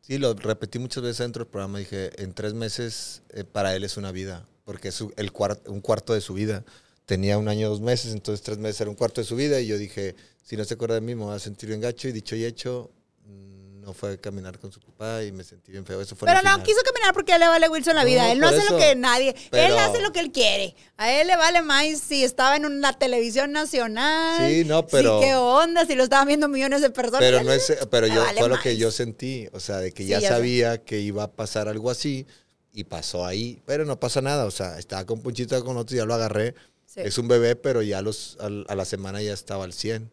Sí, lo repetí muchas veces dentro del programa. Dije, en tres meses eh, para él es una vida, porque es el un cuarto de su vida tenía un año, dos meses, entonces tres meses era un cuarto de su vida y yo dije, si no se acuerda de mí me voy a sentir bien gacho y dicho y hecho, mm, no fue caminar con su papá y me sentí bien feo. Eso fue pero no, quiso caminar porque él le vale Wilson la vida. él no hace lo que nadie. Él hace lo que él quiere. A él le vale más si estaba en la televisión nacional. Sí, no, pero. Sí, qué onda, si lo estaban viendo millones de personas. Pero no es, pero yo fue lo que yo sentí. O sea, de que ya, sabía que iba a pasar algo así y pasó ahí. Pero no pasa nada. O sea, estaba con Punchito, con otro y ya lo agarré. Es un bebé, pero ya los, a la semana ya estaba al 100.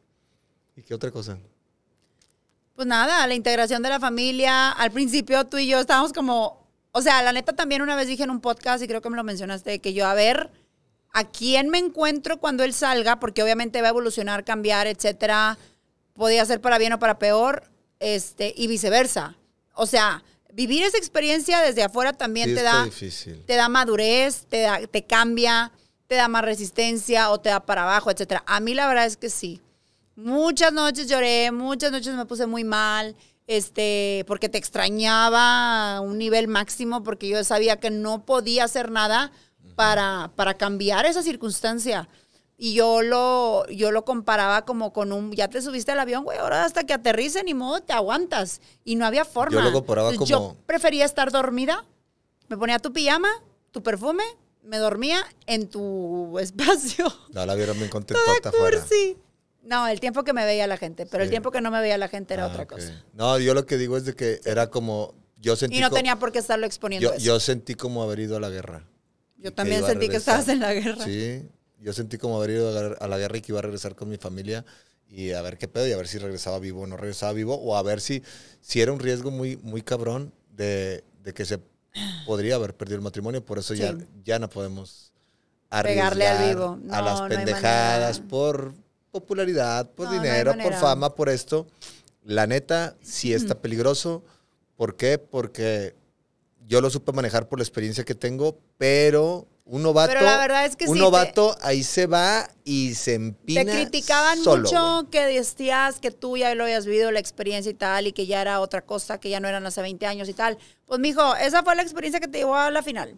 ¿Y qué otra cosa? Pues nada, la integración de la familia. Al principio tú y yo estábamos como, o sea, la neta también una vez dije en un podcast y creo que me lo mencionaste, que yo a ver a quién me encuentro cuando él salga, porque obviamente va a evolucionar, cambiar, etcétera. Podía ser para bien o para peor, este, y viceversa. O sea, vivir esa experiencia desde afuera también te da difícil. te da madurez, te te cambia te da más resistencia o te da para abajo, etcétera. A mí la verdad es que sí. Muchas noches lloré, muchas noches me puse muy mal, este, porque te extrañaba a un nivel máximo, porque yo sabía que no podía hacer nada para, para cambiar esa circunstancia. Y yo lo, yo lo comparaba como con un, ya te subiste al avión, güey, ahora hasta que aterrice, ni modo, te aguantas. Y no había forma. Yo lo comparaba como... Yo prefería estar dormida, me ponía tu pijama, tu perfume, me dormía en tu espacio. No, la vieron bien contentota por Sí. No, el tiempo que me veía la gente, pero el tiempo que no me veía la gente era ah, otra cosa. No, yo lo que digo es de que era como, yo sentí... Y no tenía por qué estarlo exponiendo. Yo, eso. yo sentí como haber ido a la guerra. Yo también sentí que estabas en la guerra. Sí, yo sentí como haber ido a la guerra y que iba a regresar con mi familia y a ver qué pedo y a ver si regresaba vivo o no regresaba vivo o a ver si, si era un riesgo muy, muy cabrón de, de que se podría haber perdido el matrimonio, por eso ya, ya no podemos arriesgar a las pendejadas por popularidad, por dinero, por fama, por esto. La neta, sí está peligroso. ¿Por qué? Porque yo lo supe manejar por la experiencia que tengo, pero un novato, un novato ahí se va y se empina. Te criticaban mucho que decías que tú ya lo habías vivido la experiencia y tal, y que ya era otra cosa, que ya no eran hace 20 años y tal. Pues mijo, esa fue la experiencia que te llevó a la final.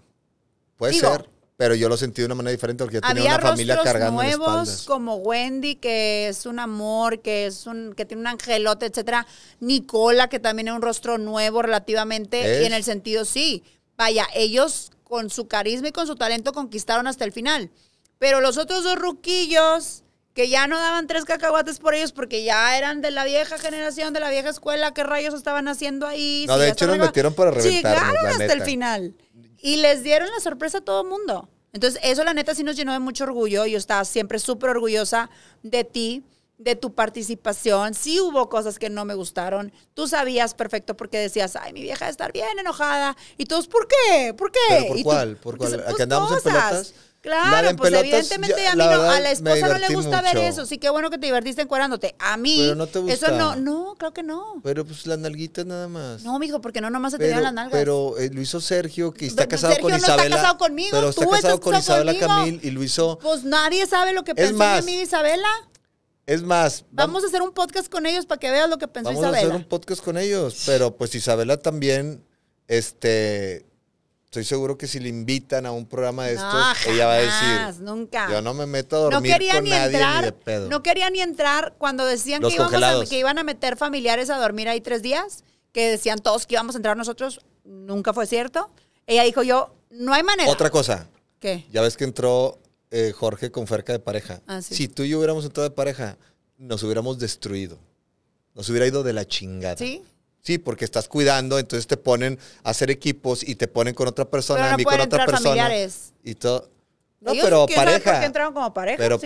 Puede ser, pero yo lo sentí de una manera diferente porque ya tenía una familia cargando nuevos como Wendy, que es un amor, que es un que tiene un angelote, etcétera. Nicola, que también es un rostro nuevo relativamente, y en el sentido sí. Vaya, ellos con su carisma y con su talento conquistaron hasta el final. Pero los otros dos ruquillos, que ya no daban tres cacahuates por ellos porque ya eran de la vieja generación, de la vieja escuela, qué rayos estaban haciendo ahí. No, de hecho nos metieron para Llegaron hasta el final. Y les dieron la sorpresa a todo el mundo. Entonces, eso la neta sí nos llenó de mucho orgullo. Yo estaba siempre súper orgullosa de ti de tu participación. Sí hubo cosas que no me gustaron. Tú sabías perfecto porque decías, ay, mi vieja de estar bien enojada. Y todos, ¿por qué? ¿Por qué? ¿Pero por qué por qué pero por cuál? ¿Por cuál? Pues andamos en pelotas? Claro, pues evidentemente a mí a la esposa no le gusta ver eso, sí que bueno que te divertiste encuadrándote. A mí Pero no te eso no, no, claro que no. Pero pues la nalguita nada más. No, mijo, porque no nada más se te vean las nalgas. Pero eh, lo hizo Sergio que está casado con Isabela. Sergio no está casado conmigo, pero tú está casado con Isabela Camil y lo hizo. Pues nadie sabe lo que pensó de mí Isabela. Es más. Vamos, a hacer un podcast con ellos para que veas lo que pensó Isabela. Vamos a hacer un podcast con ellos, pero pues Isabela también, este. Estoy seguro que si le invitan a un programa de estos, ella va a decir. Nunca. Yo no me meto a dormir no quería ni entrar, No quería ni entrar cuando decían que, que, iban a meter familiares a dormir ahí tres días, que decían todos que íbamos a entrar nosotros. Nunca fue cierto. Ella dijo yo, no hay manera. Otra cosa. ¿Qué? Ya ves que entró eh, Jorge con Ferca de pareja. Ah, si tú y yo hubiéramos entrado de pareja, nos hubiéramos destruido. Nos hubiera ido de la chingada. Sí. Sí, porque estás cuidando, entonces te ponen a hacer equipos y te ponen con otra persona, pero a con otra persona. Familiares. Y todo. No, pero pareja. entraron como pareja. Pero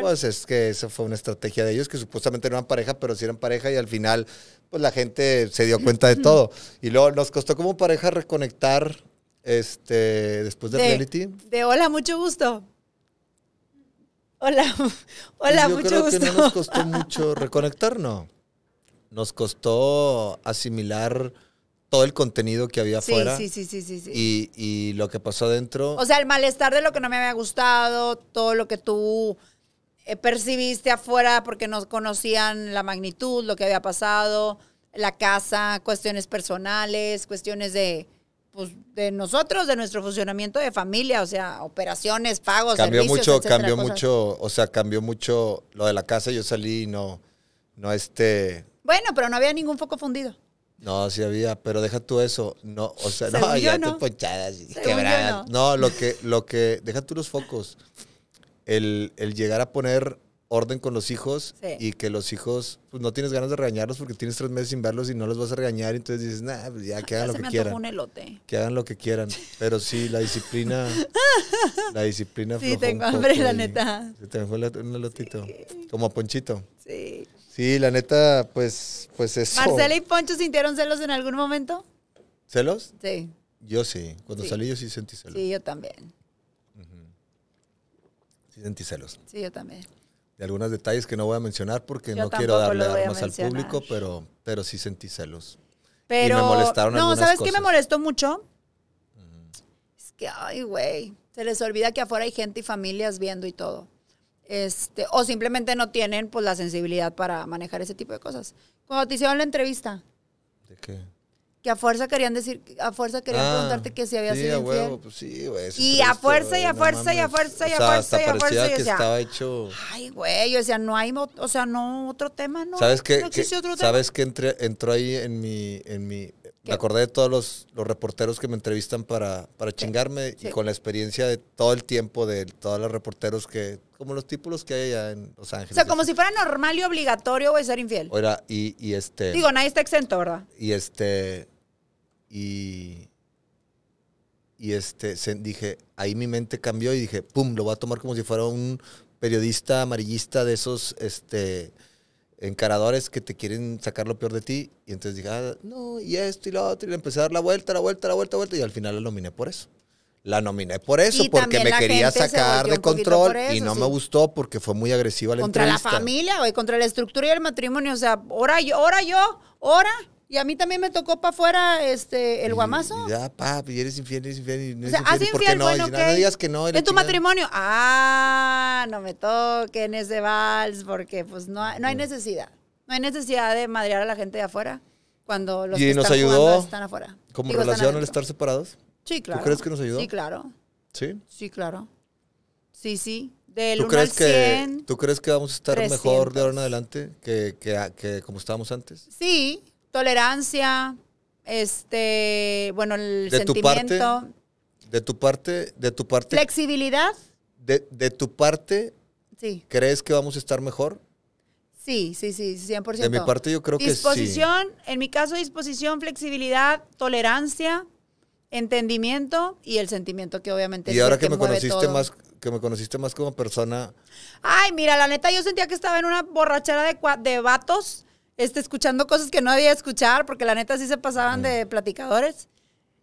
pues es que esa fue una estrategia de ellos, que supuestamente no eran pareja, pero si eran pareja y al final, pues la gente se dio cuenta de todo. Y luego nos costó como pareja reconectar este después de, reality. De hola, mucho gusto. Hola, hola, pues mucho gusto. nos costó mucho reconectarnos, Nos costó asimilar todo el contenido que había afuera. Sí, sí, sí, sí, sí. Y, lo que pasó adentro. O sea, el malestar de lo que no me había gustado, todo lo que tú eh, percibiste afuera porque no conocían la magnitud, lo que había pasado, la casa, cuestiones personales, cuestiones de pues, de nosotros, de nuestro funcionamiento de familia, o sea, operaciones, pagos, cambió mucho, cambió mucho, o sea, cambió mucho lo de la casa. Yo salí y no, no este. Bueno, pero no había ningún foco fundido. No, sí había, pero deja tú eso. No, o sea, no, ya te ponchadas, quebradas. No. no. lo que, lo que, deja tú los focos. El, el llegar a poner orden con los hijos y que los hijos, pues no tienes ganas de regañarlos porque tienes tres meses sin verlos y no los vas a regañar. entonces dices, nah, pues, ya que hagan lo que quieran. Un Que hagan lo que quieran. Pero sí, la disciplina, la disciplina Sí, tengo hambre, la neta. Se te fue un elotito. Como a Ponchito. Sí. Sí, la neta, pues, pues eso. ¿Marcela y Poncho sintieron celos en algún momento? ¿Celos? Sí. Yo sí. Cuando salí yo sí sentí celos. Sí, yo también. Sí sentí celos. Sí, yo también de algunos detalles que no voy a mencionar porque no quiero darle al público, pero, pero sí sentí celos. Pero, y me molestaron no, ¿sabes qué me molestó mucho? Es que, ay, güey, se les olvida que afuera hay gente y familias viendo y todo. Este, o simplemente no tienen pues la sensibilidad para manejar ese tipo de cosas. Cuando te hicieron la entrevista. ¿De qué? que a fuerza querían decir, a fuerza querían ah, preguntarte que si había sido infiel. Pues sí, güey. Y a fuerza, y a fuerza, y a fuerza, y a fuerza, y a fuerza. que estaba hecho... Ay, güey, yo decía, no hay, o sea, no, otro tema, no. ¿Sabes qué? que, ¿Sabes qué entré, entró ahí en mi, en mi... Me acordé de todos los, reporteros que me entrevistan para, para chingarme y con la experiencia de todo el tiempo de todos los reporteros que... Como los títulos que hay allá en Los Ángeles. O sea, como si fuera normal y obligatorio, güey, ser infiel. Oiga, y, y este... Digo, nadie está exento, ¿verdad? Y este y, y este, dije, ahí mi mente cambió y dije, pum, lo voy a tomar como si fuera un periodista amarillista de esos este, encaradores que te quieren sacar lo peor de ti. Y entonces dije, ah, no, y esto y lo otro. Y le empecé a dar la vuelta, la vuelta, la vuelta, la vuelta. Y al final la nominé por eso. La nominé por eso, porque me quería sacar de control y no me gustó porque fue muy agresiva la contra Contra la familia, contra la estructura y el matrimonio. O sea, yo, ahora yo, ahora. Y a mí también me tocó para afuera este, el guamazo. Y, ya, papi, eres infiel, eres infiel. Y no o sea, infiel? bueno, no? digas que no. ¿En tu matrimonio? Ah, no me toquen ese vals porque pues no, hay, no hay necesidad. No hay necesidad de madrear a la gente de afuera cuando los y que están ayudó están afuera. ¿Como Digo, relación al estar separados? Sí, claro. ¿Tú crees que nos ayudó? Sí, claro. ¿Sí? Sí, claro. Sí, sí. Del ¿Tú crees al que, ¿Tú crees que vamos a estar mejor de ahora en adelante que, que, que como estábamos antes? Sí, Tolerancia, este, bueno, el de sentimiento. de tu parte, de tu parte. Flexibilidad. De, tu parte, sí. ¿crees que vamos a estar mejor? Sí, sí, sí, 100%. De mi parte yo creo que sí? Disposición, en mi caso disposición, flexibilidad, tolerancia, entendimiento y el sentimiento que obviamente Y ahora que, me conociste más que me conociste más como persona. Ay, mira, la neta yo sentía que estaba en una borrachera de de vatos este, escuchando cosas que no debía escuchar, porque la neta sí se pasaban de platicadores.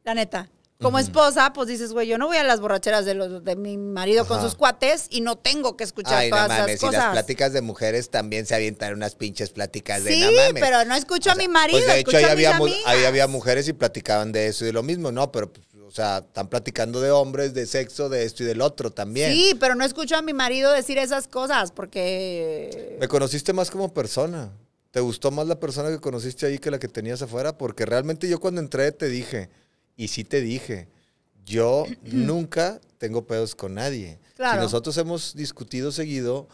La neta. Como esposa, pues dices, güey, yo no voy a las borracheras de, los, de mi marido con sus cuates y no tengo que escuchar Ay, todas no mames, esas cosas. Y las pláticas de mujeres también se avientan unas pinches pláticas de sí, pero no escucho a mi marido. Pues de hecho, ahí había, ahí había mujeres y platicaban de eso y de lo mismo, ¿no? Pero pues, o sea, están platicando de hombres, de sexo, de esto y del otro también. Sí, pero no escucho a mi marido decir esas cosas porque... Me conociste más como persona. ¿Te gustó más la persona que conociste ahí que la que tenías afuera? Porque realmente yo cuando entré te dije, y sí te dije, yo nunca tengo pedos con nadie. Si nosotros hemos discutido seguido,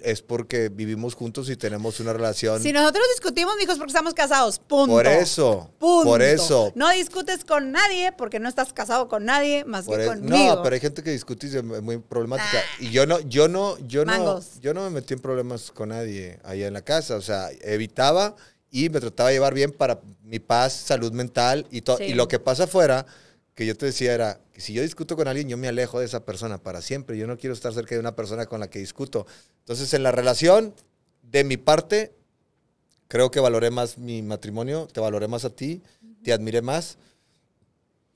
es porque vivimos juntos y tenemos una relación. Si nosotros discutimos, hijos, porque estamos casados. Punto. Por eso. Punto. Por eso. No discutes con nadie porque no estás casado con nadie más que e- conmigo. No, pero hay gente que discute y es muy problemática. Ah. Y yo no, yo no, yo yo no me metí en problemas con nadie allá en la casa. O sea, evitaba y me trataba de llevar bien para mi paz, salud mental y todo. Y lo que pasa afuera, que yo te decía era, si yo discuto con alguien, yo me alejo de esa persona para siempre. Yo no quiero estar cerca de una persona con la que discuto. Entonces, en la relación, de mi parte, creo que valoré más mi matrimonio, te valoré más a ti, te admiré más.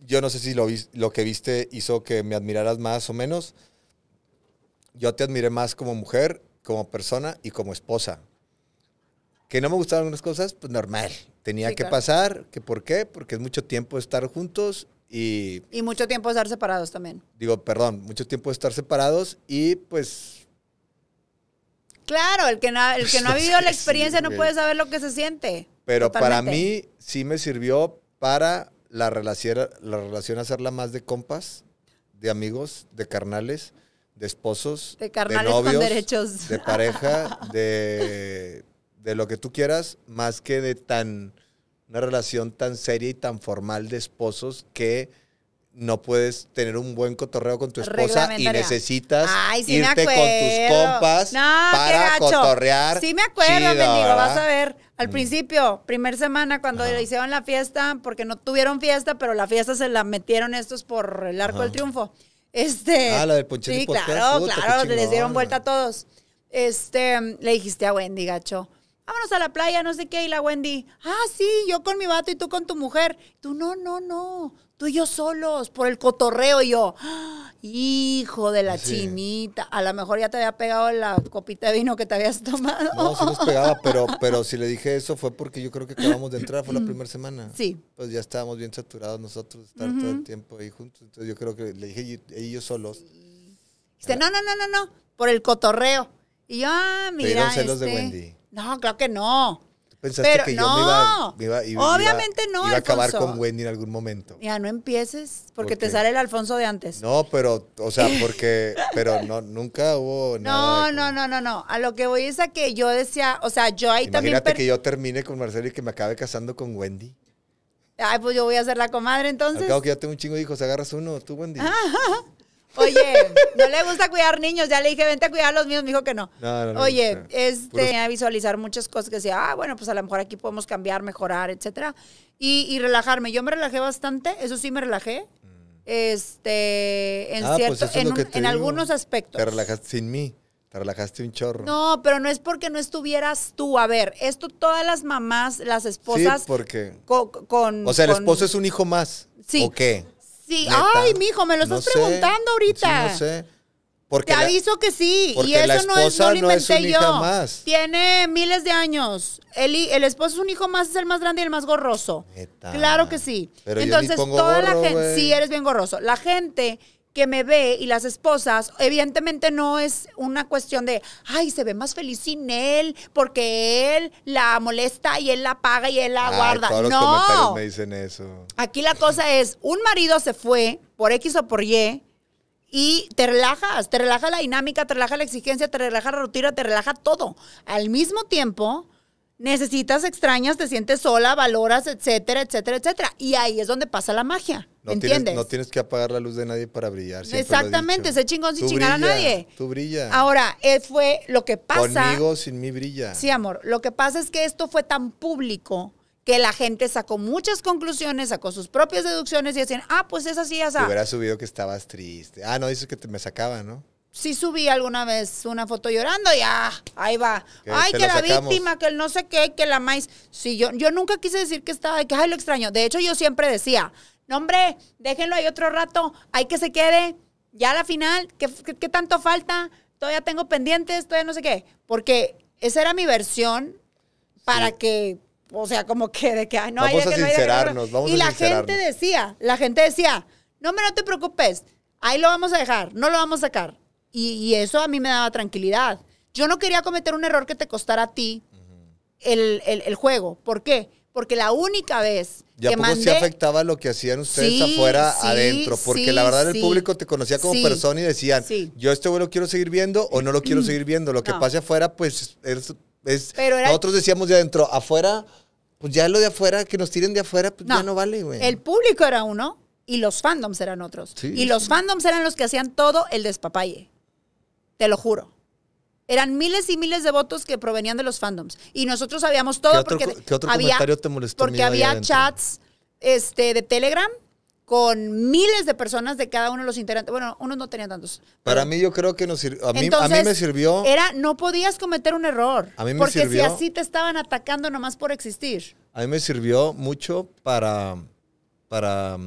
Yo no sé si lo, lo que viste hizo que me admiraras más o menos. Yo te admiré más como mujer, como persona y como esposa. Que no me gustaron unas cosas, pues normal. Tenía que pasar, que por qué, porque es mucho tiempo estar juntos y, mucho tiempo estar separados también. Digo, perdón, mucho tiempo de estar separados y pues... Claro, el que no, el que no ha vivido la experiencia no puede saber lo que se siente. Pero para mí sí me sirvió para la relación, la relación hacerla más de compas, de amigos, de carnales, de esposos, de, carnales con derechos. de pareja, de, de lo que tú quieras, más que de tan una relación tan seria y tan formal de esposos que no puedes tener un buen cotorreo con tu esposa y necesitas irte con tus compas para cotorrear. Sí me acuerdo, Chido, digo, vas a ver. Al mm. principio, primer semana, cuando le hicieron la fiesta, porque no tuvieron fiesta, pero la fiesta se la metieron estos por el Arco del Triunfo. Este, ah, la del Sí, claro, claro, les dieron vuelta a todos. Este, le dijiste a Wendy, gacho vámonos a la playa, no sé qué, y la Wendy, ah, sí, yo con mi vato y tú con tu mujer. Tú, no, no, no, tú y yo solos, por el cotorreo, y yo, ah, hijo de la chinita, a lo mejor ya te había pegado la copita de vino que te habías tomado. No, se nos pegaba, pero, pero si le dije eso fue porque yo creo que acabamos de entrar, fue la mm. primera semana. Sí. Pues ya estábamos bien saturados nosotros, estar todo el tiempo ahí juntos, entonces yo creo que le dije ellos solos. Dice, no, no, no, no, no, por el cotorreo. Y yo, ah, mira. de este, Wendy. No, creo que no. Pensaste que yo iba, Obviamente no, a acabar con Wendy en algún momento. Ya no empieces, porque te sale el Alfonso de antes. No, pero, o sea, porque, pero no, nunca hubo No, no, no, no, no. A lo que voy es a que yo decía, o sea, yo ahí también. Imagínate que yo termine con Marcelo y que me acabe casando con Wendy. Ay, pues yo voy a ser la comadre entonces. claro que ya tengo un chingo de hijos, agarras uno, tú Wendy. Ajá. Ah, Oye, no le gusta cuidar niños. Ya le dije, vente a cuidar a los míos. Me dijo que no. Oye, este, a visualizar muchas cosas que decía, ah, bueno, pues a lo mejor aquí podemos cambiar, mejorar, etcétera. Y, relajarme. Yo me relajé bastante. Eso sí, me relajé. Mm. Este, en ah, pues en, algunos aspectos. Te relajaste sin mí. Te relajaste un chorro. No, pero no es porque no estuvieras tú. A ver, esto todas las mamás, las esposas. Sí, porque. Con, o sea, el esposo es un hijo más. Sí. ¿O qué? Ay, mi ay, mijo, me lo estás preguntando ahorita. no sé. Porque Te aviso que sí, y eso no, es, no lo inventé yo. más. Tiene miles de años. El, el esposo es un hijo más, es el más grande y el más gorroso. Claro que sí. Entonces, toda la gente, sí, eres bien gorroso. La gente que me ve y las esposas, evidentemente no es una cuestión de, ay, se ve más feliz sin él, porque él la molesta y él la paga y él la guarda. no. eso. Aquí la cosa es, un marido se fue por X o por Y y te relajas, te relaja la dinámica, te relaja la exigencia, te relaja la rutina, te relaja todo. Al mismo tiempo, necesitas extrañas, te sientes sola, valoras, etcétera, etcétera, etcétera. Y ahí es donde pasa la magia. No ¿Entiendes? Tienes, no tienes que apagar la luz de nadie para brillar. Exactamente, sé chingón sin chingar a nadie. Tú brilla. Ahora, fue lo que pasa. Conmigo sin mí brilla. Sí, amor. Lo que pasa es que esto fue tan público que la gente sacó muchas conclusiones, sacó sus propias deducciones y decían, ah, pues es así, ya sabes. hubiera subido que estabas triste. Ah, no, dices que te, me sacaba, ¿no? sí subí alguna vez una foto llorando y ah, ahí va. ay, que la, víctima, que el no sé qué, que la maíz. Sí, yo, yo nunca quise decir que estaba, que ay, lo extraño. De hecho, yo siempre decía, no, hombre, déjenlo ahí otro rato, hay que se quede, ya a la final, ¿qué, tanto falta? Todavía tengo pendientes, todavía no sé qué. Porque esa era mi versión para que, o sea, como que que, no, vamos hay sincerarnos, Y la gente decía, la gente decía, no, me no te preocupes, ahí lo vamos a dejar, no lo vamos a sacar. Y, eso a mí me daba tranquilidad. Yo no quería cometer un error que te costara a ti el, juego. ¿Por qué? Porque la única vez ¿Y poco se afectaba lo que hacían ustedes afuera, adentro? Porque la verdad el público te conocía como persona y decían, yo este güey lo quiero seguir viendo o no lo quiero seguir viendo. Lo que pase afuera, pues es... es... Nosotros decíamos de adentro, afuera, pues ya lo de afuera, que nos tiren de afuera, pues no. ya no vale, güey. El público era uno y los fandoms eran otros. y los fandoms eran los que hacían todo el despapalle te lo juro. Eran miles y miles de votos que provenían de los fandoms. Y nosotros sabíamos todo ¿Qué otro, porque había, comentario te molestó Porque había chats este, de Telegram con miles de personas de cada uno de los integrantes. Bueno, uno no tenían tantos. Para mí yo creo que nos sirvió. A mí, me sirvió. Era, no podías cometer un error. A mí me porque Porque si así te estaban atacando nomás por existir. A mí me sirvió mucho para, para,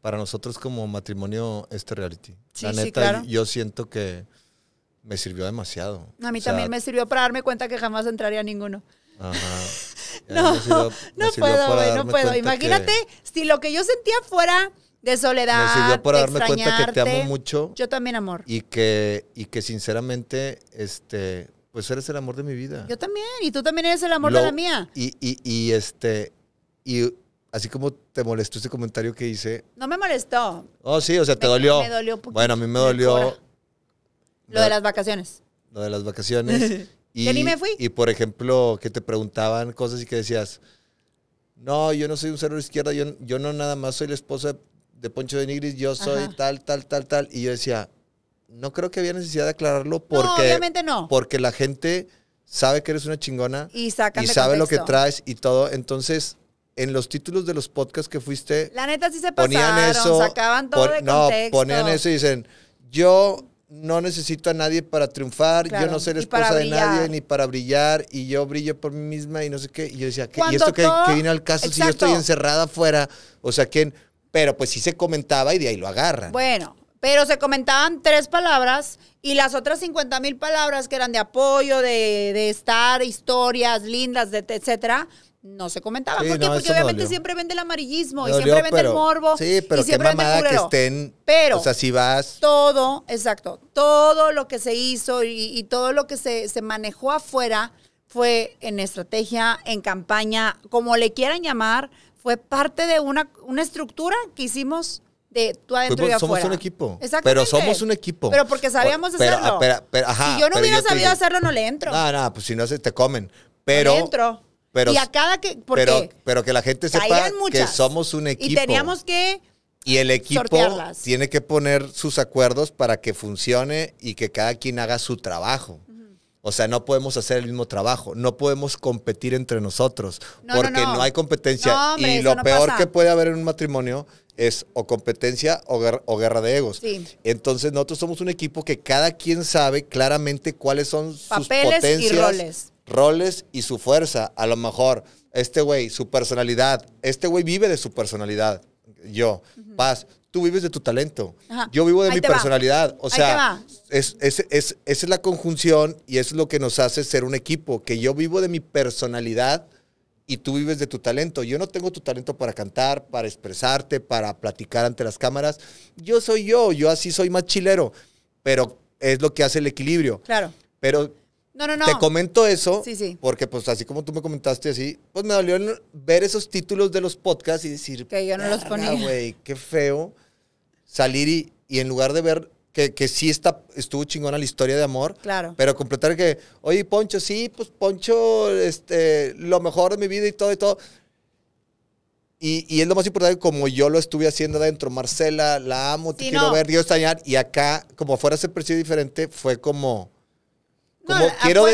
para nosotros como matrimonio este reality. La neta, yo siento que me sirvió demasiado. A mí también me sirvió para darme cuenta que jamás entraría ninguno. Ajá. no, no puedo, güey, no puedo. Imagínate si lo que yo sentía fuera de soledad. Me sirvió para darme cuenta que te amo mucho. Yo también, amor. Y que, y que sinceramente, este, pues eres el amor de mi vida. Yo también, y tú también eres el amor de la mía. Y, y, y este, y así como te molestó este comentario que hice. No me molestó. Oh, sí, o sea, te dolió. Bueno, a mí me dolió lo de las vacaciones. Lo de las vacaciones. y, ni me fui. Y por ejemplo, que te preguntaban cosas y que decías, no, yo no soy un cero izquierda, yo, yo no nada más soy la esposa de Poncho de Nigris, yo soy tal, tal, tal, tal. Y yo decía, no creo que había necesidad de aclararlo porque... No, obviamente no. Porque la gente sabe que eres una chingona y, y sabe lo que traes y todo. Entonces, en los títulos de los podcasts que fuiste, la neta sí se pasaron, ponían eso, sacaban todo de contexto. No, ponían eso y dicen, yo no necesito a nadie para triunfar, yo no la esposa de nadie ni para brillar y yo brillo por mí misma y no sé qué. Y yo decía, ¿y esto qué que, al caso si yo estoy encerrada afuera? O sea, ¿quién? Pero pues sí se comentaba y de ahí lo agarran. Bueno, pero se comentaban tres palabras y las otras 50 mil palabras que eran de apoyo, de, de estar, historias lindas, de, etcétera, no se comentaba. ¿Por qué? Porque obviamente siempre vende el amarillismo y siempre vende el morbo. Sí, pero y siempre mamada que estén. Pero. O sea, si vas. Todo, exacto. Todo lo que se hizo y, todo lo que se, se, manejó afuera fue en estrategia, en campaña, como le quieran llamar, fue parte de una, una estructura que hicimos de tú adentro y afuera. Somos un equipo. Pero somos un equipo. Pero porque sabíamos pero, hacerlo. Ah, pero, pero, ajá, si yo no hubiera sabido hacerlo, no le entro. No, no, pues si no, se te comen. Pero, no le entro. Pero, cada que. Pero, pero que la gente sepa que somos un equipo. Y que. Y el equipo tiene que poner sus acuerdos para que funcione y que cada quien haga su trabajo. O sea, no podemos hacer el mismo trabajo, no podemos competir entre nosotros, porque no, hay competencia. y lo peor que puede haber en un matrimonio es o competencia o, guerra, de egos. Entonces nosotros somos un equipo que cada quien sabe claramente cuáles son sus potencias y roles y su fuerza. A lo mejor, este güey, su personalidad. Este güey vive de su personalidad. Yo, Paz, tú vives de tu talento. Yo vivo de mi personalidad. O sea, es, esa es la conjunción y es lo que nos hace ser un equipo, que yo vivo de mi personalidad y tú vives de tu talento. Yo no tengo tu talento para cantar, para expresarte, para platicar ante las cámaras. Yo soy yo, yo así soy más chilero, pero es lo que hace el equilibrio. Claro. Pero no, no, no. Te comento eso. Porque, pues, así como tú me comentaste así, pues me dolió ver esos títulos de los podcasts y decir. Que yo no los ponía. güey, qué feo. Salir y, en lugar de ver que, sí está, estuvo chingona la historia de amor. Claro. Pero completar que, oye, Poncho, sí, pues Poncho, este, lo mejor de mi vida y todo y todo. Y, es lo más importante, como yo lo estuve haciendo adentro. Marcela, la amo, te quiero ver, Dios extrañar. Y acá, como fuera se percibe diferente, fue como como quiero.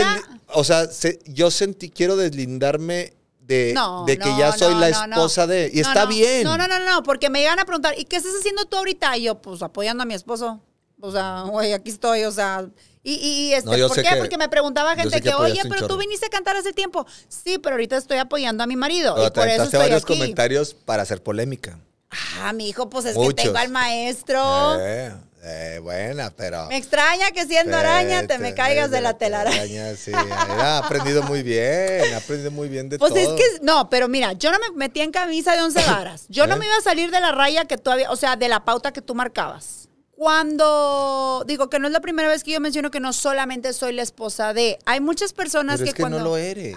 O sea, yo sentí, quiero deslindarme de, de, que ya soy la esposa de. Y está bien. No, no, no, no, porque me llegan a preguntar, ¿y qué estás haciendo tú ahorita? Y yo, pues apoyando a mi esposo. O sea, güey, aquí estoy, o sea. Y, y este, ¿por qué? porque me preguntaba gente que, oye, pero tú viniste a cantar hace tiempo. Sí, pero ahorita estoy apoyando a mi marido. y por eso estoy varios comentarios para hacer polémica. Ah, mi hijo, pues es que tengo al maestro. Eh. Eh, buena, pero. Me extraña que siendo araña te, me este, caigas de la telaraña. sí, ha aprendido muy bien, ha aprendido muy bien de todo. Pues es que, no, pero mira, yo no me metí en camisa de once varas. Yo no ¿Eh? me iba a salir de la raya que tú había, o sea, de la pauta que tú marcabas. Cuando digo que no es la primera vez que yo menciono que no solamente soy la esposa de, hay muchas personas que, es que cuando no lo eres.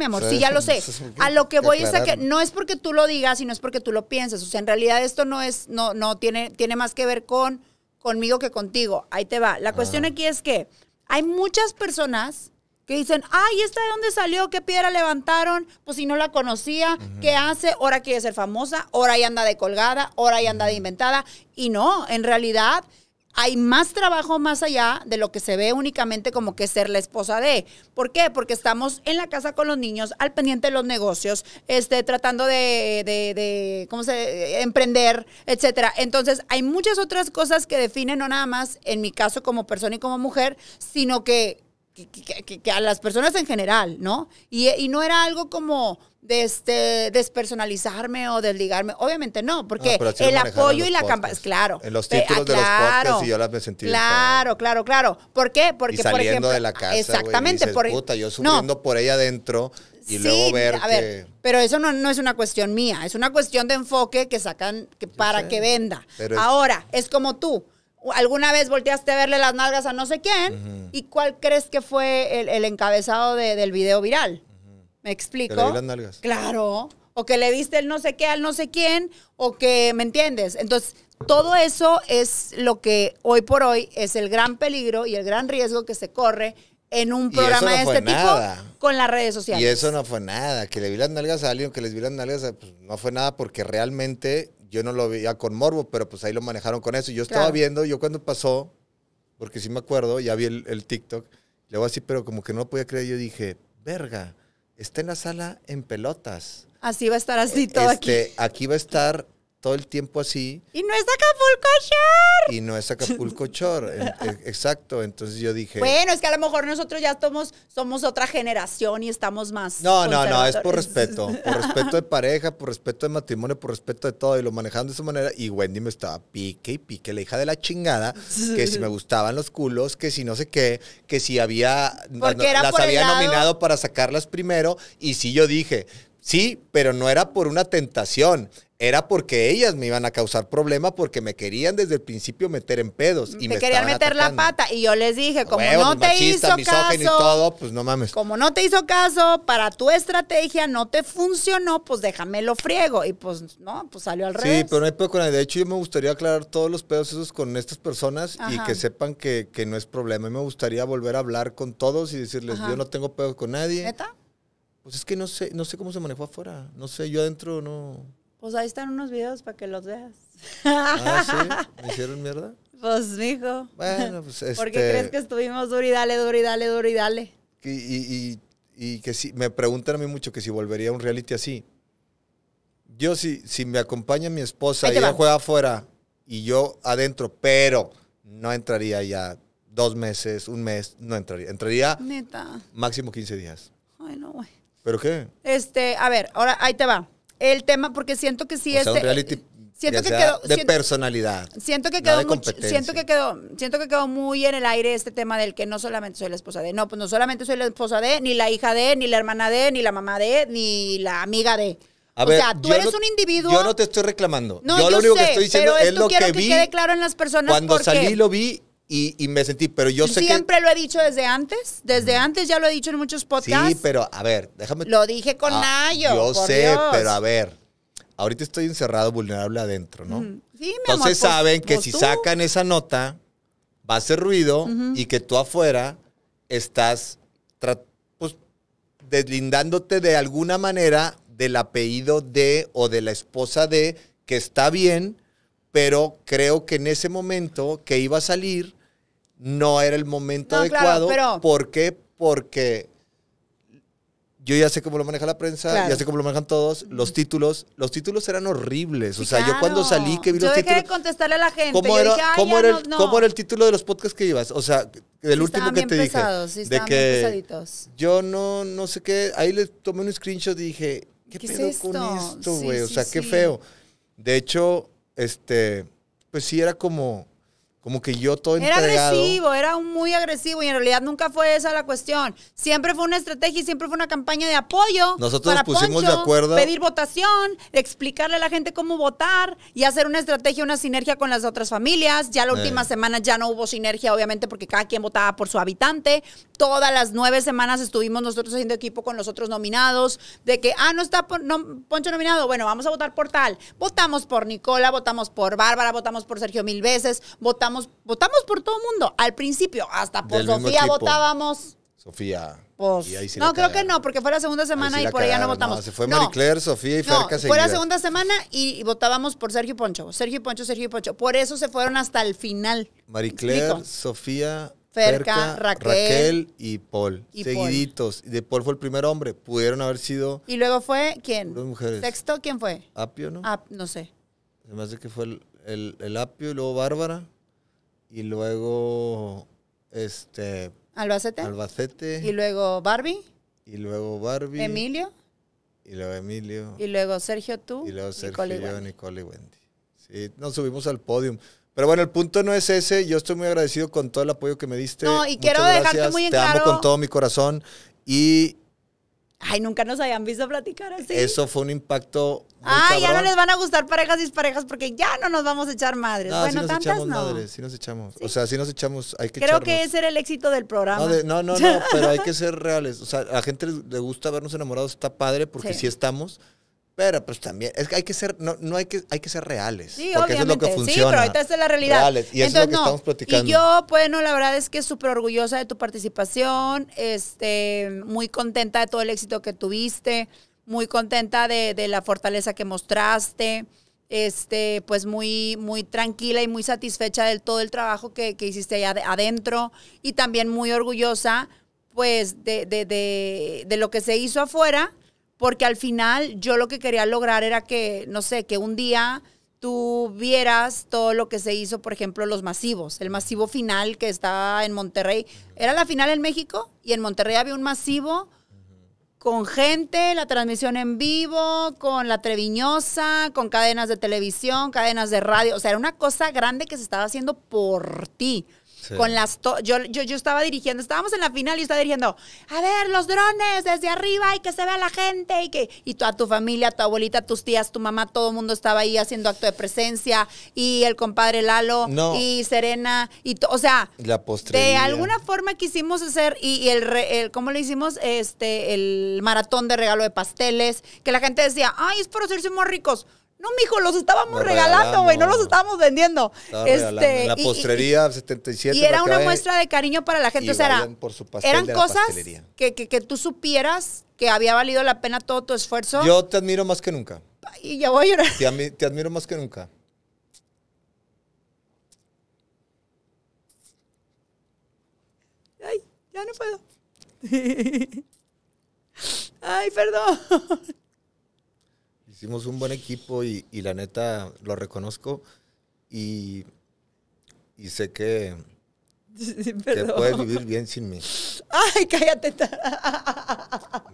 amor, sí ya lo sé. A lo que voy es a que no es porque tú lo digas sino es porque tú lo piensas. o sea, en realidad esto no es no no tiene tiene más que ver con conmigo que contigo. Ahí te va. La cuestión ah. aquí es que hay muchas personas que dicen, ay, ¿esta de dónde salió? ¿Qué piedra levantaron? Pues si no la conocía, ¿qué hace? Ahora quiere ser famosa, ahora ya anda de colgada, ahora ya anda de inventada. Y no, en realidad hay más trabajo más allá de lo que se ve únicamente como que ser la esposa de. ¿Por qué? Porque estamos en la casa con los niños, al pendiente de los negocios, este, tratando de, ¿cómo se? emprender, etcétera. Entonces, hay muchas otras cosas que definen, no nada más en mi caso como persona y como mujer, sino que, que, a las personas en general, ¿no? y no era algo como de este, despersonalizarme o desligarme. Obviamente no, porque ah, el apoyo y la campaña. Claro. En los ah, títulos de los podcasts y yo las me sentí. Claro, claro, claro. ¿Por qué? Porque, saliendo de la casa. Exactamente. puta, yo subiendo por ella adentro y luego ver. A ver, pero eso no, es una cuestión mía. Es una cuestión de enfoque que sacan que, para que venda. Ahora, es... como tú alguna vez volteaste a verle las nalgas a no sé quién, ¿y cuál crees que fue el, encabezado del video viral? ¿Me explico? le las nalgas. Claro. O que le viste el no sé qué al no sé quién, o que, ¿me entiendes? Entonces, todo eso es lo que hoy por hoy es el gran peligro y el gran riesgo que se corre en un programa de este tipo con las redes sociales. Y eso no fue nada. Que le vi las nalgas a alguien, que les vi las nalgas, eh, pues, no fue nada porque realmente yo no lo veía con morbo, pero pues ahí lo manejaron con eso. Yo estaba viendo, yo cuando pasó, porque sí me acuerdo, ya vi el, el TikTok, voy así, pero como que no lo podía creer, yo dije, verga está en la sala en pelotas. Así va a estar así todo este, aquí. Aquí va a estar todo el tiempo así. Y no es Acapulcochor. Y no es Acapulco e, exacto. Entonces yo dije... Bueno, es que a lo mejor nosotros ya somos, somos otra generación y estamos más... No, no, no, es por respeto. Por respeto de pareja, por respeto de matrimonio, por respeto de todo. Y lo manejando de esa manera. Y Wendy me estaba pique y pique, la hija de la chingada, que si me gustaban los culos, que si no sé qué, que si había... las había nominado para sacarlas primero. Y si yo dije, Sí, pero no era por una tentación, era porque ellas me iban a causar problema porque me querían desde el principio meter en pedos. Y me querían meter la pata y yo les dije, como no te hizo caso, todo, pues no mames. Como no te hizo caso, para tu estrategia no te funcionó, pues déjame lo friego. Y pues no, pues salió al revés. Sí, pero no hay pedo con De hecho, yo me gustaría aclarar todos los pedos esos con estas personas y que sepan que, no es problema. Y me gustaría volver a hablar con todos y decirles, yo no tengo pedos con nadie. ¿Neta? Pues es que no sé, no sé cómo se manejó afuera. No sé, yo adentro no. Pues ahí están unos videos para que los veas. Ah, sí, me hicieron mierda. Pues, mijo. Bueno, pues este... ¿Por crees que estuvimos duro y dale, duro y dale, duro y dale? Y, que si, me preguntan a mí mucho que si volvería a un reality así. Yo, si, si me acompaña mi esposa y ella juega afuera y yo adentro, pero no entraría ya dos meses, un mes, no entraría. Entraría máximo 15 días. Ay, no, güey. ¿Pero qué? Este, a ver, ahora ahí te va. El tema, porque siento que sí es. Este, reality siento que quedó, de personalidad. Siento que quedó, siento que quedó, siento que quedó muy en el aire este tema del que no solamente soy la esposa de, no, pues no solamente soy la esposa de, ni la hija de, ni la hermana de, ni la mamá de, ni la amiga de. A o sea, tú eres un individuo. Yo no te estoy reclamando. No, yo, lo único que estoy diciendo es lo que vi. quede claro en las personas cuando salí lo vi y, me sentí, pero yo sé Siempre lo he dicho desde antes, desde antes ya lo he dicho en muchos podcasts. Sí, pero a ver, déjame... Lo dije con ah, Nayo, Yo sé, pero a ver, ahorita estoy encerrado, vulnerable adentro, ¿no? Mm. Sí, mi Entonces pues, saben que pues si sacan esa nota, va a hacer ruido y que tú afuera estás pues, deslindándote de alguna manera del apellido de o de la esposa de, que está bien, pero creo que en ese momento que iba a salir no era el momento adecuado. ¿Por qué? Porque yo ya sé cómo lo maneja la prensa, ya sé cómo lo manejan todos. Los títulos, los títulos eran horribles. O sea, yo cuando salí que vi los títulos. Yo contestarle a la gente. ¿Cómo, era, era el, título de los podcasts que ibas? O sea, del último que te dije. de que Yo no, no sé qué. Ahí le tomé un screenshot y dije, ¿qué, pedo con esto, güey? o sea, qué feo. De hecho, este, pues sí era como como que yo todo Era agresivo, era muy agresivo y en realidad nunca fue esa la cuestión. Siempre fue una estrategia y siempre fue una campaña de apoyo. Nosotros nos pusimos de acuerdo. Pedir votación, explicarle a la gente cómo votar y hacer una estrategia, una sinergia con las otras familias. Ya la eh. última semana ya no hubo sinergia, obviamente, porque cada quien votaba por su habitante. Todas las nueve semanas estuvimos nosotros haciendo equipo con los otros nominados, de que, ah, no está Poncho nominado, bueno, vamos a votar por tal. Votamos por Nicola, votamos por Bárbara, votamos por Sergio mil veces, votamos votamos, por todo mundo. Al principio, hasta por Sofía votábamos. Sofía. Pues, no, creo que no, porque fue la segunda semana y por allá no votamos. se fue Maricler, Sofía y Ferca Ferca Fue la segunda semana y, votábamos por Sergio Poncho. Sergio Poncho, Sergio Poncho. Por eso se fueron hasta el final. Maricler, Sofía, Ferca, Raquel, y Paul. seguiditos. De Paul fue el primer hombre. Pudieron haber sido. ¿Y luego fue quién? Dos mujeres. ¿Texto quién fue? Apio, ¿no? Ah, no sé. Además de que fue el, el Apio y luego Bárbara y luego este Albacete. Albacete. Y luego Barbie. Y luego Barbie. Emilio. Y luego Emilio. Y luego Sergio tú. Y luego Sergio y yo, Nicole y Wendy. Sí, nos subimos al podium. Pero bueno, el punto no es ese. Yo estoy muy agradecido con todo el apoyo que me diste. No, y quiero dejarte muy en Te amo con todo mi corazón. Y Ay, nunca nos habían visto platicar así. Eso fue un impacto. Ay, ya no les van a gustar parejas y parejas porque ya no nos vamos a echar madres. No, bueno, sí nos echamos madres, sí nos echamos. O sea, sí nos echamos. Hay que Creo que ese era el éxito del programa. No, no, no, pero hay que ser reales. O sea, a la gente le gusta vernos enamorados, está padre porque sí, sí estamos pero pues también, es que hay que ser, no, no hay que, hay que ser reales. porque Eso es lo que funciona. Sí, pero ahorita es la realidad. y eso es lo que estamos platicando. Y yo, bueno, la verdad es que súper orgullosa de tu participación, este, muy contenta de todo el éxito que tuviste, muy contenta de, de la fortaleza que mostraste, este, pues muy, muy tranquila y muy satisfecha de todo el trabajo que, que hiciste allá adentro y también muy orgullosa, pues, de, de, de lo que se hizo afuera porque al final yo lo que quería lograr era que, no sé, que un día tú vieras todo lo que se hizo, por ejemplo, los masivos. El masivo final que estaba en Monterrey. Era la final en México y en Monterrey había un masivo con gente, la transmisión en vivo, con la Treviñosa, con cadenas de televisión, cadenas de radio. O sea, era una cosa grande que se estaba haciendo por ti. Con las yo, yo, yo, estaba dirigiendo, estábamos en la final y estaba dirigiendo, a ver, los drones desde arriba y que se vea la gente y que y toda tu familia, tu abuelita, tus tías, tu mamá, todo el mundo estaba ahí haciendo acto de presencia y el compadre Lalo y Serena y o sea, la de alguna forma quisimos hacer y, el, cómo le hicimos este el maratón de regalo de pasteles, que la gente decía, "Ay, es por hacerse muy ricos." No, mijo, los estábamos regalando, güey, no los estábamos vendiendo. este, la postrería, 77. Y era una muestra de cariño para la gente. O sea, eran cosas que, tú supieras que había valido la pena todo tu esfuerzo. Yo te admiro más que nunca. Y ya voy a llorar. Te, te admiro más que nunca. Ay, ya no puedo. Ay, perdón. Hicimos un buen equipo y, la neta lo reconozco y, sé que, te puedes vivir bien sin mí. Ay, cállate.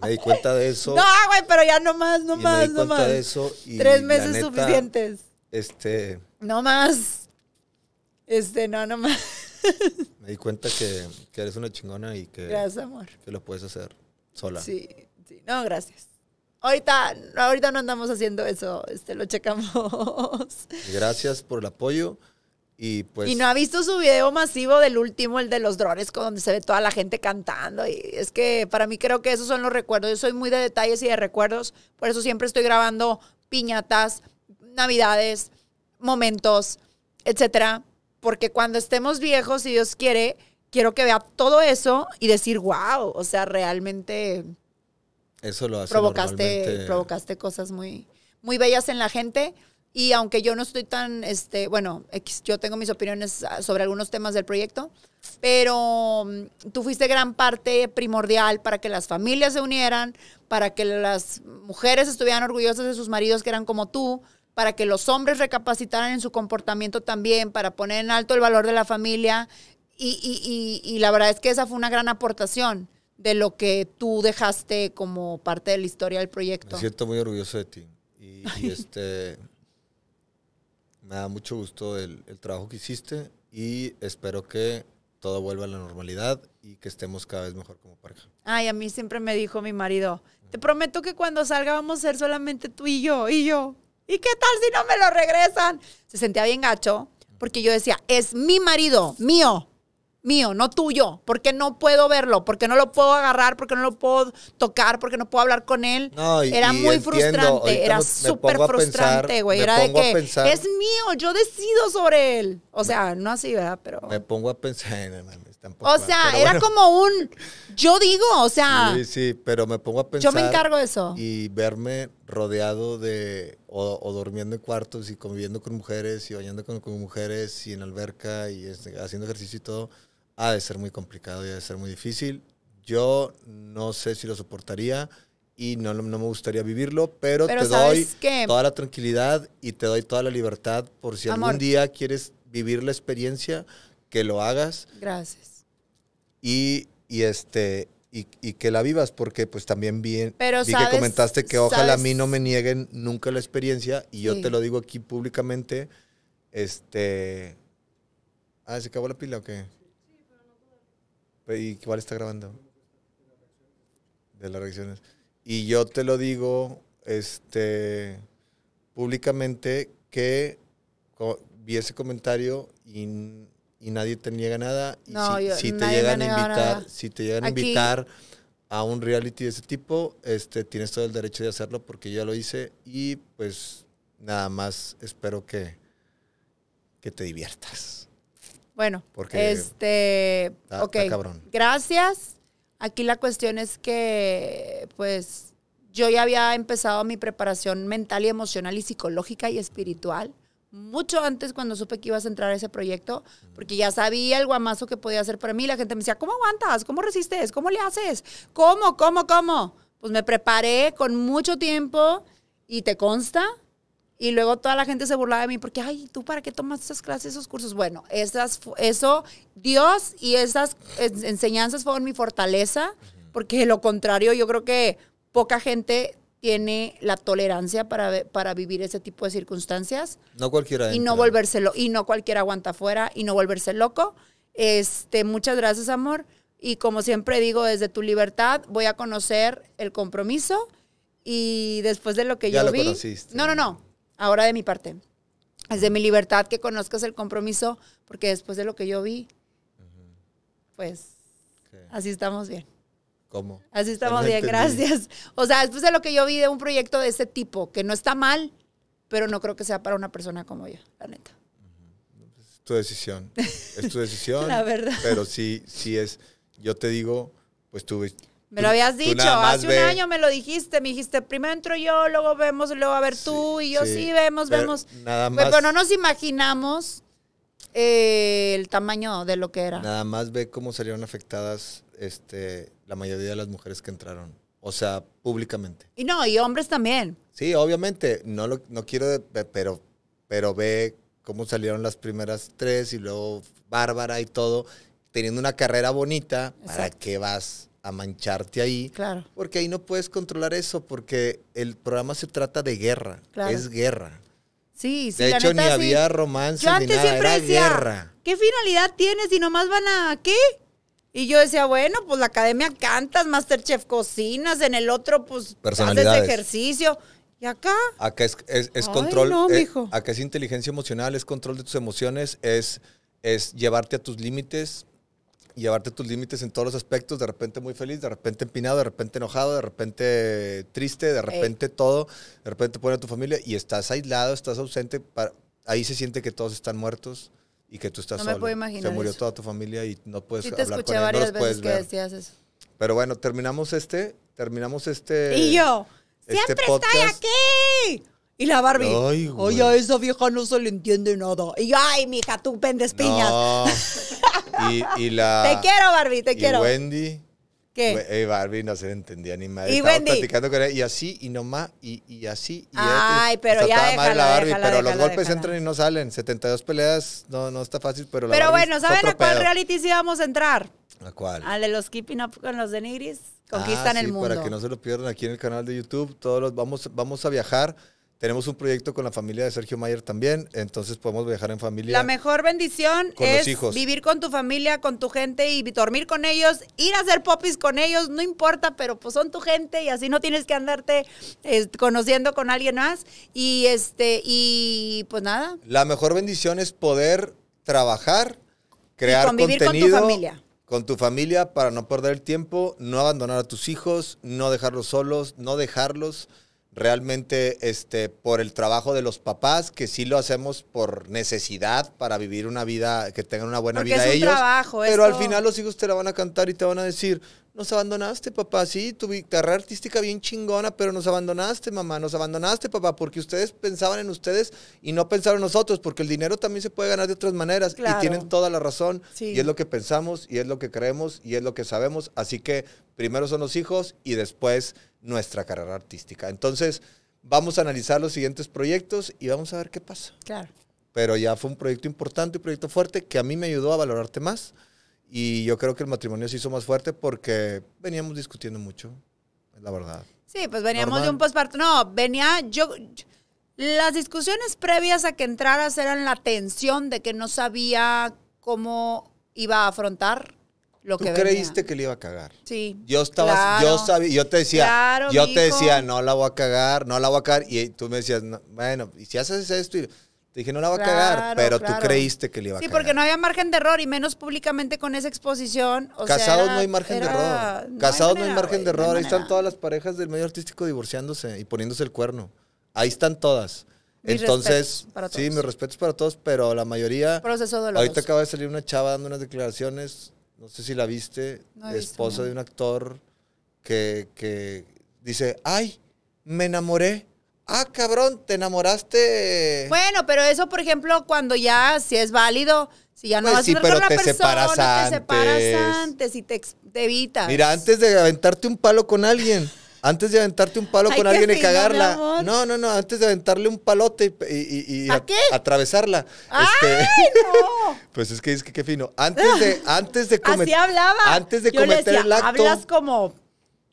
Me di cuenta de eso. No, güey, pero ya no más, no más, me di cuenta De eso Tres meses suficientes. Este. No más. Este, no, no más. Me di cuenta que, eres una chingona y que. Gracias, amor. Que lo puedes hacer sola. Sí, sí. No, gracias ahorita, ahorita no andamos haciendo eso, este, lo checamos. Gracias por el apoyo. Y, pues, y no ha visto su video masivo del último, el de los drones, con donde se ve toda la gente cantando. Y es que para mí creo que esos son los recuerdos. Yo soy muy de detalles y de recuerdos. Por eso siempre estoy grabando piñatas, navidades, momentos, etcétera. Porque cuando estemos viejos, si Dios quiere, quiero que vea todo eso y decir, wow, o sea, realmente eso lo hace provocaste, provocaste cosas muy, muy bellas en la gente. Y aunque yo no estoy tan, este, bueno, yo tengo mis opiniones ah, sobre algunos temas del proyecto, pero mm, tú fuiste gran parte primordial para que las familias se unieran, para que las mujeres estuvieran orgullosas de sus maridos que eran como tú, para que los hombres recapacitaran en su comportamiento también, para poner en alto el valor de la familia. Y, y, y, y la verdad es que esa fue una gran aportación de lo que tú dejaste como parte de la historia del proyecto. Me siento muy orgulloso de ti. Y, este, me da mucho gusto el, el trabajo que hiciste y espero que todo vuelva a la normalidad y que estemos cada vez mejor como pareja. Ay, a mí siempre me dijo mi marido, te prometo que cuando salga vamos a ser solamente tú y yo, y yo. ¿Y qué tal si no me lo regresan? Se sentía bien gacho porque yo decía, es mi marido, mío mío, no tuyo, porque no puedo verlo, porque no lo puedo agarrar, porque no lo puedo tocar, porque no puedo hablar con él. era muy frustrante, era súper frustrante, güey. Era de que es mío, yo decido sobre él. O sea, no así, ¿verdad? Pero. Me pongo a pensar, O sea, era como un yo digo, o sea. Sí, pero me pongo a pensar. Yo me encargo de eso. Y verme rodeado de. O, durmiendo en cuartos y conviviendo con mujeres y bañando con, mujeres y en alberca y este, haciendo ejercicio y todo ha de ser muy complicado y ha de ser muy difícil. Yo no sé si lo soportaría y no, no me gustaría vivirlo, pero, te doy toda la tranquilidad y te doy toda la libertad por si algún día quieres vivir la experiencia, que lo hagas. Gracias. Y, este, y, que la vivas, porque pues también bien Pero vi que comentaste que ojalá a mí no me nieguen nunca la experiencia, y yo te lo digo aquí públicamente, este... Ah, ¿se acabó la pila o qué? ¿Y cuál está grabando? De las reacciones. Y yo te lo digo este, públicamente que vi ese comentario y, nadie te niega nada. Y si, te llegan a invitar, si te llegan a invitar a un reality de ese tipo, este, tienes todo el derecho de hacerlo porque ya lo hice y pues nada más espero que, que te diviertas. Bueno, este, OK. Gracias. Aquí la cuestión es que, pues, yo ya había empezado mi preparación mental y emocional y psicológica y espiritual mucho antes cuando supe que ibas a entrar a ese proyecto, porque ya sabía el guamazo que podía hacer para mí. La gente me decía, ¿cómo aguantas? ¿Cómo resistes? ¿Cómo le haces? ¿Cómo, cómo, cómo? Pues me preparé con mucho tiempo y te consta, y luego toda la gente se burlaba de mí porque, ay, ¿tú para qué tomas esas clases, esos cursos? Bueno, esas, eso, Dios y esas enseñanzas fueron mi fortaleza, porque lo contrario, yo creo que poca gente tiene la tolerancia para, para vivir ese tipo de circunstancias. No cualquiera. Y no volvérselo, y no cualquiera aguanta fuera y no volverse loco. Este, muchas gracias, amor. Y como siempre digo, desde tu libertad voy a conocer el compromiso y después de lo que ya yo lo vi. Conociste. No, no, no ahora de mi parte. Es de mi libertad que conozcas el compromiso, porque después de lo que yo vi, pues así estamos bien. ¿Cómo? Así estamos bien, gracias. O sea, después de lo que yo vi de un proyecto de ese tipo, que no está mal, pero no creo que sea para una persona como yo, la neta. Pues, es tu decisión. Es tu decisión. la verdad. Pero sí, sí es. Yo te digo, pues tú me lo habías dicho, hace un año me lo dijiste, me dijiste, primero entro yo, luego vemos, luego a ver tú y yo sí, vemos, vemos. Nada más. Pero, no nos imaginamos eh, el tamaño de lo que era. Nada más ve cómo salieron afectadas este, la mayoría de las mujeres que entraron, o sea, públicamente. Y no, y hombres también. Sí, obviamente, no, lo, no quiero, pero, pero ve cómo salieron las primeras tres y luego Bárbara y todo, teniendo una carrera bonita, ¿para qué vas? a mancharte ahí. Claro. Porque ahí no puedes controlar eso, porque el programa se trata de guerra. Es guerra. Sí, sí. De hecho, ni había romance ni antes nada, era guerra. ¿Qué finalidad tienes y nomás van a qué? Y yo decía, bueno, pues la academia cantas, Masterchef cocinas, en el otro, pues haces ejercicio. ¿Y acá? Acá es, es, control. No, eh, acá es inteligencia emocional, es control de tus emociones, es, es llevarte a tus límites, llevarte tus límites en todos los aspectos, de repente muy feliz, de repente empinado, de repente enojado, de repente triste, de repente todo, de repente pone a tu familia y estás aislado, estás ausente, para, ahí se siente que todos están muertos y que tú estás no Me puedo imaginar se murió toda tu familia y no puedes sí, te hablar escuché con varias veces que decías eso. Pero bueno, terminamos este, terminamos este Y yo este siempre estoy aquí. Y la Barbie, ay, oye, a esa vieja no se le entiende nada. Y yo, ay, mija, tú pendes piñas. Y, la... Te quiero, Barbie, te quiero. y Wendy. ¿Qué? Eh, Barbie no se le entendía ni madre. Y Wendy? platicando que era y así, y nomás, y, y así. Ay, pero ya, ya déjala, la Barbie, Pero los golpes entran y no salen. 72 peleas, no, no está fácil, pero la Pero bueno, ¿saben a cuál reality sí vamos a entrar? ¿A cuál? Al de los Keeping Up con los de Conquistan ah, sí, el mundo. para que no se lo pierdan aquí en el canal de YouTube. Todos los, vamos, vamos a viajar tenemos un proyecto con la familia de Sergio Mayer también, entonces podemos viajar en familia. La mejor bendición es vivir con tu familia, con tu gente y dormir con ellos, ir a hacer popis con ellos, no importa, pero pues son tu gente y así no tienes que andarte conociendo con alguien más y este y pues nada. La mejor bendición es poder trabajar, crear contenido con tu familia con tu familia para no perder el tiempo, no abandonar a tus hijos, no dejarlos solos, no dejarlos realmente este, por el trabajo de los papás, que sí lo hacemos por necesidad para vivir una vida, que tengan una buena vida es ellos. pero al final los hijos te la van a cantar y te van a decir, nos abandonaste, papá. Sí, tu carrera artística bien chingona, pero nos abandonaste, mamá. Nos abandonaste, papá, porque ustedes pensaban en ustedes y no pensaron en nosotros, porque el dinero también se puede ganar de otras maneras. Y tienen toda la razón. Y es lo que pensamos, y es lo que creemos, y es lo que sabemos. Así que primero son los hijos y después nuestra carrera artística. Entonces, vamos a analizar los siguientes proyectos y vamos a ver qué pasa. Claro. Pero ya fue un proyecto importante, un proyecto fuerte que a mí me ayudó a valorarte más. Y yo creo que el matrimonio se hizo más fuerte porque veníamos discutiendo mucho, la verdad. Sí, pues veníamos de un posparto. No, venía yo las discusiones previas a que entraras eran la tensión de que no sabía cómo iba a afrontar ¿Tú creíste que le iba a cagar. Sí. Yo estaba, yo sabía, yo te decía, yo te decía, no la voy a cagar, no la voy a cagar. Y tú me decías, bueno, y si haces esto, te dije, no la voy a cagar, pero tú creíste que le iba a cagar. Sí, porque no había margen de error y menos públicamente con esa exposición. Casados no hay margen de error. Casados no hay margen de error. Ahí están todas las parejas del medio artístico divorciándose y poniéndose el cuerno. Ahí están todas. Entonces, para sí, mis respetos para todos, pero la mayoría. Proceso Ahorita acaba de salir una chava dando unas declaraciones no sé si la viste, esposa de un actor que, dice, ay, me enamoré. Ah, cabrón, te enamoraste. Bueno, pero eso, por ejemplo, cuando ya, si es válido, si ya no pues vas a pero con persona, separas te separas antes y te, te, evitas. Mira, antes de aventarte un palo con alguien, antes de aventarte un palo con alguien y cagarla. No, no, no. Antes de aventarle un palote y, atravesarla. pues es que es que qué fino. Antes de, antes de cometer. Así hablaba. Antes de cometer el acto. Hablas como.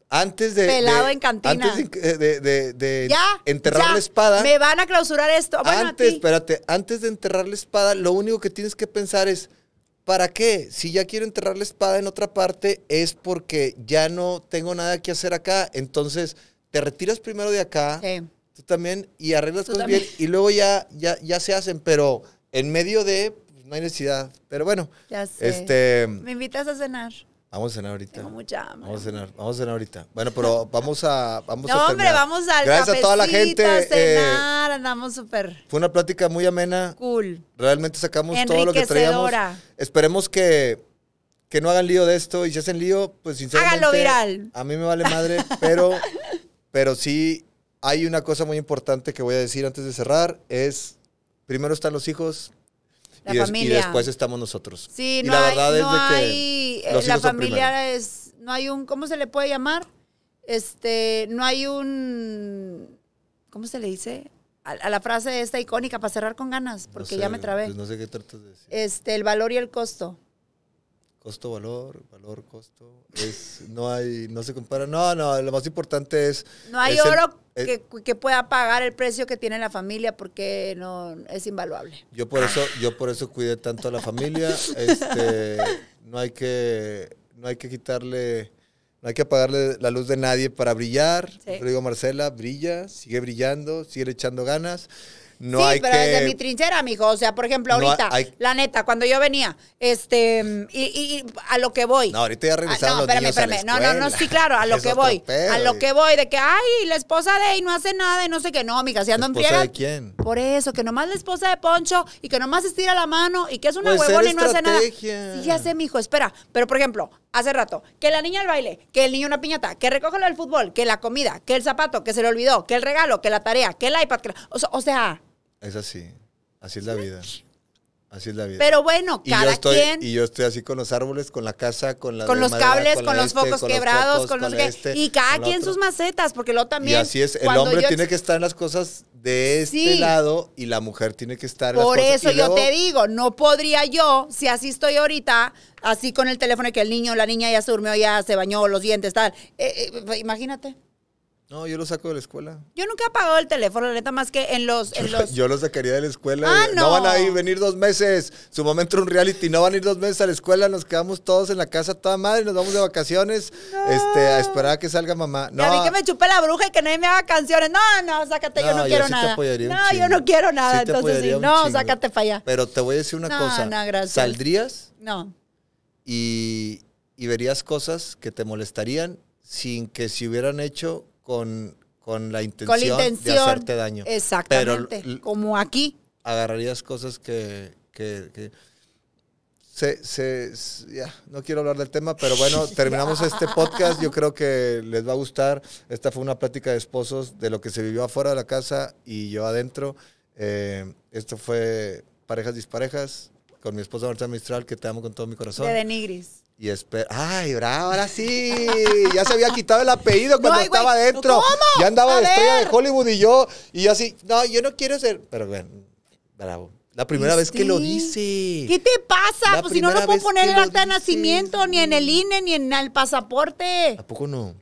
Antes de. Pelado en cantina. Antes de, eh, enterrar la espada. Me van a clausurar esto. Bueno, antes, espérate. Antes de enterrar la espada, lo único que tienes que pensar es ¿Para qué? Si ya quiero enterrar la espada en otra parte, es porque ya no tengo nada que hacer acá. Entonces, te retiras primero de acá, tú también, y arreglas cosas bien, y luego ya, ya, ya se hacen, pero en medio de, pues, no hay necesidad. Pero bueno, este... Me invitas a cenar. Vamos a cenar ahorita. Vamos a cenar, vamos a cenar ahorita. Bueno, pero vamos a. Vamos no, hombre, vamos al Gracias a toda la gente. A eh, cenar, andamos súper. Fue una plática muy amena. Cool. Realmente sacamos todo lo que traíamos. Esperemos que, no hagan lío de esto y si hacen lío, pues sinceramente. Háganlo viral. A mí me vale madre, pero, pero sí hay una cosa muy importante que voy a decir antes de cerrar: es primero están los hijos, y, después estamos nosotros. Sí, no la hay, la familia es, no hay un, ¿cómo se le puede llamar? Este, no hay un, ¿cómo se le dice? A, la frase esta icónica, para cerrar con ganas, porque ya me trabé. Pues no sé qué tratas de decir. Este, el valor y el costo costo-valor, valor-costo, no hay, no se compara, no, no, lo más importante es... No hay oro que, pueda pagar el precio que tiene la familia porque no, es invaluable. Yo por eso, yo por eso cuidé tanto a la familia, este, no hay que, no hay que quitarle, no hay que apagarle la luz de nadie para brillar, sí. digo Marcela, brilla, sigue brillando, sigue echando ganas, no sí, pero desde mi trinchera, mijo. O sea, por ejemplo, ahorita, la neta, cuando yo venía, este, y, a lo que voy. No, ahorita ya regresaron ah, no, espérame, espérame. No, no, no, sí, claro, a lo que voy. a lo que voy, de que, ay, la esposa de y no hace nada y no sé qué. No, mija, si ando en quién? Por eso, que nomás la esposa de Poncho y que nomás estira la mano y que es una pues huevona y no hace nada. Sí, ya sé, mijo, espera. Pero, por ejemplo, hace rato, que la niña al baile, que el niño una piñata, que lo el fútbol, que la comida, que el zapato, que se le olvidó, que el regalo, que la tarea, que el iPad. Que o sea es así. Así es la vida. Así es la vida. Pero bueno, cada quien. Y yo estoy así con los árboles, con la casa, con las. Con los cables, este, con, los focos quebrados, con los. Este, y cada quien sus macetas, porque lo también. Y así es. El hombre tiene que estar en las cosas de este lado y la mujer tiene que estar. En Por las cosas. eso yo te digo, no podría yo, si así estoy ahorita, así con el teléfono que el niño, la niña ya se durmió, ya se bañó, los dientes, tal. Eh, eh, imagínate. No, yo lo saco de la escuela. Yo nunca he pagado el teléfono, la neta, más que en los... yo, lo sacaría de la escuela. Ah, no. no. van a ir, venir dos meses. Su momento un reality. No van a ir dos meses a la escuela. Nos quedamos todos en la casa toda madre. Nos vamos de vacaciones este, a esperar a que salga mamá. No. Ya vi que me chupe la bruja y que nadie me haga canciones. No, no, sácate, yo no quiero nada. no, yo no quiero nada. entonces, sí, no, sácate para Pero te voy a decir una cosa. No, gracias. ¿Saldrías? No. Y, y verías cosas que te molestarían sin que se hubieran hecho con, con la intención, de hacerte daño. Exactamente, como aquí. Agarrarías cosas que... que, que se, ya, no quiero hablar del tema, pero bueno, terminamos este podcast. Yo creo que les va a gustar. Esta fue una plática de esposos de lo que se vivió afuera de la casa y yo adentro. Eh, esto fue Parejas Disparejas con mi esposa Marta Mistral, que te amo con todo mi corazón. De Denigris. Y espera. Ay, bravo, ahora sí. Ya se había quitado el apellido cuando estaba dentro Ya andaba de estrella de Hollywood y yo. Y así, no, yo no quiero ser. Pero bueno, bravo. La primera vez que lo dice. ¿Qué te pasa? pues si no, lo puedo poner el acta de nacimiento, ni en el INE, ni en el pasaporte. ¿A poco no?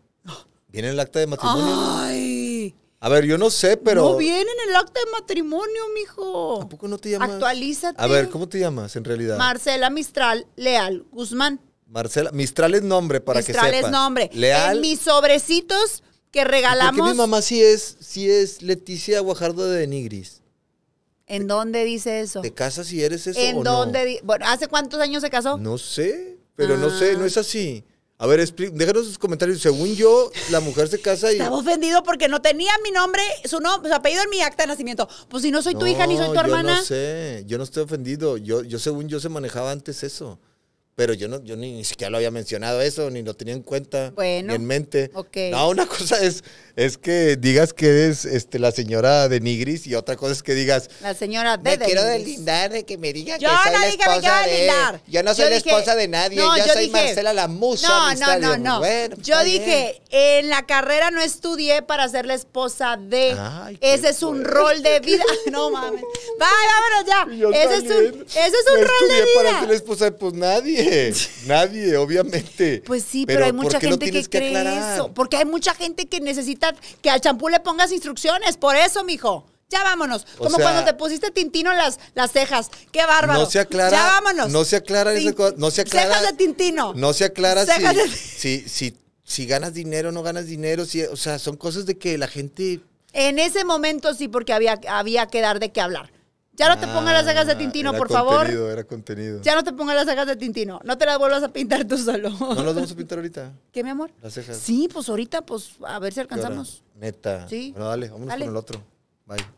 ¿Viene el acta de matrimonio? Ay. A ver, yo no sé, pero. No viene en el acta de matrimonio, mijo. ¿A poco no te llamas? Actualízate. A ver, ¿cómo te llamas en realidad? Marcela Mistral Leal Guzmán. Marcela, Mistral es nombre para que sepa. Mistral es nombre. Leal. En mis sobrecitos que regalamos. Porque mi mamá sí es, si es Leticia Guajardo de Nigris. ¿En dónde dice eso? ¿Te casa si eres eso ¿En dónde? Bueno, ¿hace cuántos años se casó? No sé, pero no ah. sé, no es así. A ver, déjanos sus comentarios. Según yo, la mujer se casa y. Estaba ofendido porque no tenía mi nombre, su, nombre, su apellido en mi acta de nacimiento. Pues si no soy tu hija ni soy tu hermana. no sé, yo no estoy ofendido. Yo, yo, según yo, se manejaba antes eso pero yo no yo ni, siquiera lo había mencionado eso, ni lo tenía en cuenta, ni en mente. No, una cosa es, que digas que eres este, la señora de Nigris y otra cosa es que digas... La señora de Me quiero delindar de que me digan yo que soy no la esposa que de... Yo no soy la esposa de nadie, yo, soy Marcela la musa. No, no, no, no. Bueno, yo dije, en la carrera no estudié para ser la esposa de... ese es un rol de vida. no mames. Va, vámonos ya. ese, es un, ese es un no rol de vida. para ser la esposa de pues nadie. Nadie, obviamente. Pues sí, pero, hay mucha gente que, cree eso. Porque hay mucha gente que necesita que al champú le pongas instrucciones. Por eso, mijo. Ya vámonos. Como cuando te pusiste tintino en las, las cejas. Qué bárbaro. No Ya vámonos. No se aclara No se aclara. Cejas de tintino. No se aclara si, si, ganas dinero o no ganas dinero. o sea, son cosas de que la gente. En ese momento sí, porque había, había que dar de qué hablar. Ya no te ah, pongas las cejas de Tintino, por favor. Era contenido. Ya no te pongas las cejas de Tintino. No te las vuelvas a pintar tú solo. No las vamos a pintar ahorita. ¿Qué, mi amor? Las cejas. Sí, pues ahorita, pues a ver si alcanzamos. Neta. Sí. Bueno, dale, vámonos con el otro. Bye.